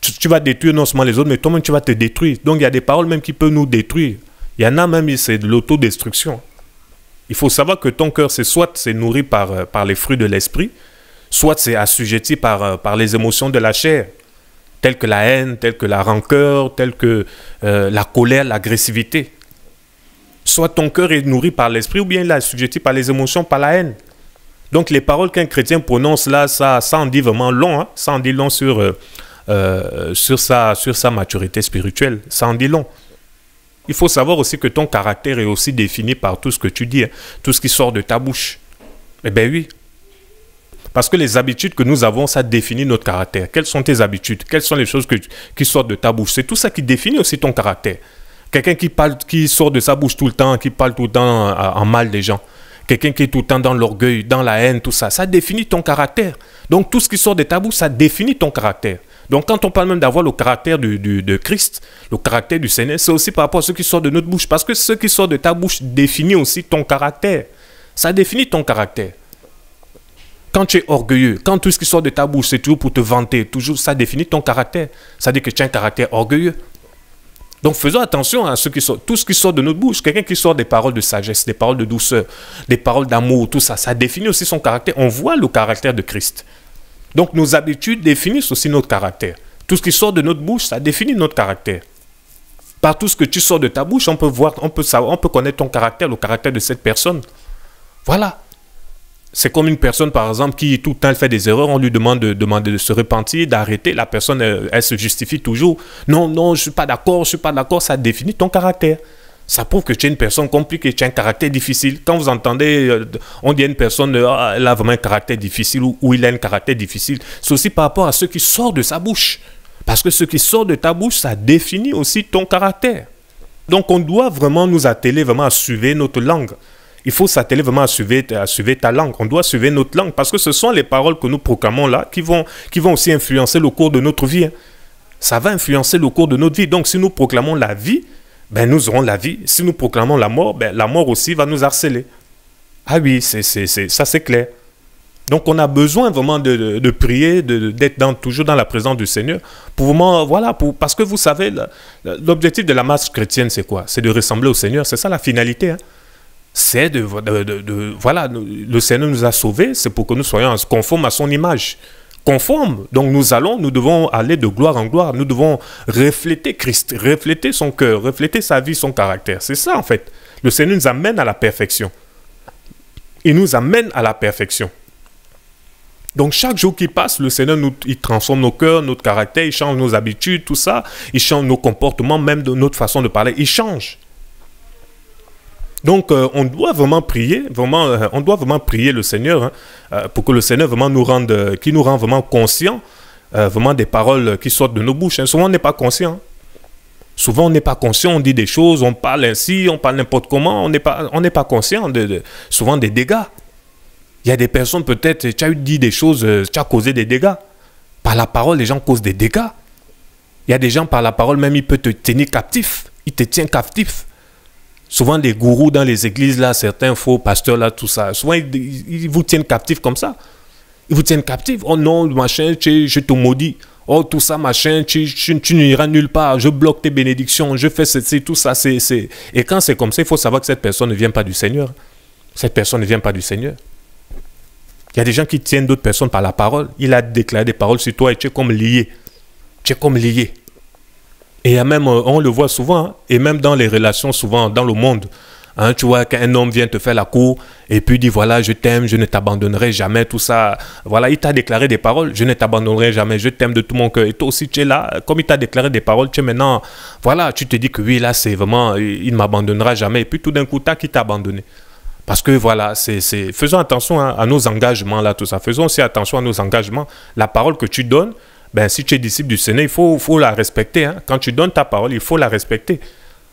Tu, vas détruire non seulement les autres, mais toi-même tu vas te détruire. Donc il y a des paroles même qui peuvent nous détruire. Il y en a même, c'est de l'autodestruction. Il faut savoir que ton cœur, c'est soit c'est nourri par, euh, par les fruits de l'esprit, soit c'est assujetti par, euh, par les émotions de la chair, telles que la haine, telles que la rancœur, telles que euh, la colère, l'agressivité. Soit ton cœur est nourri par l'esprit ou bien il est sujeté par les émotions, par la haine. Donc les paroles qu'un chrétien prononce là, ça, ça en dit vraiment long, hein. ça en dit long sur, euh, euh, sur, sa, sur sa maturité spirituelle, ça en dit long. Il faut savoir aussi que ton caractère est aussi défini par tout ce que tu dis, hein. tout ce qui sort de ta bouche. Eh bien oui. Parce que les habitudes que nous avons, ça définit notre caractère. Quelles sont tes habitudes Quelles sont les choses que, qui sortent de ta bouche C'est tout ça qui définit aussi ton caractère. Quelqu'un qui parle, qui sort de sa bouche tout le temps, qui parle tout le temps euh, en mal des gens. Quelqu'un qui est tout le temps dans l'orgueil, dans la haine, tout ça, ça définit ton caractère. Donc tout ce qui sort de ta bouche, ça définit ton caractère. Donc quand on parle même d'avoir le caractère de Christ, le caractère du Seigneur, c'est aussi par rapport à ce qui sort de notre bouche. Parce que ce qui sort de ta bouche définit aussi ton caractère. Ça définit ton caractère. Quand tu es orgueilleux, quand tout ce qui sort de ta bouche, c'est toujours pour te vanter, toujours ça définit ton caractère. Ça dit que tu as un caractère orgueilleux. Donc faisons attention à tout ce qui sort de notre bouche. Quelqu'un qui sort des paroles de sagesse, des paroles de douceur, des paroles d'amour, tout ça, ça définit aussi son caractère. On voit le caractère de Christ. Donc nos habitudes définissent aussi notre caractère. Tout ce qui sort de notre bouche, ça définit notre caractère. Par tout ce que tu sors de ta bouche, on peut voir, on peut savoir, on peut connaître ton caractère, le caractère de cette personne. Voilà c'est comme une personne, par exemple, qui tout le temps fait des erreurs, on lui demande de, demander de se repentir, d'arrêter, la personne, euh, elle, se justifie toujours. Non, non, je ne suis pas d'accord, je suis pas d'accord, ça définit ton caractère. Ça prouve que tu es une personne compliquée, tu as un caractère difficile. Quand vous entendez, euh, on dit à une personne, euh, ah, elle a vraiment un caractère difficile ou, il a un caractère difficile, c'est aussi par rapport à ce qui sort de sa bouche. Parce que ce qui sort de ta bouche, ça définit aussi ton caractère. Donc on doit vraiment nous atteler vraiment à suivre notre langue il faut s'atteler vraiment à suivre, à ta langue. On doit suivre notre langue parce que ce sont les paroles que nous proclamons là qui vont, qui vont aussi influencer le cours de notre vie. Hein. Ça va influencer le cours de notre vie. Donc si nous proclamons la vie, ben, nous aurons la vie. Si nous proclamons la mort, ben, la mort aussi va nous harceler. Ah oui, c'est, ça c'est clair. Donc on a besoin vraiment de, prier, d'être dans, toujours dans la présence du Seigneur. Pour vraiment, voilà, pour, parce que vous savez, l'objectif de la masse chrétienne, c'est quoi C'est de ressembler au Seigneur. C'est ça la finalité. Hein c'est de, Voilà, le Seigneur nous a sauvés, c'est pour que nous soyons conformes à son image. Conformes. Donc nous allons, nous devons aller de gloire en gloire. Nous devons refléter Christ, refléter son cœur, refléter sa vie, son caractère. C'est ça en fait. Le Seigneur nous amène à la perfection. Il nous amène à la perfection. Donc chaque jour qui passe, le Seigneur nous, il transforme nos cœurs, notre caractère, il change nos habitudes, tout ça, il change nos comportements, même de notre façon de parler, il change. Donc, euh, on doit vraiment prier, vraiment, euh, on doit vraiment prier le Seigneur hein, euh, pour que le Seigneur vraiment nous rende, qui nous rend vraiment conscients, vraiment des paroles qui sortent de nos bouches. Hein. Souvent, on n'est pas conscient. Hein. Souvent, on n'est pas conscient, on dit des choses, on parle ainsi, on parle n'importe comment, on n'est pas, on n'est pas conscient de, souvent des dégâts. Il y a des personnes peut-être, tu as dit des choses, tu as causé des dégâts. Par la parole, les gens causent des dégâts. Il y a des gens par la parole même, ils peuvent te tenir captif, Ils te tiennent captif souvent des gourous dans les églises, là, certains faux pasteurs, là, tout ça. Souvent, ils, vous tiennent captifs comme ça. Ils vous tiennent captifs. Oh non, machin, je te maudis. Oh, tout ça, machin, tu, n'iras nulle part. Je bloque tes bénédictions, je fais ceci, tout ça. c'est Et quand c'est comme ça, il faut savoir que cette personne ne vient pas du Seigneur. Cette personne ne vient pas du Seigneur. Il y a des gens qui tiennent d'autres personnes par la parole. Il a déclaré des paroles sur toi et tu es comme lié. Tu es comme lié. Et même, euh, on le voit souvent, hein, et même dans les relations, souvent dans le monde. Hein, tu vois qu'un homme vient te faire la cour et puis dit voilà, je t'aime, je ne t'abandonnerai jamais, tout ça. Voilà, il t'a déclaré des paroles, je ne t'abandonnerai jamais, je t'aime de tout mon cœur. Et toi aussi, tu es là, comme il t'a déclaré des paroles, tu es maintenant, voilà, tu te dis que oui, là, c'est vraiment, euh, il ne m'abandonnera jamais. Et puis tout d'un coup, t'as qui t'a abandonné. Parce que voilà, c'est, faisons attention à, hein, à, nos engagements, là, tout ça. Faisons aussi attention à nos engagements. La parole que tu donnes, ben, si tu es disciple du Seigneur, il faut, faut la respecter. Hein. Quand tu donnes ta parole, il faut la respecter.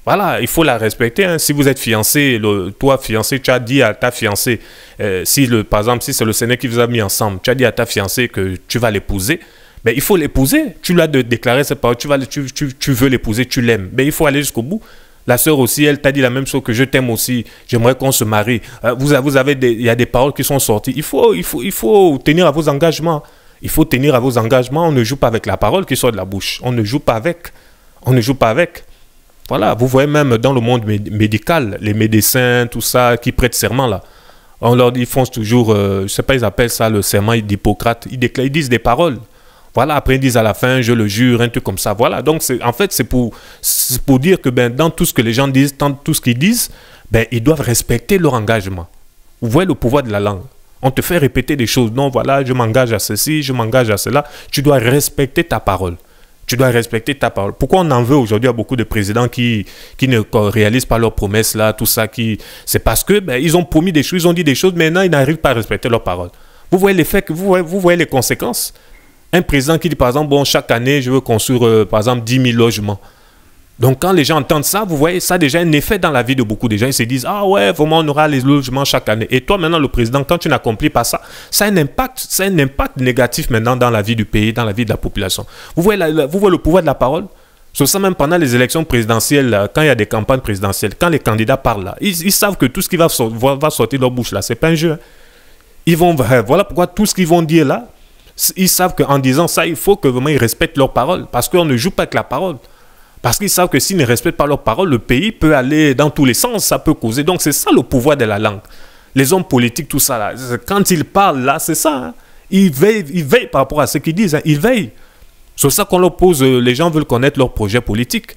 Voilà, il faut la respecter. Hein. Si vous êtes fiancé, le, toi, fiancé, tu as dit à ta fiancée, euh, si le, par exemple, si c'est le Seigneur qui vous a mis ensemble, tu as dit à ta fiancée que tu vas l'épouser, ben, il faut l'épouser. Tu l'as déclaré cette parole, tu, vas, tu, tu, tu veux l'épouser, tu l'aimes. Mais ben, il faut aller jusqu'au bout. La sœur aussi, elle t'a dit la même chose que je t'aime aussi. J'aimerais qu'on se marie. Euh, vous avez, il y a des paroles qui sont sorties. Il faut, il faut, il faut tenir à vos engagements. Il faut tenir à vos engagements. On ne joue pas avec la parole qui sort de la bouche. On ne joue pas avec. On ne joue pas avec. Voilà, vous voyez même dans le monde médical, les médecins, tout ça, qui prêtent serment là. On leur dit, ils font toujours, euh, je ne sais pas, ils appellent ça le serment d'Hippocrate. Ils, disent des paroles. Voilà, après ils disent à la fin, je le jure, un truc comme ça. Voilà, donc en fait, c'est pour, pour dire que ben, dans tout ce que les gens disent, dans tout ce qu'ils disent, ben, ils doivent respecter leur engagement. Vous voyez le pouvoir de la langue. On te fait répéter des choses. Non, voilà, je m'engage à ceci, je m'engage à cela. Tu dois respecter ta parole. Tu dois respecter ta parole. Pourquoi on en veut aujourd'hui à beaucoup de présidents qui, ne réalisent pas leurs promesses, là, tout ça, qui... c'est parce que ben, ils ont promis des choses, ils ont dit des choses, maintenant ils n'arrivent pas à respecter leurs paroles. Vous voyez les faits, vous les conséquences. Un président qui dit, par exemple, bon, chaque année, je veux construire, euh, par exemple, 10 000 logements. Donc, quand les gens entendent ça, vous voyez, ça a déjà un effet dans la vie de beaucoup de gens. Ils se disent, ah ouais, vraiment, on aura les logements chaque année. Et toi, maintenant, le président, quand tu n'accomplis pas ça, ça a un impact, ça un impact négatif maintenant dans la vie du pays, dans la vie de la population. Vous voyez, vous voyez le pouvoir de la parole sur ça, même pendant les élections présidentielles, quand il y a des campagnes présidentielles, quand les candidats parlent là, ils, savent que tout ce qui va, sortir de leur bouche là, c'est pas un jeu. Hein. Ils vont, euh, voilà pourquoi tout ce qu'ils vont dire là, ils savent qu'en disant ça, il faut que vraiment ils respectent leur parole parce qu'on ne joue pas avec la parole. Parce qu'ils savent que s'ils ne respectent pas leurs paroles, le pays peut aller dans tous les sens, ça peut causer. Donc c'est ça le pouvoir de la langue. Les hommes politiques, tout ça, là, quand ils parlent, là, c'est ça. Hein. Ils, veillent, par rapport à ce qu'ils disent. Hein. Ils veillent. C'est ça qu'on leur pose. Euh, les gens veulent connaître leur projet politique.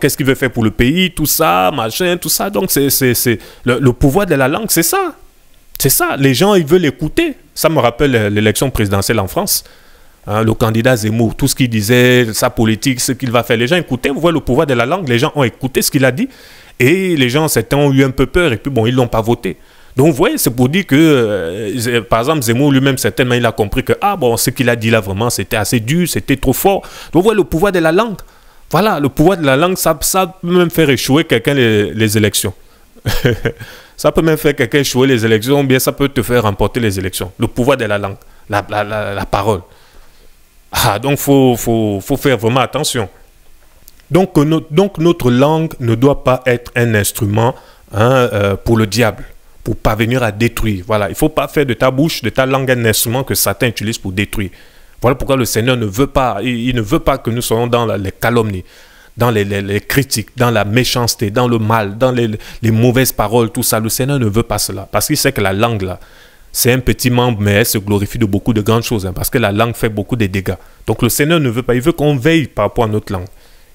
Qu'est-ce qu'ils veulent faire pour le pays, tout ça, machin, tout ça. Donc c'est le, le pouvoir de la langue, c'est ça. C'est ça. Les gens, ils veulent l'écouter. Ça me rappelle euh, l'élection présidentielle en France. Hein, le candidat Zemmour, tout ce qu'il disait, sa politique, ce qu'il va faire, les gens écoutaient, vous voyez le pouvoir de la langue, les gens ont écouté ce qu'il a dit, et les gens, certains ont eu un peu peur, et puis bon, ils ne l'ont pas voté. Donc vous voyez, c'est pour dire que, euh, par exemple, Zemmour lui-même, certainement, il a compris que, ah bon, ce qu'il a dit là, vraiment, c'était assez dur, c'était trop fort. Donc vous voyez le pouvoir de la langue. Voilà, le pouvoir de la langue, ça, peut même faire échouer quelqu'un les, élections. ça peut même faire quelqu'un échouer les élections, bien ça peut te faire remporter les élections. Le pouvoir de la langue, la parole. Ah, donc faut, faut, faire vraiment attention. Donc, donc notre langue ne doit pas être un instrument hein, euh, pour le diable, pour parvenir à détruire. Voilà, il ne faut pas faire de ta bouche, de ta langue un instrument que Satan utilise pour détruire. Voilà pourquoi le Seigneur ne veut pas, il, ne veut pas que nous soyons dans les calomnies, dans les, critiques, dans la méchanceté, dans le mal, dans les, les mauvaises paroles, tout ça. Le Seigneur ne veut pas cela, parce qu'il sait que la langue là, c'est un petit membre, mais elle se glorifie de beaucoup de grandes choses, hein, parce que la langue fait beaucoup de dégâts. Donc le Seigneur ne veut pas, il veut qu'on veille par rapport à notre langue.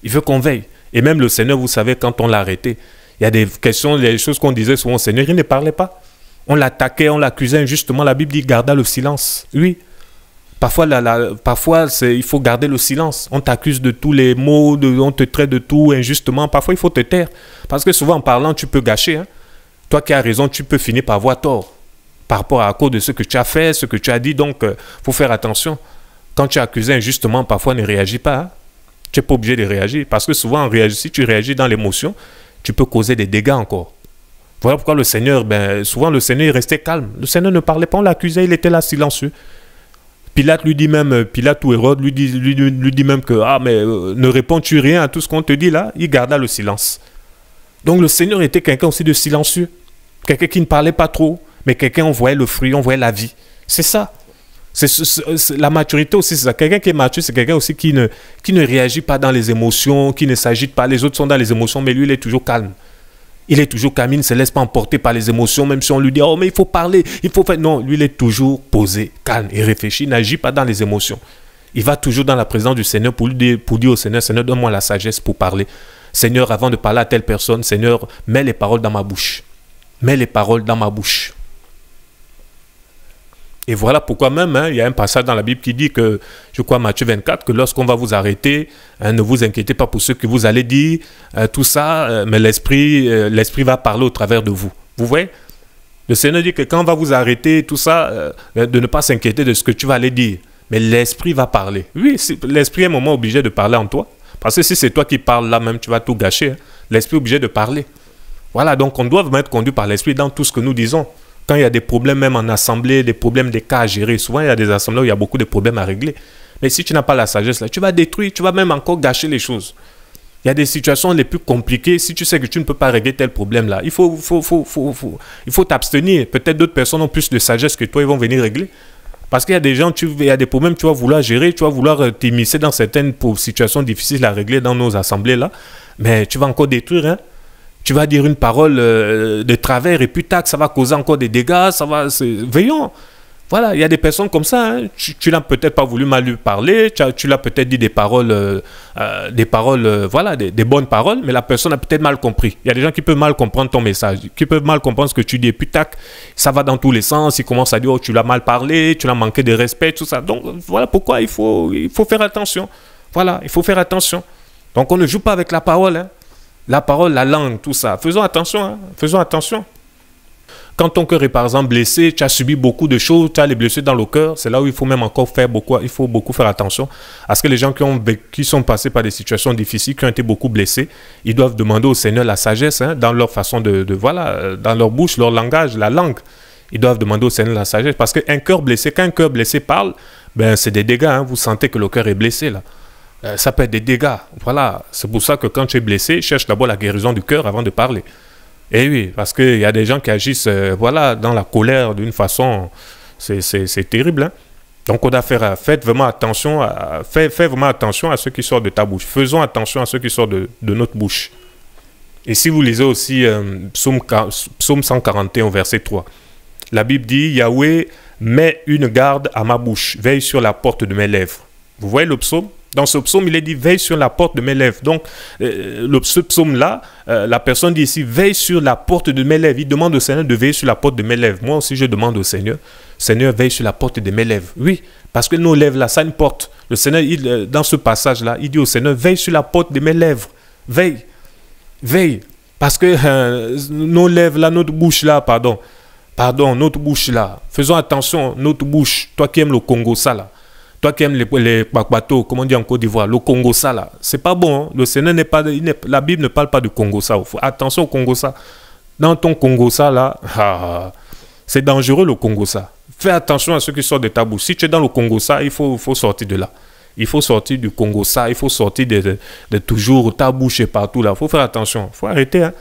Il veut qu'on veille. Et même le Seigneur, vous savez, quand on l'a arrêté, il y a des questions, des choses qu'on disait souvent au Seigneur, il ne parlait pas. On l'attaquait, on l'accusait injustement. La Bible dit garda le silence. Oui. Parfois, il faut garder le silence. On t'accuse de tous les mots, on te traite de tout injustement. Parfois, il faut te taire. Parce que souvent, en parlant, tu peux gâcher. Hein. Toi qui as raison, tu peux finir par avoir tort par rapport à, cause de ce que tu as fait, ce que tu as dit. Donc, il euh, faut faire attention. Quand tu es accusé injustement, parfois ne réagis pas. Tu n'es pas obligé de réagir. Parce que souvent, si tu réagis dans l'émotion, tu peux causer des dégâts encore. Voilà pourquoi le Seigneur, ben, souvent le Seigneur restait calme. Le Seigneur ne parlait pas, on l'accusait, il était là silencieux. Pilate lui dit même, euh, Pilate ou Hérode lui dit, lui, dit même que, ah mais euh, ne réponds-tu rien à tout ce qu'on te dit là Il garda le silence. Donc le Seigneur était quelqu'un aussi de silencieux, quelqu'un qui ne parlait pas trop, mais quelqu'un, on voyait le fruit, on voyait la vie. C'est ça. C'est, la maturité aussi, c'est ça. Quelqu'un qui est mature, c'est quelqu'un aussi qui ne, qui ne réagit pas dans les émotions, qui ne s'agite pas. Les autres sont dans les émotions, mais lui, il est toujours calme. Il est toujours calme, il ne se laisse pas emporter par les émotions, même si on lui dit, oh, mais il faut parler, il faut faire. Non, lui, il est toujours posé, calme, et réfléchi. il n'agit pas dans les émotions. Il va toujours dans la présence du Seigneur pour, lui pour dire au Seigneur, Seigneur, donne-moi la sagesse pour parler. Seigneur, avant de parler à telle personne, Seigneur, mets les paroles dans ma bouche. Mets les paroles dans ma bouche. Et voilà pourquoi même, hein, il y a un passage dans la Bible qui dit que, je crois Matthieu 24, que lorsqu'on va vous arrêter, hein, ne vous inquiétez pas pour ce que vous allez dire, euh, tout ça, euh, mais l'esprit, euh, l'esprit va parler au travers de vous. Vous voyez Le Seigneur dit que quand on va vous arrêter, tout ça, de ne pas s'inquiéter de ce que tu vas aller dire, mais l'esprit va parler. Oui, l'esprit est un moment obligé de parler en toi, parce que si c'est toi qui parles là même, tu vas tout gâcher. Hein. L'esprit est obligé de parler. Voilà, donc on doit être conduit par l'esprit dans tout ce que nous disons. Quand il y a des problèmes, même en assemblée, des problèmes, des cas à gérer, souvent il y a des assemblées où il y a beaucoup de problèmes à régler. Mais si tu n'as pas la sagesse là, tu vas détruire, tu vas même encore gâcher les choses. Il y a des situations les plus compliquées. Si tu sais que tu ne peux pas régler tel problème là, il faut, faut, il faut t'abstenir. Peut-être d'autres personnes ont plus de sagesse que toi, ils vont venir régler. Parce qu'il y a des gens, tu, il y a des problèmes, tu vas vouloir gérer, tu vas vouloir euh, t'immiscer dans certaines situations difficiles à régler dans nos assemblées là. Mais tu vas encore détruire, hein. Tu vas dire une parole euh, de travers et puis tac, ça va causer encore des dégâts, ça va. Veillons. Voilà, il y a des personnes comme ça. Hein. Tu, l'as peut-être pas voulu mal lui parler, tu, l'as peut-être dit des paroles, euh, euh, des paroles, voilà, des, bonnes paroles, mais la personne a peut-être mal compris. Il y a des gens qui peuvent mal comprendre ton message, qui peuvent mal comprendre ce que tu dis. Et puis tac, ça va dans tous les sens. Ils commencent à dire oh tu l'as mal parlé, tu l'as manqué de respect, tout ça. Donc voilà pourquoi il faut, il faut faire attention. Voilà, il faut faire attention. Donc on ne joue pas avec la parole. Hein. La parole, la langue, tout ça. Faisons attention, hein. faisons attention. Quand ton cœur est par exemple blessé, tu as subi beaucoup de choses, tu as les blessures dans le cœur, c'est là où il faut même encore faire beaucoup, il faut beaucoup faire attention Parce que les gens qui, ont, qui sont passés par des situations difficiles, qui ont été beaucoup blessés, ils doivent demander au Seigneur la sagesse hein, dans leur façon de, voilà, euh, dans leur bouche, leur langage, la langue. Ils doivent demander au Seigneur la sagesse parce qu'un cœur blessé, quand un cœur blessé parle, ben c'est des dégâts. Hein. vous sentez que le cœur est blessé là. Euh, ça peut être des dégâts. Voilà, c'est pour ça que quand tu es blessé, cherche d'abord la guérison du cœur avant de parler. Et eh oui, parce qu'il y a des gens qui agissent euh, voilà, dans la colère d'une façon, c'est terrible. Hein. Donc on a fait, euh, faites vraiment attention, à, faites, vraiment attention à ce qui sort de ta bouche. Faisons attention à ce qui sort de, de notre bouche. Et si vous lisez aussi psaume, psaume 141, verset 3, la Bible dit, Yahweh, mets une garde à ma bouche, veille sur la porte de mes lèvres. Vous voyez le psaume dans ce psaume, il est dit veille sur la porte de mes lèvres. Donc, euh, ce psaume-là, euh, la personne dit ici veille sur la porte de mes lèvres. Il demande au Seigneur de veiller sur la porte de mes lèvres. Moi aussi, je demande au Seigneur Seigneur, veille sur la porte de mes lèvres. Oui, parce que nos lèvres, là, ça une porte. Le Seigneur, il, euh, dans ce passage-là, il dit au Seigneur veille sur la porte de mes lèvres. Veille. Veille. Parce que nos lèvres, là, notre bouche, là, pardon. Pardon, notre bouche, là. Faisons attention, notre bouche. Toi qui aimes le Congo, ça, là toi qui aimes les, les comme comment on dit en Côte d'Ivoire, le Congo ça là, c'est pas bon. Hein. Le n'est pas, la Bible ne parle pas du Congo ça. Attention au Congo ça. Dans ton Congo ça là, ah, c'est dangereux le Congo ça. Fais attention à ceux qui sortent des tabous. Si tu es dans le Congo ça, il faut, faut sortir de là. Il faut sortir du Congo ça, il faut sortir de, toujours ta partout là. Il faut faire attention, il faut arrêter. Hein.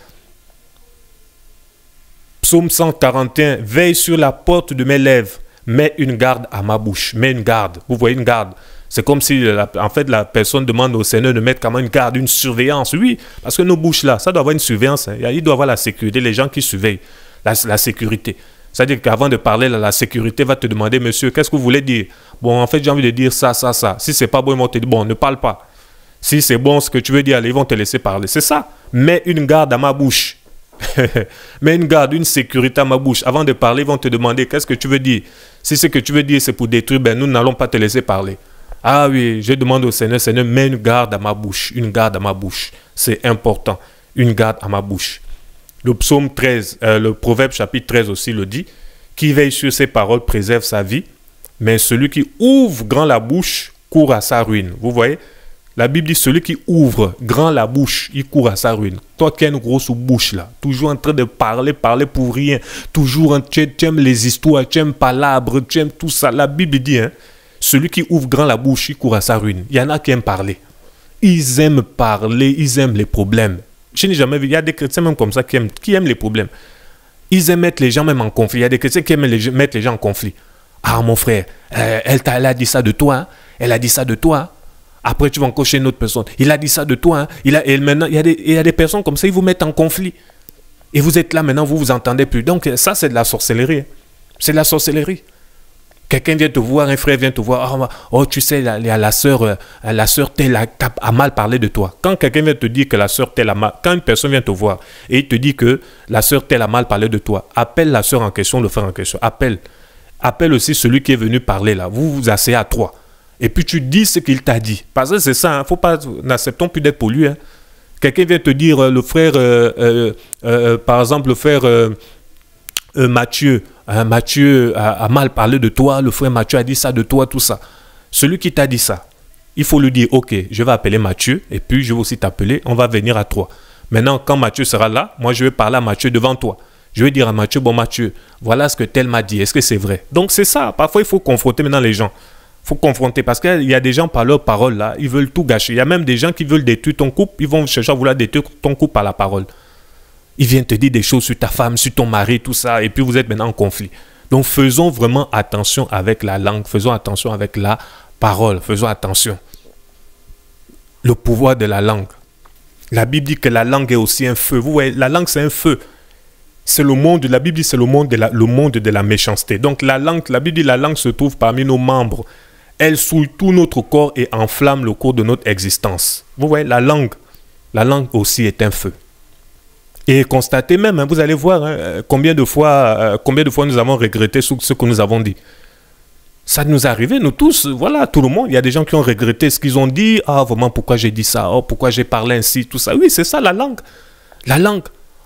Psaume 141, veille sur la porte de mes lèvres mets une garde à ma bouche, mets une garde. Vous voyez une garde. C'est comme si, en fait, la personne demande au Seigneur de mettre quand une garde, une surveillance. Oui, parce que nos bouches là, ça doit avoir une surveillance. Hein. Il doit avoir la sécurité, les gens qui surveillent la, sécurité. C'est-à-dire qu'avant de parler, la, sécurité va te demander, monsieur, qu'est-ce que vous voulez dire Bon, en fait, j'ai envie de dire ça, ça, ça. Si c'est pas bon, ils vont te dire, bon, ne parle pas. Si c'est bon ce que tu veux dire, allez, ils vont te laisser parler. C'est ça. Mets une garde à ma bouche. Mets une garde, une sécurité à ma bouche. Avant de parler, ils vont te demander, qu'est-ce que tu veux dire si ce que tu veux dire, c'est pour détruire, ben, nous n'allons pas te laisser parler. Ah oui, je demande au Seigneur, Seigneur, mets une garde à ma bouche, une garde à ma bouche. C'est important, une garde à ma bouche. Le psaume 13, euh, le proverbe chapitre 13 aussi le dit, qui veille sur ses paroles préserve sa vie, mais celui qui ouvre grand la bouche court à sa ruine. Vous voyez, la Bible dit celui qui ouvre grand la bouche, il court à sa ruine. Toi qui as une grosse bouche là, toujours en train de parler, parler pour rien, toujours en tu aimes les histoires, tu aimes palabres, tu aimes tout ça. La Bible dit hein, celui qui ouvre grand la bouche, il court à sa ruine. Il y en a qui aiment parler. Ils aiment parler, ils aiment les problèmes. Je n'ai jamais vu, il y a des chrétiens même comme ça qui aiment, qui aiment les problèmes. Ils aiment mettre les gens même en conflit. Il y a des chrétiens qui aiment les, mettre les gens en conflit. Ah mon frère, euh, elle, t'a a dit ça de toi, elle a dit ça de toi hein. Après, tu vas encocher une autre personne. Il a dit ça de toi. Hein. Il a, maintenant, il y, a des, il y a des personnes comme ça, ils vous mettent en conflit. Et vous êtes là maintenant, vous vous entendez plus. Donc, ça, c'est de la sorcellerie. Hein. C'est de la sorcellerie. Quelqu'un vient te voir, un frère vient te voir. Ah, oh, tu sais, la, la, la sœur, euh, la sœur telle a, mal parlé de toi. Quand quelqu'un vient te dire que la sœur telle a mal, quand une personne vient te voir et il te dit que la sœur telle a mal parlé de toi, appelle la sœur en question, le frère en question. Appelle. Appelle aussi celui qui est venu parler là. Vous vous asseyez à trois. Et puis tu dis ce qu'il t'a dit. Parce que c'est ça, hein, faut pas, n'acceptons plus d'être pour Hein. Quelqu'un vient te dire, euh, le frère, euh, euh, par exemple, le frère Mathieu, hein, Mathieu a, mal parlé de toi, le frère Mathieu a dit ça de toi, tout ça. Celui qui t'a dit ça, il faut lui dire, ok, je vais appeler Mathieu, et puis je vais aussi t'appeler, on va venir à toi. Maintenant, quand Mathieu sera là, moi je vais parler à Mathieu devant toi. Je vais dire à Mathieu, bon Mathieu, voilà ce que tel m'a dit, est-ce que c'est vrai Donc c'est ça, parfois il faut confronter maintenant les gens faut confronter parce qu'il y a des gens par leur parole là, ils veulent tout gâcher. Il y a même des gens qui veulent détruire ton couple, ils vont chercher à vouloir détruire ton couple par la parole. Ils viennent te dire des choses sur ta femme, sur ton mari, tout ça, et puis vous êtes maintenant en conflit. Donc faisons vraiment attention avec la langue, faisons attention avec la parole, faisons attention. Le pouvoir de la langue. La Bible dit que la langue est aussi un feu. Vous voyez, la langue c'est un feu. C'est le monde, la Bible dit c'est le monde, de la, le monde de la méchanceté. Donc la langue, la Bible dit la langue se trouve parmi nos membres elle souille tout notre corps et enflamme le cours de notre existence. Vous voyez, la langue, la langue aussi est un feu. Et constatez même, hein, vous allez voir hein, euh, combien, de fois, euh, combien de fois nous avons regretté ce, que nous avons dit. Ça nous est arrivé, nous tous, voilà, tout le monde. Il y a des gens qui ont regretté ce qu'ils ont dit. Ah, vraiment, pourquoi j'ai dit ça Oh, pourquoi j'ai parlé ainsi Tout ça. Oui, c'est ça la langue. La langue.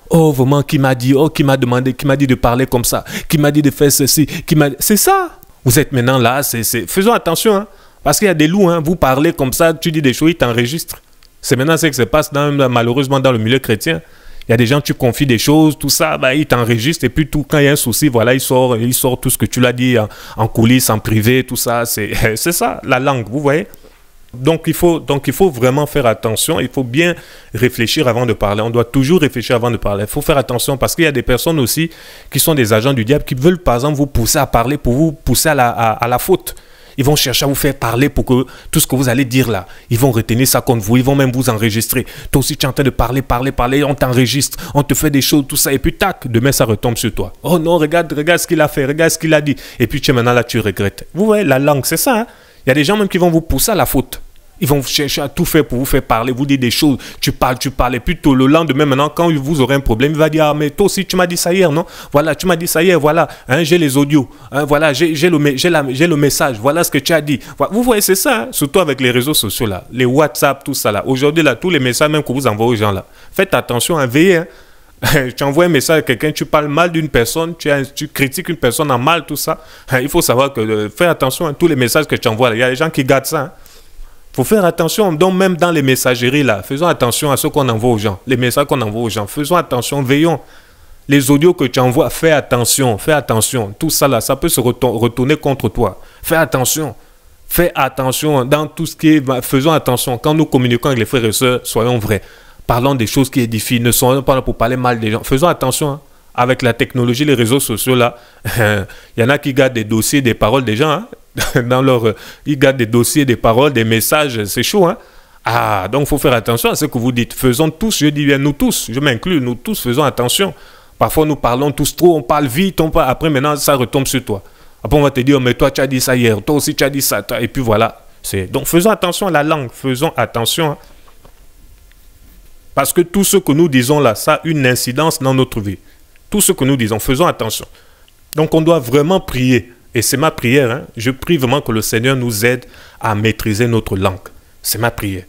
Oh, vraiment, qui m'a dit Oh, qui m'a demandé Qui m'a dit de parler comme ça Qui m'a dit de faire ceci Qui m'a C'est ça. Vous êtes maintenant là, c'est, faisons attention, hein. parce qu'il y a des loups, hein. vous parlez comme ça, tu dis des choses, ils t'enregistrent. C'est maintenant ce qui se passe dans, malheureusement dans le milieu chrétien. Il y a des gens, tu confies des choses, tout ça, bah, ils t'enregistrent et puis tout, quand il y a un souci, voilà, il sort, il sort tout ce que tu l'as dit en, coulisses, en privé, tout ça. c'est ça, la langue, vous voyez donc il, faut, donc il faut vraiment faire attention, il faut bien réfléchir avant de parler. On doit toujours réfléchir avant de parler. Il faut faire attention parce qu'il y a des personnes aussi qui sont des agents du diable qui veulent par exemple vous pousser à parler pour vous pousser à la, faute. Ils vont chercher à vous faire parler pour que tout ce que vous allez dire là, ils vont retenir ça contre vous, ils vont même vous enregistrer. Toi aussi, tu es en train de parler, parler, parler, on t'enregistre, on te fait des choses, tout ça, et puis tac, demain ça retombe sur toi. Oh non, regarde, regarde ce qu'il a fait, regarde ce qu'il a dit. Et puis tu es maintenant là, tu regrettes. Vous voyez, la langue, c'est ça. Hein. Il y a des gens même qui vont vous pousser à la faute. Ils vont chercher à tout faire pour vous faire parler, vous dire des choses. Tu parles, tu parles. Et puis le lendemain, maintenant, quand vous aurez un problème, il va dire Ah, mais toi aussi, tu m'as dit ça hier, non Voilà, tu m'as dit ça hier, voilà. Hein, j'ai les audios. Hein, voilà, j'ai le, le, message. Voilà ce que tu as dit. Vous voyez, c'est ça, hein, surtout avec les réseaux sociaux, là, les WhatsApp, tout ça, là. Aujourd'hui, là, tous les messages même que vous envoyez aux gens, là. Faites attention à hein, veiller. tu envoies un message à quelqu'un, tu parles mal d'une personne, tu, critiques une personne en mal, tout ça. Il faut savoir que, euh, fais attention à tous les messages que tu envoies. Il y a des gens qui gardent ça. Il hein. faut faire attention, donc même dans les messageries, là, faisons attention à ce qu'on envoie aux gens, les messages qu'on envoie aux gens. Faisons attention, veillons. Les audios que tu envoies, fais attention, fais attention. Tout ça, là, ça peut se retourner contre toi. Fais attention. Fais attention dans tout ce qui est... Bah, faisons attention. Quand nous communiquons avec les frères et sœurs, soyons vrais. Parlons des choses qui édifient. Ne sont pas pour parler mal des gens. Faisons attention. Hein, avec la technologie, les réseaux sociaux, là, il y en a qui gardent des dossiers, des paroles des gens. Hein. Dans leur, euh, ils gardent des dossiers, des paroles, des messages. C'est chaud. Hein. Ah, donc il faut faire attention à ce que vous dites. Faisons tous, je dis bien nous tous, je m'inclus, nous tous faisons attention. Parfois nous parlons tous trop, on parle vite, on parle, après maintenant ça retombe sur toi. Après on va te dire, mais toi tu as dit ça hier, toi aussi tu as dit ça, et puis voilà. Donc faisons attention à la langue, faisons attention. Parce que tout ce que nous disons là, ça a une incidence dans notre vie. Tout ce que nous disons, faisons attention. Donc on doit vraiment prier. Et c'est ma prière. Hein. Je prie vraiment que le Seigneur nous aide à maîtriser notre langue. C'est ma prière.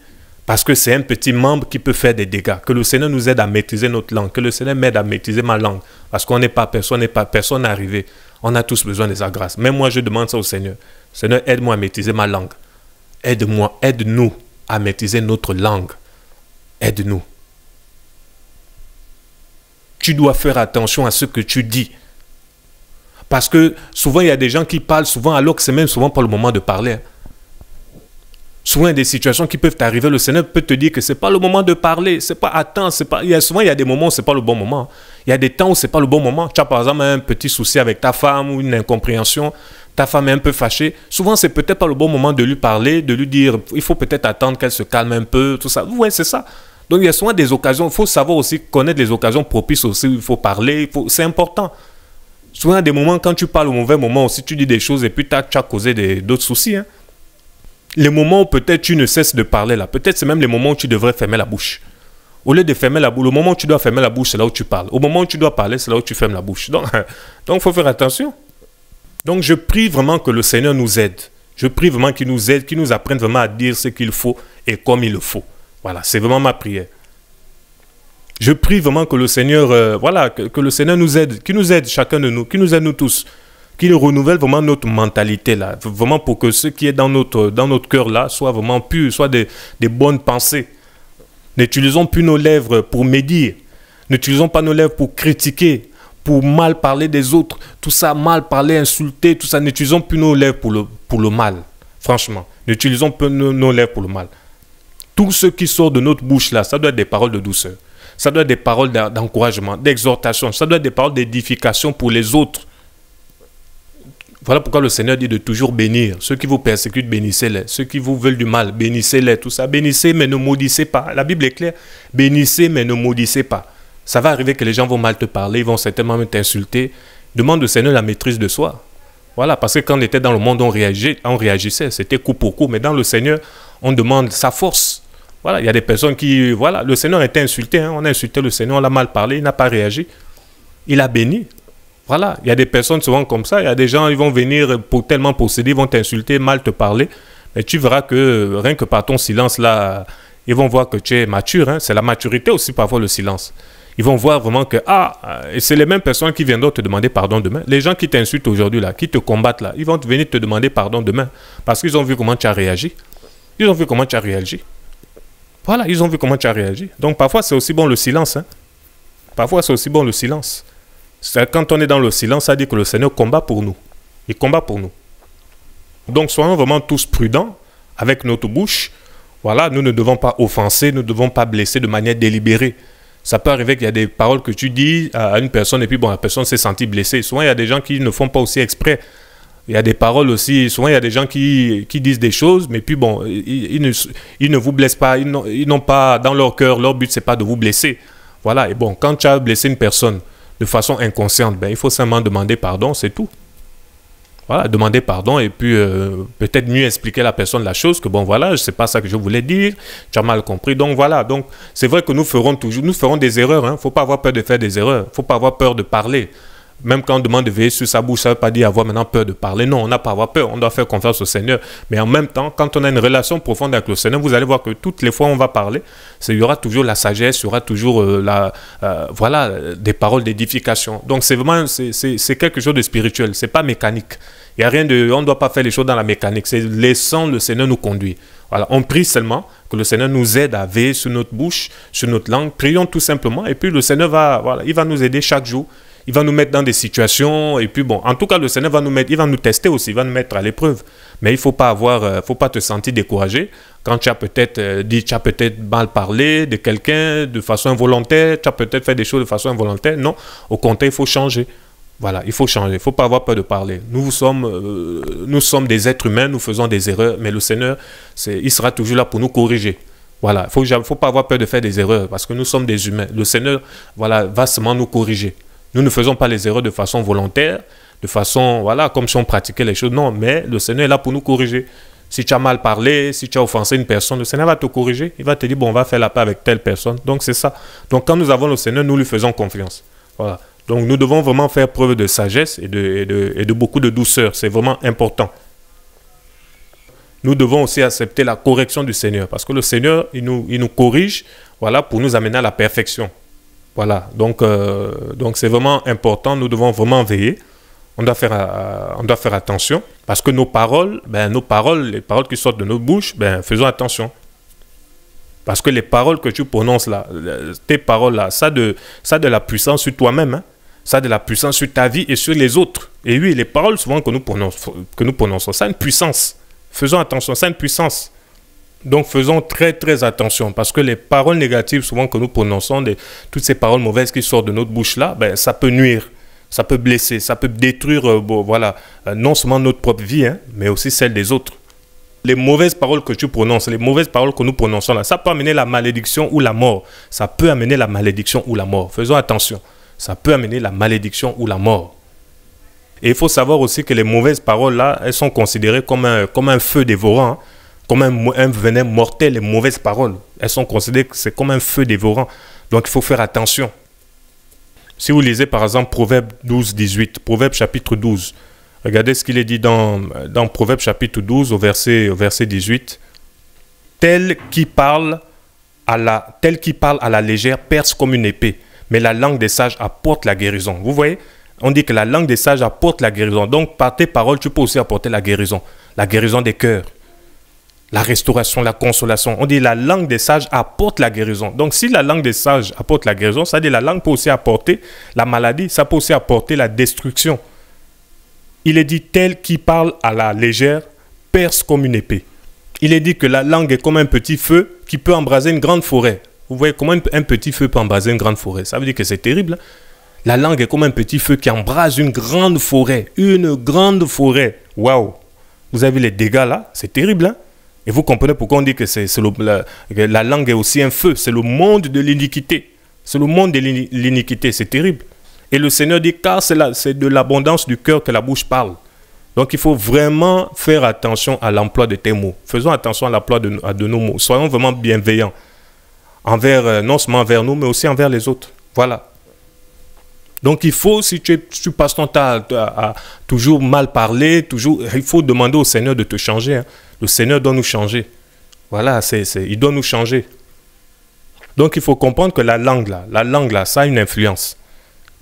Parce que c'est un petit membre qui peut faire des dégâts. Que le Seigneur nous aide à maîtriser notre langue. Que le Seigneur m'aide à maîtriser ma langue. Parce qu'on n'est pas personne, n'est pas personne arrivé. On a tous besoin de sa grâce. Même moi, je demande ça au Seigneur. Seigneur, aide-moi à maîtriser ma langue. Aide-moi, aide-nous à maîtriser notre langue. Aide-nous tu dois faire attention à ce que tu dis. Parce que souvent, il y a des gens qui parlent souvent, alors que c'est même souvent pas le moment de parler. Souvent, il y a des situations qui peuvent arriver, Le Seigneur peut te dire que ce n'est pas le moment de parler. C'est pas C'est pas... Il souvent, il y a des moments où ce n'est pas le bon moment. Il y a des temps où ce n'est pas le bon moment. Tu as par exemple un petit souci avec ta femme ou une incompréhension. Ta femme est un peu fâchée. Souvent, c'est peut-être pas le bon moment de lui parler, de lui dire il faut peut-être attendre qu'elle se calme un peu, tout ça. Ouais, c'est ça. Donc il y a souvent des occasions, il faut savoir aussi connaître les occasions propices aussi, il faut parler, c'est important. Souvent, des moments, quand tu parles au mauvais moment aussi, tu dis des choses et puis tu as causé d'autres soucis. Hein. Les moments où peut-être tu ne cesses de parler là, peut-être c'est même les moments où tu devrais fermer la bouche. Au lieu de fermer la bouche, au moment où tu dois fermer la bouche, c'est là où tu parles. Au moment où tu dois parler, c'est là où tu fermes la bouche. Donc, il faut faire attention. Donc, je prie vraiment que le Seigneur nous aide. Je prie vraiment qu'il nous aide, qu'il nous apprenne vraiment à dire ce qu'il faut et comme il le faut. Voilà, c'est vraiment ma prière. Je prie vraiment que le Seigneur, euh, voilà, que, le Seigneur nous aide, qu'il nous aide chacun de nous, qu'il nous aide nous tous, qu'il renouvelle vraiment notre mentalité là, vraiment pour que ce qui est dans notre, dans notre cœur là soit vraiment pur, soit des, bonnes pensées. N'utilisons plus nos lèvres pour médire, n'utilisons pas nos lèvres pour critiquer, pour mal parler des autres, tout ça, mal parler, insulter, tout ça, n'utilisons plus nos lèvres pour le, pour le mal, franchement. N'utilisons plus nos lèvres pour le mal tout ce qui sort de notre bouche là, ça doit être des paroles de douceur. Ça doit être des paroles d'encouragement, d'exhortation. Ça doit être des paroles d'édification pour les autres. Voilà pourquoi le Seigneur dit de toujours bénir. Ceux qui vous persécutent, bénissez-les. Ceux qui vous veulent du mal, bénissez-les. Tout ça, bénissez mais ne maudissez pas. La Bible est claire. Bénissez mais ne maudissez pas. Ça va arriver que les gens vont mal te parler, ils vont certainement t'insulter. Demande au Seigneur la maîtrise de soi. Voilà, parce que quand on était dans le monde, on, on réagissait. C'était coup pour coup. Mais dans le Seigneur, on demande sa force. Voilà, il y a des personnes qui. Voilà, le Seigneur été insulté. Hein. on a insulté le Seigneur, on l'a mal parlé, il n'a pas réagi. Il a béni. Voilà, il y a des personnes souvent comme ça. Il y a des gens, ils vont venir pour tellement posséder, ils vont t'insulter, mal te parler. Mais tu verras que rien que par ton silence là, ils vont voir que tu es mature. Hein. C'est la maturité aussi parfois le silence. Ils vont voir vraiment que, ah, euh, c'est les mêmes personnes qui viendront te demander pardon demain. Les gens qui t'insultent aujourd'hui là, qui te combattent là, ils vont venir te demander pardon demain parce qu'ils ont vu comment tu as réagi. Ils ont vu comment tu as réagi. Voilà, ils ont vu comment tu as réagi. Donc parfois, c'est aussi bon le silence. Hein. Parfois, c'est aussi bon le silence. Quand on est dans le silence, ça dit que le Seigneur combat pour nous. Il combat pour nous. Donc soyons vraiment tous prudents avec notre bouche. Voilà, nous ne devons pas offenser, nous ne devons pas blesser de manière délibérée. Ça peut arriver qu'il y a des paroles que tu dis à une personne et puis bon, la personne s'est sentie blessée. Souvent, il y a des gens qui ne font pas aussi exprès. Il y a des paroles aussi. Souvent, il y a des gens qui, disent des choses, mais puis bon, ils, ne, vous blessent pas. Ils n'ont pas dans leur cœur, leur but, c'est pas de vous blesser. Voilà. Et bon, quand tu as blessé une personne de façon inconsciente, ben, il faut simplement demander pardon, c'est tout. Voilà, demander pardon et puis euh, peut-être mieux expliquer à la personne la chose que bon voilà, c'est pas ça que je voulais dire, tu as mal compris. Donc voilà, donc c'est vrai que nous ferons toujours, nous ferons des erreurs. Il hein. faut pas avoir peur de faire des erreurs. faut pas avoir peur de parler. Même quand on demande de veiller sur sa bouche, ça ne veut pas dire avoir maintenant peur de parler. Non, on n'a pas à avoir peur. On doit faire confiance au Seigneur. Mais en même temps, quand on a une relation profonde avec le Seigneur, vous allez voir que toutes les fois où on va parler, il y aura toujours la sagesse, il y aura toujours euh, la, euh, voilà, des paroles d'édification. Donc c'est vraiment c'est quelque chose de spirituel. C'est pas mécanique. Il y a rien de, on ne doit pas faire les choses dans la mécanique. C'est laissant le Seigneur nous conduire. Voilà, on prie seulement que le Seigneur nous aide à veiller sur notre bouche, sur notre langue. Prions tout simplement et puis le Seigneur va, voilà, il va nous aider chaque jour il va nous mettre dans des situations. Et puis bon, en tout cas, le Seigneur va nous mettre, il va nous tester aussi, il va nous mettre à l'épreuve. Mais il faut pas avoir, euh, faut pas te sentir découragé quand tu as peut-être euh, dit, tu as peut-être mal parlé de quelqu'un de façon involontaire, tu as peut-être fait des choses de façon involontaire. Non, au contraire, il faut changer. Voilà, il faut changer, il faut pas avoir peur de parler. Nous sommes, euh, nous sommes des êtres humains, nous faisons des erreurs, mais le Seigneur, il sera toujours là pour nous corriger. Voilà, il ne faut pas avoir peur de faire des erreurs parce que nous sommes des humains. Le Seigneur, voilà, va seulement nous corriger. Nous ne faisons pas les erreurs de façon volontaire, de façon, voilà, comme si on pratiquait les choses. Non, mais le Seigneur est là pour nous corriger. Si tu as mal parlé, si tu as offensé une personne, le Seigneur va te corriger. Il va te dire, bon, on va faire la paix avec telle personne. Donc, c'est ça. Donc, quand nous avons le Seigneur, nous lui faisons confiance. Voilà. Donc, nous devons vraiment faire preuve de sagesse et de, et de beaucoup de douceur. C'est vraiment important nous devons aussi accepter la correction du Seigneur, parce que le Seigneur, il nous, il nous corrige, voilà, pour nous amener à la perfection. Voilà, donc euh, donc c'est vraiment important, nous devons vraiment veiller. On doit faire, euh, on doit faire attention parce que nos paroles, ben, nos paroles, les paroles qui sortent de nos bouches, ben, faisons attention. Parce que les paroles que tu prononces là, tes paroles là, ça de, ça de la puissance sur toi-même, ça hein. ça de la puissance sur ta vie et sur les autres. Et oui, les paroles souvent que nous prononçons, que nous prononçons ça a une puissance. Faisons attention, ça a une puissance. Donc faisons très très attention parce que les paroles négatives souvent que nous prononçons, toutes ces paroles mauvaises qui sortent de notre bouche là, ben, ça peut nuire, ça peut blesser, ça peut détruire euh, voilà, euh, non seulement notre propre vie, hein, mais aussi celle des autres. Les mauvaises paroles que tu prononces, les mauvaises paroles que nous prononçons là, ça peut amener la malédiction ou la mort. Ça peut amener la malédiction ou la mort. Faisons attention. Ça peut amener la malédiction ou la mort. Et il faut savoir aussi que les mauvaises paroles là, elles sont considérées comme un, feu dévorant. Hein comme un, venin mortel, les mauvaises paroles. Elles sont considérées que c'est comme un feu dévorant. Donc il faut faire attention. Si vous lisez par exemple Proverbe 12, 18, Proverbe chapitre 12, regardez ce qu'il est dit dans, dans Proverbe chapitre 12 au verset, au verset 18. Tel qui, parle à la, tel qui parle à la légère perce comme une épée, mais la langue des sages apporte la guérison. Vous voyez, on dit que la langue des sages apporte la guérison. Donc par tes paroles, tu peux aussi apporter la guérison, la guérison des cœurs la restauration, la consolation. On dit la langue des sages apporte la guérison. Donc si la langue des sages apporte la guérison, ça dit la langue peut aussi apporter la maladie, ça peut aussi apporter la destruction. Il est dit tel qui parle à la légère perce comme une épée. Il est dit que la langue est comme un petit feu qui peut embraser une grande forêt. Vous voyez comment un petit feu peut embraser une grande forêt. Ça veut dire que c'est terrible. Hein? La langue est comme un petit feu qui embrase une grande forêt. Une grande forêt. Waouh. Vous avez les dégâts là. C'est terrible. Hein? Et vous comprenez pourquoi on dit que, c'est, la, langue est aussi un feu. C'est le monde de l'iniquité. C'est le monde de l'iniquité. C'est terrible. Et le Seigneur dit, car c'est, de l'abondance du cœur que la bouche parle. Donc il faut vraiment faire attention à l'emploi de tes mots. Faisons attention à l'emploi de, nos mots. Soyons vraiment bienveillants envers, euh, non seulement envers nous, mais aussi envers les autres. Voilà. Donc il faut, si tu, passes ton temps à, toujours mal parler, toujours, il faut demander au Seigneur de te changer. Hein. Le Seigneur doit nous changer. Voilà, il doit nous changer. Donc il faut comprendre que la langue, là, la langue, là, ça a une influence.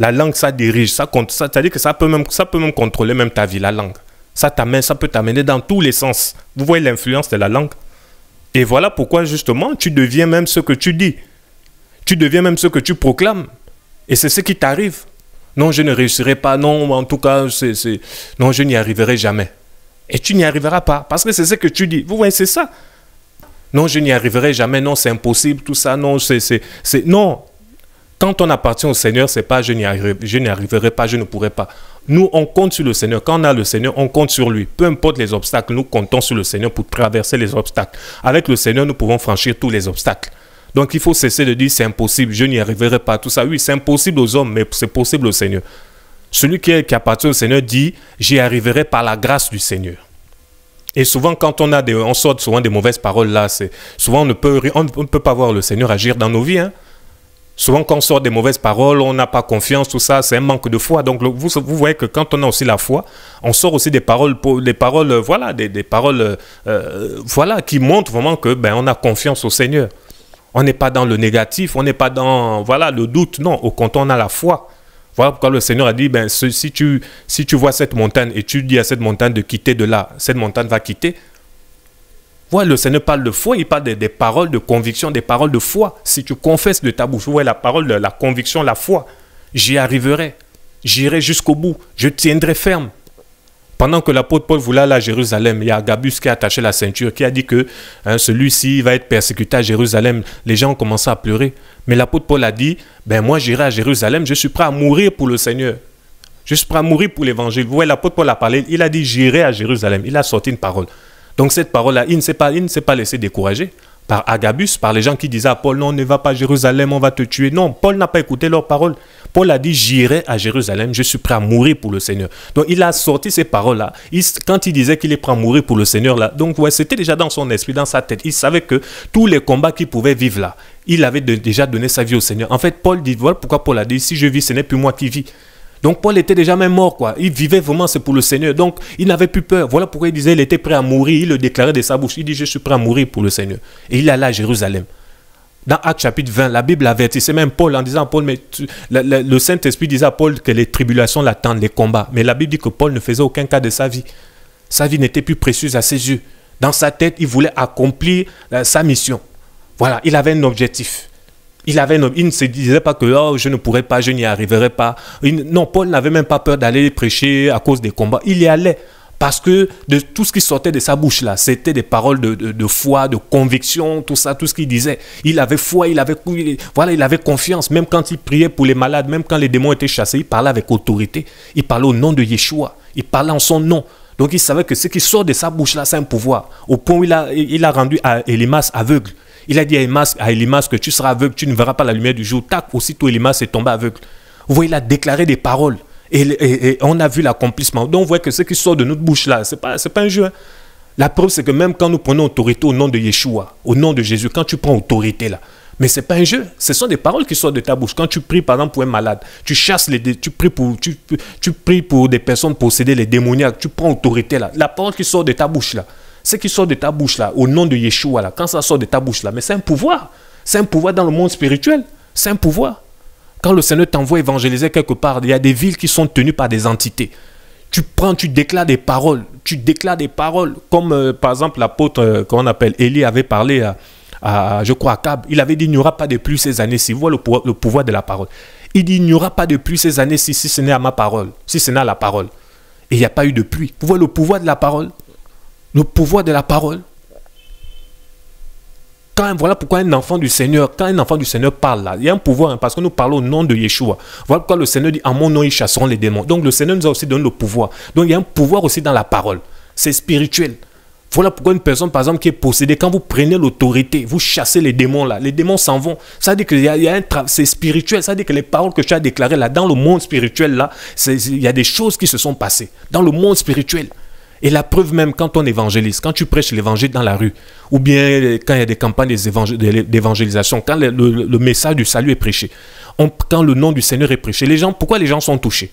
La langue, ça dirige, ça compte, c'est-à-dire que ça peut, même, ça peut même contrôler même ta vie, la langue. Ça t'amène, ça peut t'amener dans tous les sens. Vous voyez l'influence de la langue. Et voilà pourquoi justement tu deviens même ce que tu dis. Tu deviens même ce que tu proclames. Et c'est ce qui t'arrive. Non, je ne réussirai pas. Non, en tout cas, c'est, non, je n'y arriverai jamais. Et tu n'y arriveras pas. Parce que c'est ce que tu dis. Vous voyez, c'est ça. Non, je n'y arriverai jamais. Non, c'est impossible. Tout ça, non, c'est, c'est, c'est. Non. Quand on appartient au Seigneur, c'est pas je n'y arriverai, je n'y arriverai pas, je ne pourrai pas. Nous, on compte sur le Seigneur. Quand on a le Seigneur, on compte sur lui. Peu importe les obstacles, nous comptons sur le Seigneur pour traverser les obstacles. Avec le Seigneur, nous pouvons franchir tous les obstacles. Donc il faut cesser de dire c'est impossible, je n'y arriverai pas, tout ça. Oui, c'est impossible aux hommes, mais c'est possible au Seigneur. Celui qui, est, qui appartient au Seigneur dit, j'y arriverai par la grâce du Seigneur. Et souvent, quand on, a des, sort souvent des mauvaises paroles là, c'est, souvent on ne, peut, on peut pas voir le Seigneur agir dans nos vies. Hein. Souvent, quand on sort des mauvaises paroles, on n'a pas confiance, tout ça, c'est un manque de foi. Donc, vous, vous voyez que quand on a aussi la foi, on sort aussi des paroles, des paroles, voilà, des, paroles, euh, euh, voilà, qui montrent vraiment que ben, on a confiance au Seigneur. On n'est pas dans le négatif, on n'est pas dans voilà le doute. Non, au contraire, on a la foi. Voilà pourquoi le Seigneur a dit, ben, si, tu, si tu vois cette montagne et tu dis à cette montagne de quitter de là, cette montagne va quitter. Voilà, le Seigneur parle de foi, il parle des, paroles de conviction, des paroles de foi. Si tu confesses de ta bouche, la parole de la conviction, la foi, j'y arriverai, j'irai jusqu'au bout, je tiendrai ferme. Pendant que l'apôtre Paul voulait aller à Jérusalem, il y a Agabus qui a attaché la ceinture, qui a dit que hein, celui-ci va être persécuté à Jérusalem. Les gens ont commencé à pleurer. Mais l'apôtre Paul a dit, ben moi j'irai à Jérusalem, je suis prêt à mourir pour le Seigneur. Je suis prêt à mourir pour l'évangile. Vous voyez, l'apôtre Paul a parlé, il a dit, j'irai à Jérusalem. Il a sorti une parole. Donc cette parole-là, il ne s'est pas, il pas laissé décourager par Agabus, par les gens qui disaient à Paul, non, ne va pas à Jérusalem, on va te tuer. Non, Paul n'a pas écouté leurs paroles. Paul a dit, j'irai à Jérusalem, je suis prêt à mourir pour le Seigneur. Donc il a sorti ces paroles-là. Quand il disait qu'il est prêt à mourir pour le Seigneur, là, donc ouais, c'était déjà dans son esprit, dans sa tête. Il savait que tous les combats qu'il pouvait vivre là, il avait déjà donné sa vie au Seigneur. En fait, Paul dit, voilà pourquoi Paul a dit, si je vis, ce n'est plus moi qui vis. Donc Paul était déjà même mort, quoi. Il vivait vraiment, c'est pour le Seigneur. Donc il n'avait plus peur. Voilà pourquoi il disait, il était prêt à mourir. Il le déclarait de sa bouche. Il dit, je suis prêt à mourir pour le Seigneur. Et il alla à Jérusalem. Dans Acte chapitre 20, la Bible avertissait même Paul en disant, Paul, mais le, Saint-Esprit disait à Paul que les tribulations l'attendent, les combats. Mais la Bible dit que Paul ne faisait aucun cas de sa vie. Sa vie n'était plus précieuse à ses yeux. Dans sa tête, il voulait accomplir euh, sa mission. Voilà, il avait un objectif. Il, avait ne se disait pas que oh, je ne pourrais pas, je n'y arriverai pas. non, Paul n'avait même pas peur d'aller prêcher à cause des combats. Il y allait parce que de tout ce qui sortait de sa bouche là, c'était des paroles de, foi, de conviction, tout ça, tout ce qu'il disait. Il avait foi, il avait, voilà, il avait confiance. Même quand il priait pour les malades, même quand les démons étaient chassés, il parlait avec autorité. Il parlait au nom de Yeshua. Il parlait en son nom. Donc il savait que ce qui sort de sa bouche là, c'est un pouvoir. Au point où il a, rendu à Elimas aveugle. Il a dit à Elimas, à Elimas que tu seras aveugle, tu ne verras pas la lumière du jour. Tac, aussitôt Elimas est tombé aveugle. Vous voyez, il a déclaré des paroles. Et, on a vu l'accomplissement. Donc on voit que ce qui sort de notre bouche là, ce n'est pas, pas un jeu. Hein. La preuve, c'est que même quand nous prenons autorité au nom de Yeshua, au nom de Jésus, quand tu prends autorité là, mais ce n'est pas un jeu. Ce sont des paroles qui sortent de ta bouche. Quand tu pries, par exemple, pour un malade, tu chasses les tu pries pour, tu, tu pries pour des personnes possédées, les démoniaques, tu prends autorité là. La parole qui sort de ta bouche là, ce qui sort de ta bouche là, au nom de Yeshua là, quand ça sort de ta bouche là, mais c'est un pouvoir. C'est un pouvoir dans le monde spirituel. C'est un pouvoir. Quand le Seigneur t'envoie évangéliser quelque part, il y a des villes qui sont tenues par des entités. Tu prends, tu déclares des paroles. Tu déclares des paroles. Comme euh, par exemple l'apôtre euh, comment qu'on appelle Élie avait parlé à, je crois, à Cab. Il avait dit il n'y aura pas de pluie ces années-ci. Vois le, pouvoir de la parole. Il dit il n'y aura pas de pluie ces années-ci si ce n'est à ma parole, si ce n'est à la parole. Et il n'y a pas eu de pluie. Vous le pouvoir de la parole Le pouvoir de la parole voilà pourquoi un enfant du Seigneur, quand un enfant du Seigneur parle là, il y a un pouvoir hein, parce que nous parlons au nom de Yeshua. Voilà pourquoi le Seigneur dit en mon nom ils chasseront les démons. Donc le Seigneur nous a aussi donné le pouvoir. Donc il y a un pouvoir aussi dans la parole. C'est spirituel. Voilà pourquoi une personne, par exemple, qui est possédée, quand vous prenez l'autorité, vous chassez les démons là, les démons s'en vont. Ça veut dire qu'il y, a, un c'est spirituel, ça veut dire que les paroles que tu as déclarées là, dans le monde spirituel là, il y a des choses qui se sont passées. Dans le monde spirituel. Et la preuve même, quand on évangélise, quand tu prêches l'évangile dans la rue, ou bien quand il y a des campagnes d'évangélisation, quand le, message du salut est prêché, quand le nom du Seigneur est prêché, les gens, pourquoi les gens sont touchés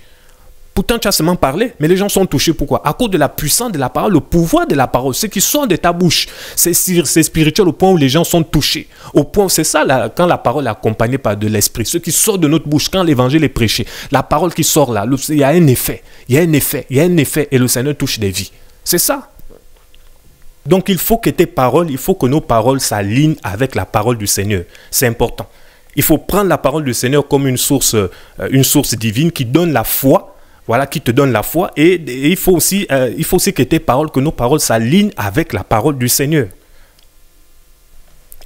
Pourtant, tu as seulement parlé, mais les gens sont touchés. Pourquoi À cause de la puissance de la parole, le pouvoir de la parole, ce qui sort de ta bouche. C'est spirituel au point où les gens sont touchés. Au point, c'est ça, quand la parole est accompagnée par de l'esprit. Ce qui sort de notre bouche, quand l'évangile est prêché, la parole qui sort là, il y a un effet. Il y a un effet, il y a un effet, et le Seigneur touche des vies. C'est ça. Donc, il faut que tes paroles, il faut que nos paroles s'alignent avec la parole du Seigneur. C'est important. Il faut prendre la parole du Seigneur comme une source, euh, une source divine qui donne la foi voilà, qui te donne la foi. Et, il, faut aussi, euh, il faut que tes paroles, que nos paroles s'alignent avec la parole du Seigneur.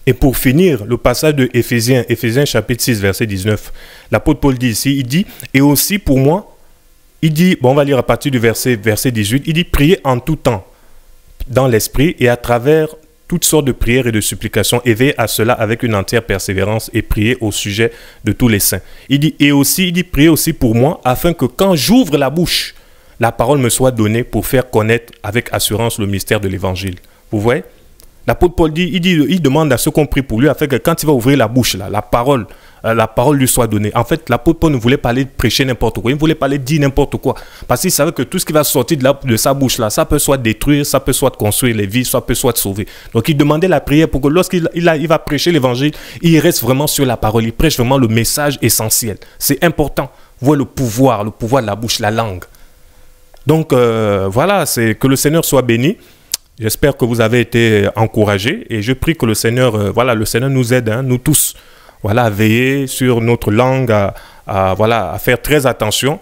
Et pour finir, le passage de Éphésiens, Éphésiens chapitre 6, verset 19. L'apôtre Paul dit ici, il dit, et aussi pour moi, il dit, bon, on va lire à partir du verset, verset 18, il dit, priez en tout temps, dans l'esprit et à travers toutes sortes de prières et de supplications, et à cela avec une entière persévérance et priez au sujet de tous les saints. Il dit, et aussi, il dit, priez aussi pour moi, afin que quand j'ouvre la bouche, la parole me soit donnée pour faire connaître avec assurance le mystère de l'évangile. Vous voyez L'apôtre Paul dit il, dit, il demande à ceux qu'on prie pour lui, afin que quand il va ouvrir la bouche, là, la parole euh, la parole lui soit donnée. En fait, l'apôtre Paul ne voulait pas aller prêcher n'importe quoi, il ne voulait pas aller dire n'importe quoi. Parce qu'il savait que tout ce qui va sortir de, sa bouche-là, ça peut soit détruire, ça peut soit construire les vies, ça peut soit sauver. Donc il demandait la prière pour que lorsqu'il va prêcher l'évangile, il reste vraiment sur la parole, il prêche vraiment le message essentiel. C'est important. Voit le pouvoir, le pouvoir de la bouche, la langue. Donc euh, voilà, c'est que le Seigneur soit béni. J'espère que vous avez été encouragés et je prie que le Seigneur, euh, voilà, le Seigneur nous aide, hein, nous tous, voilà, à veiller sur notre langue, à, voilà, faire très attention,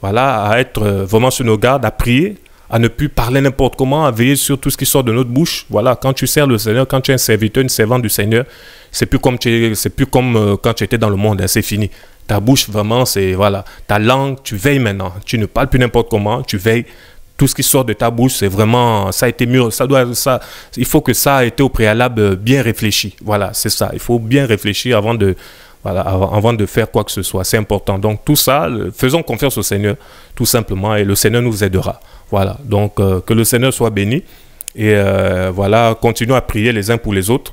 voilà, à être euh, vraiment sur nos gardes, à prier, à ne plus parler n'importe comment, à veiller sur tout ce qui sort de notre bouche. Voilà, quand tu sers le Seigneur, quand tu es un serviteur, une servante du Seigneur, c'est plus comme c'est plus comme euh, quand tu étais dans le monde, hein, c'est fini. Ta bouche vraiment, c'est voilà, ta langue, tu veilles maintenant. Tu ne parles plus n'importe comment, tu veilles tout ce qui sort de ta bouche, c'est vraiment, ça a été mûr, ça doit, ça, il faut que ça ait été au préalable euh, bien réfléchi. Voilà, c'est ça. Il faut bien réfléchir avant de, de faire quoi que ce soit. C'est important. Donc tout ça, faisons confiance au Seigneur, tout simplement, et le Seigneur nous aidera. Voilà. Donc euh, que le Seigneur soit béni et euh, voilà, continuons à prier les uns pour les autres.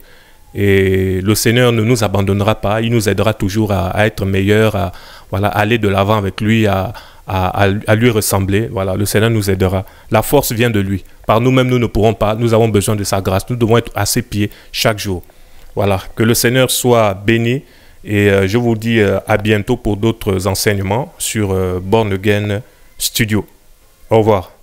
Et le Seigneur ne nous abandonnera pas, il nous aidera toujours à, être meilleurs, à voilà, aller de l'avant avec lui, à, à, lui ressembler, voilà, le Seigneur nous aidera. La force vient de lui. Par nous-mêmes, nous ne pourrons pas. Nous avons besoin de sa grâce. Nous devons être à ses pieds chaque jour. Voilà, que le Seigneur soit béni. Et euh, je vous dis euh, à bientôt pour d'autres enseignements sur euh, Born Again Studio. Au revoir.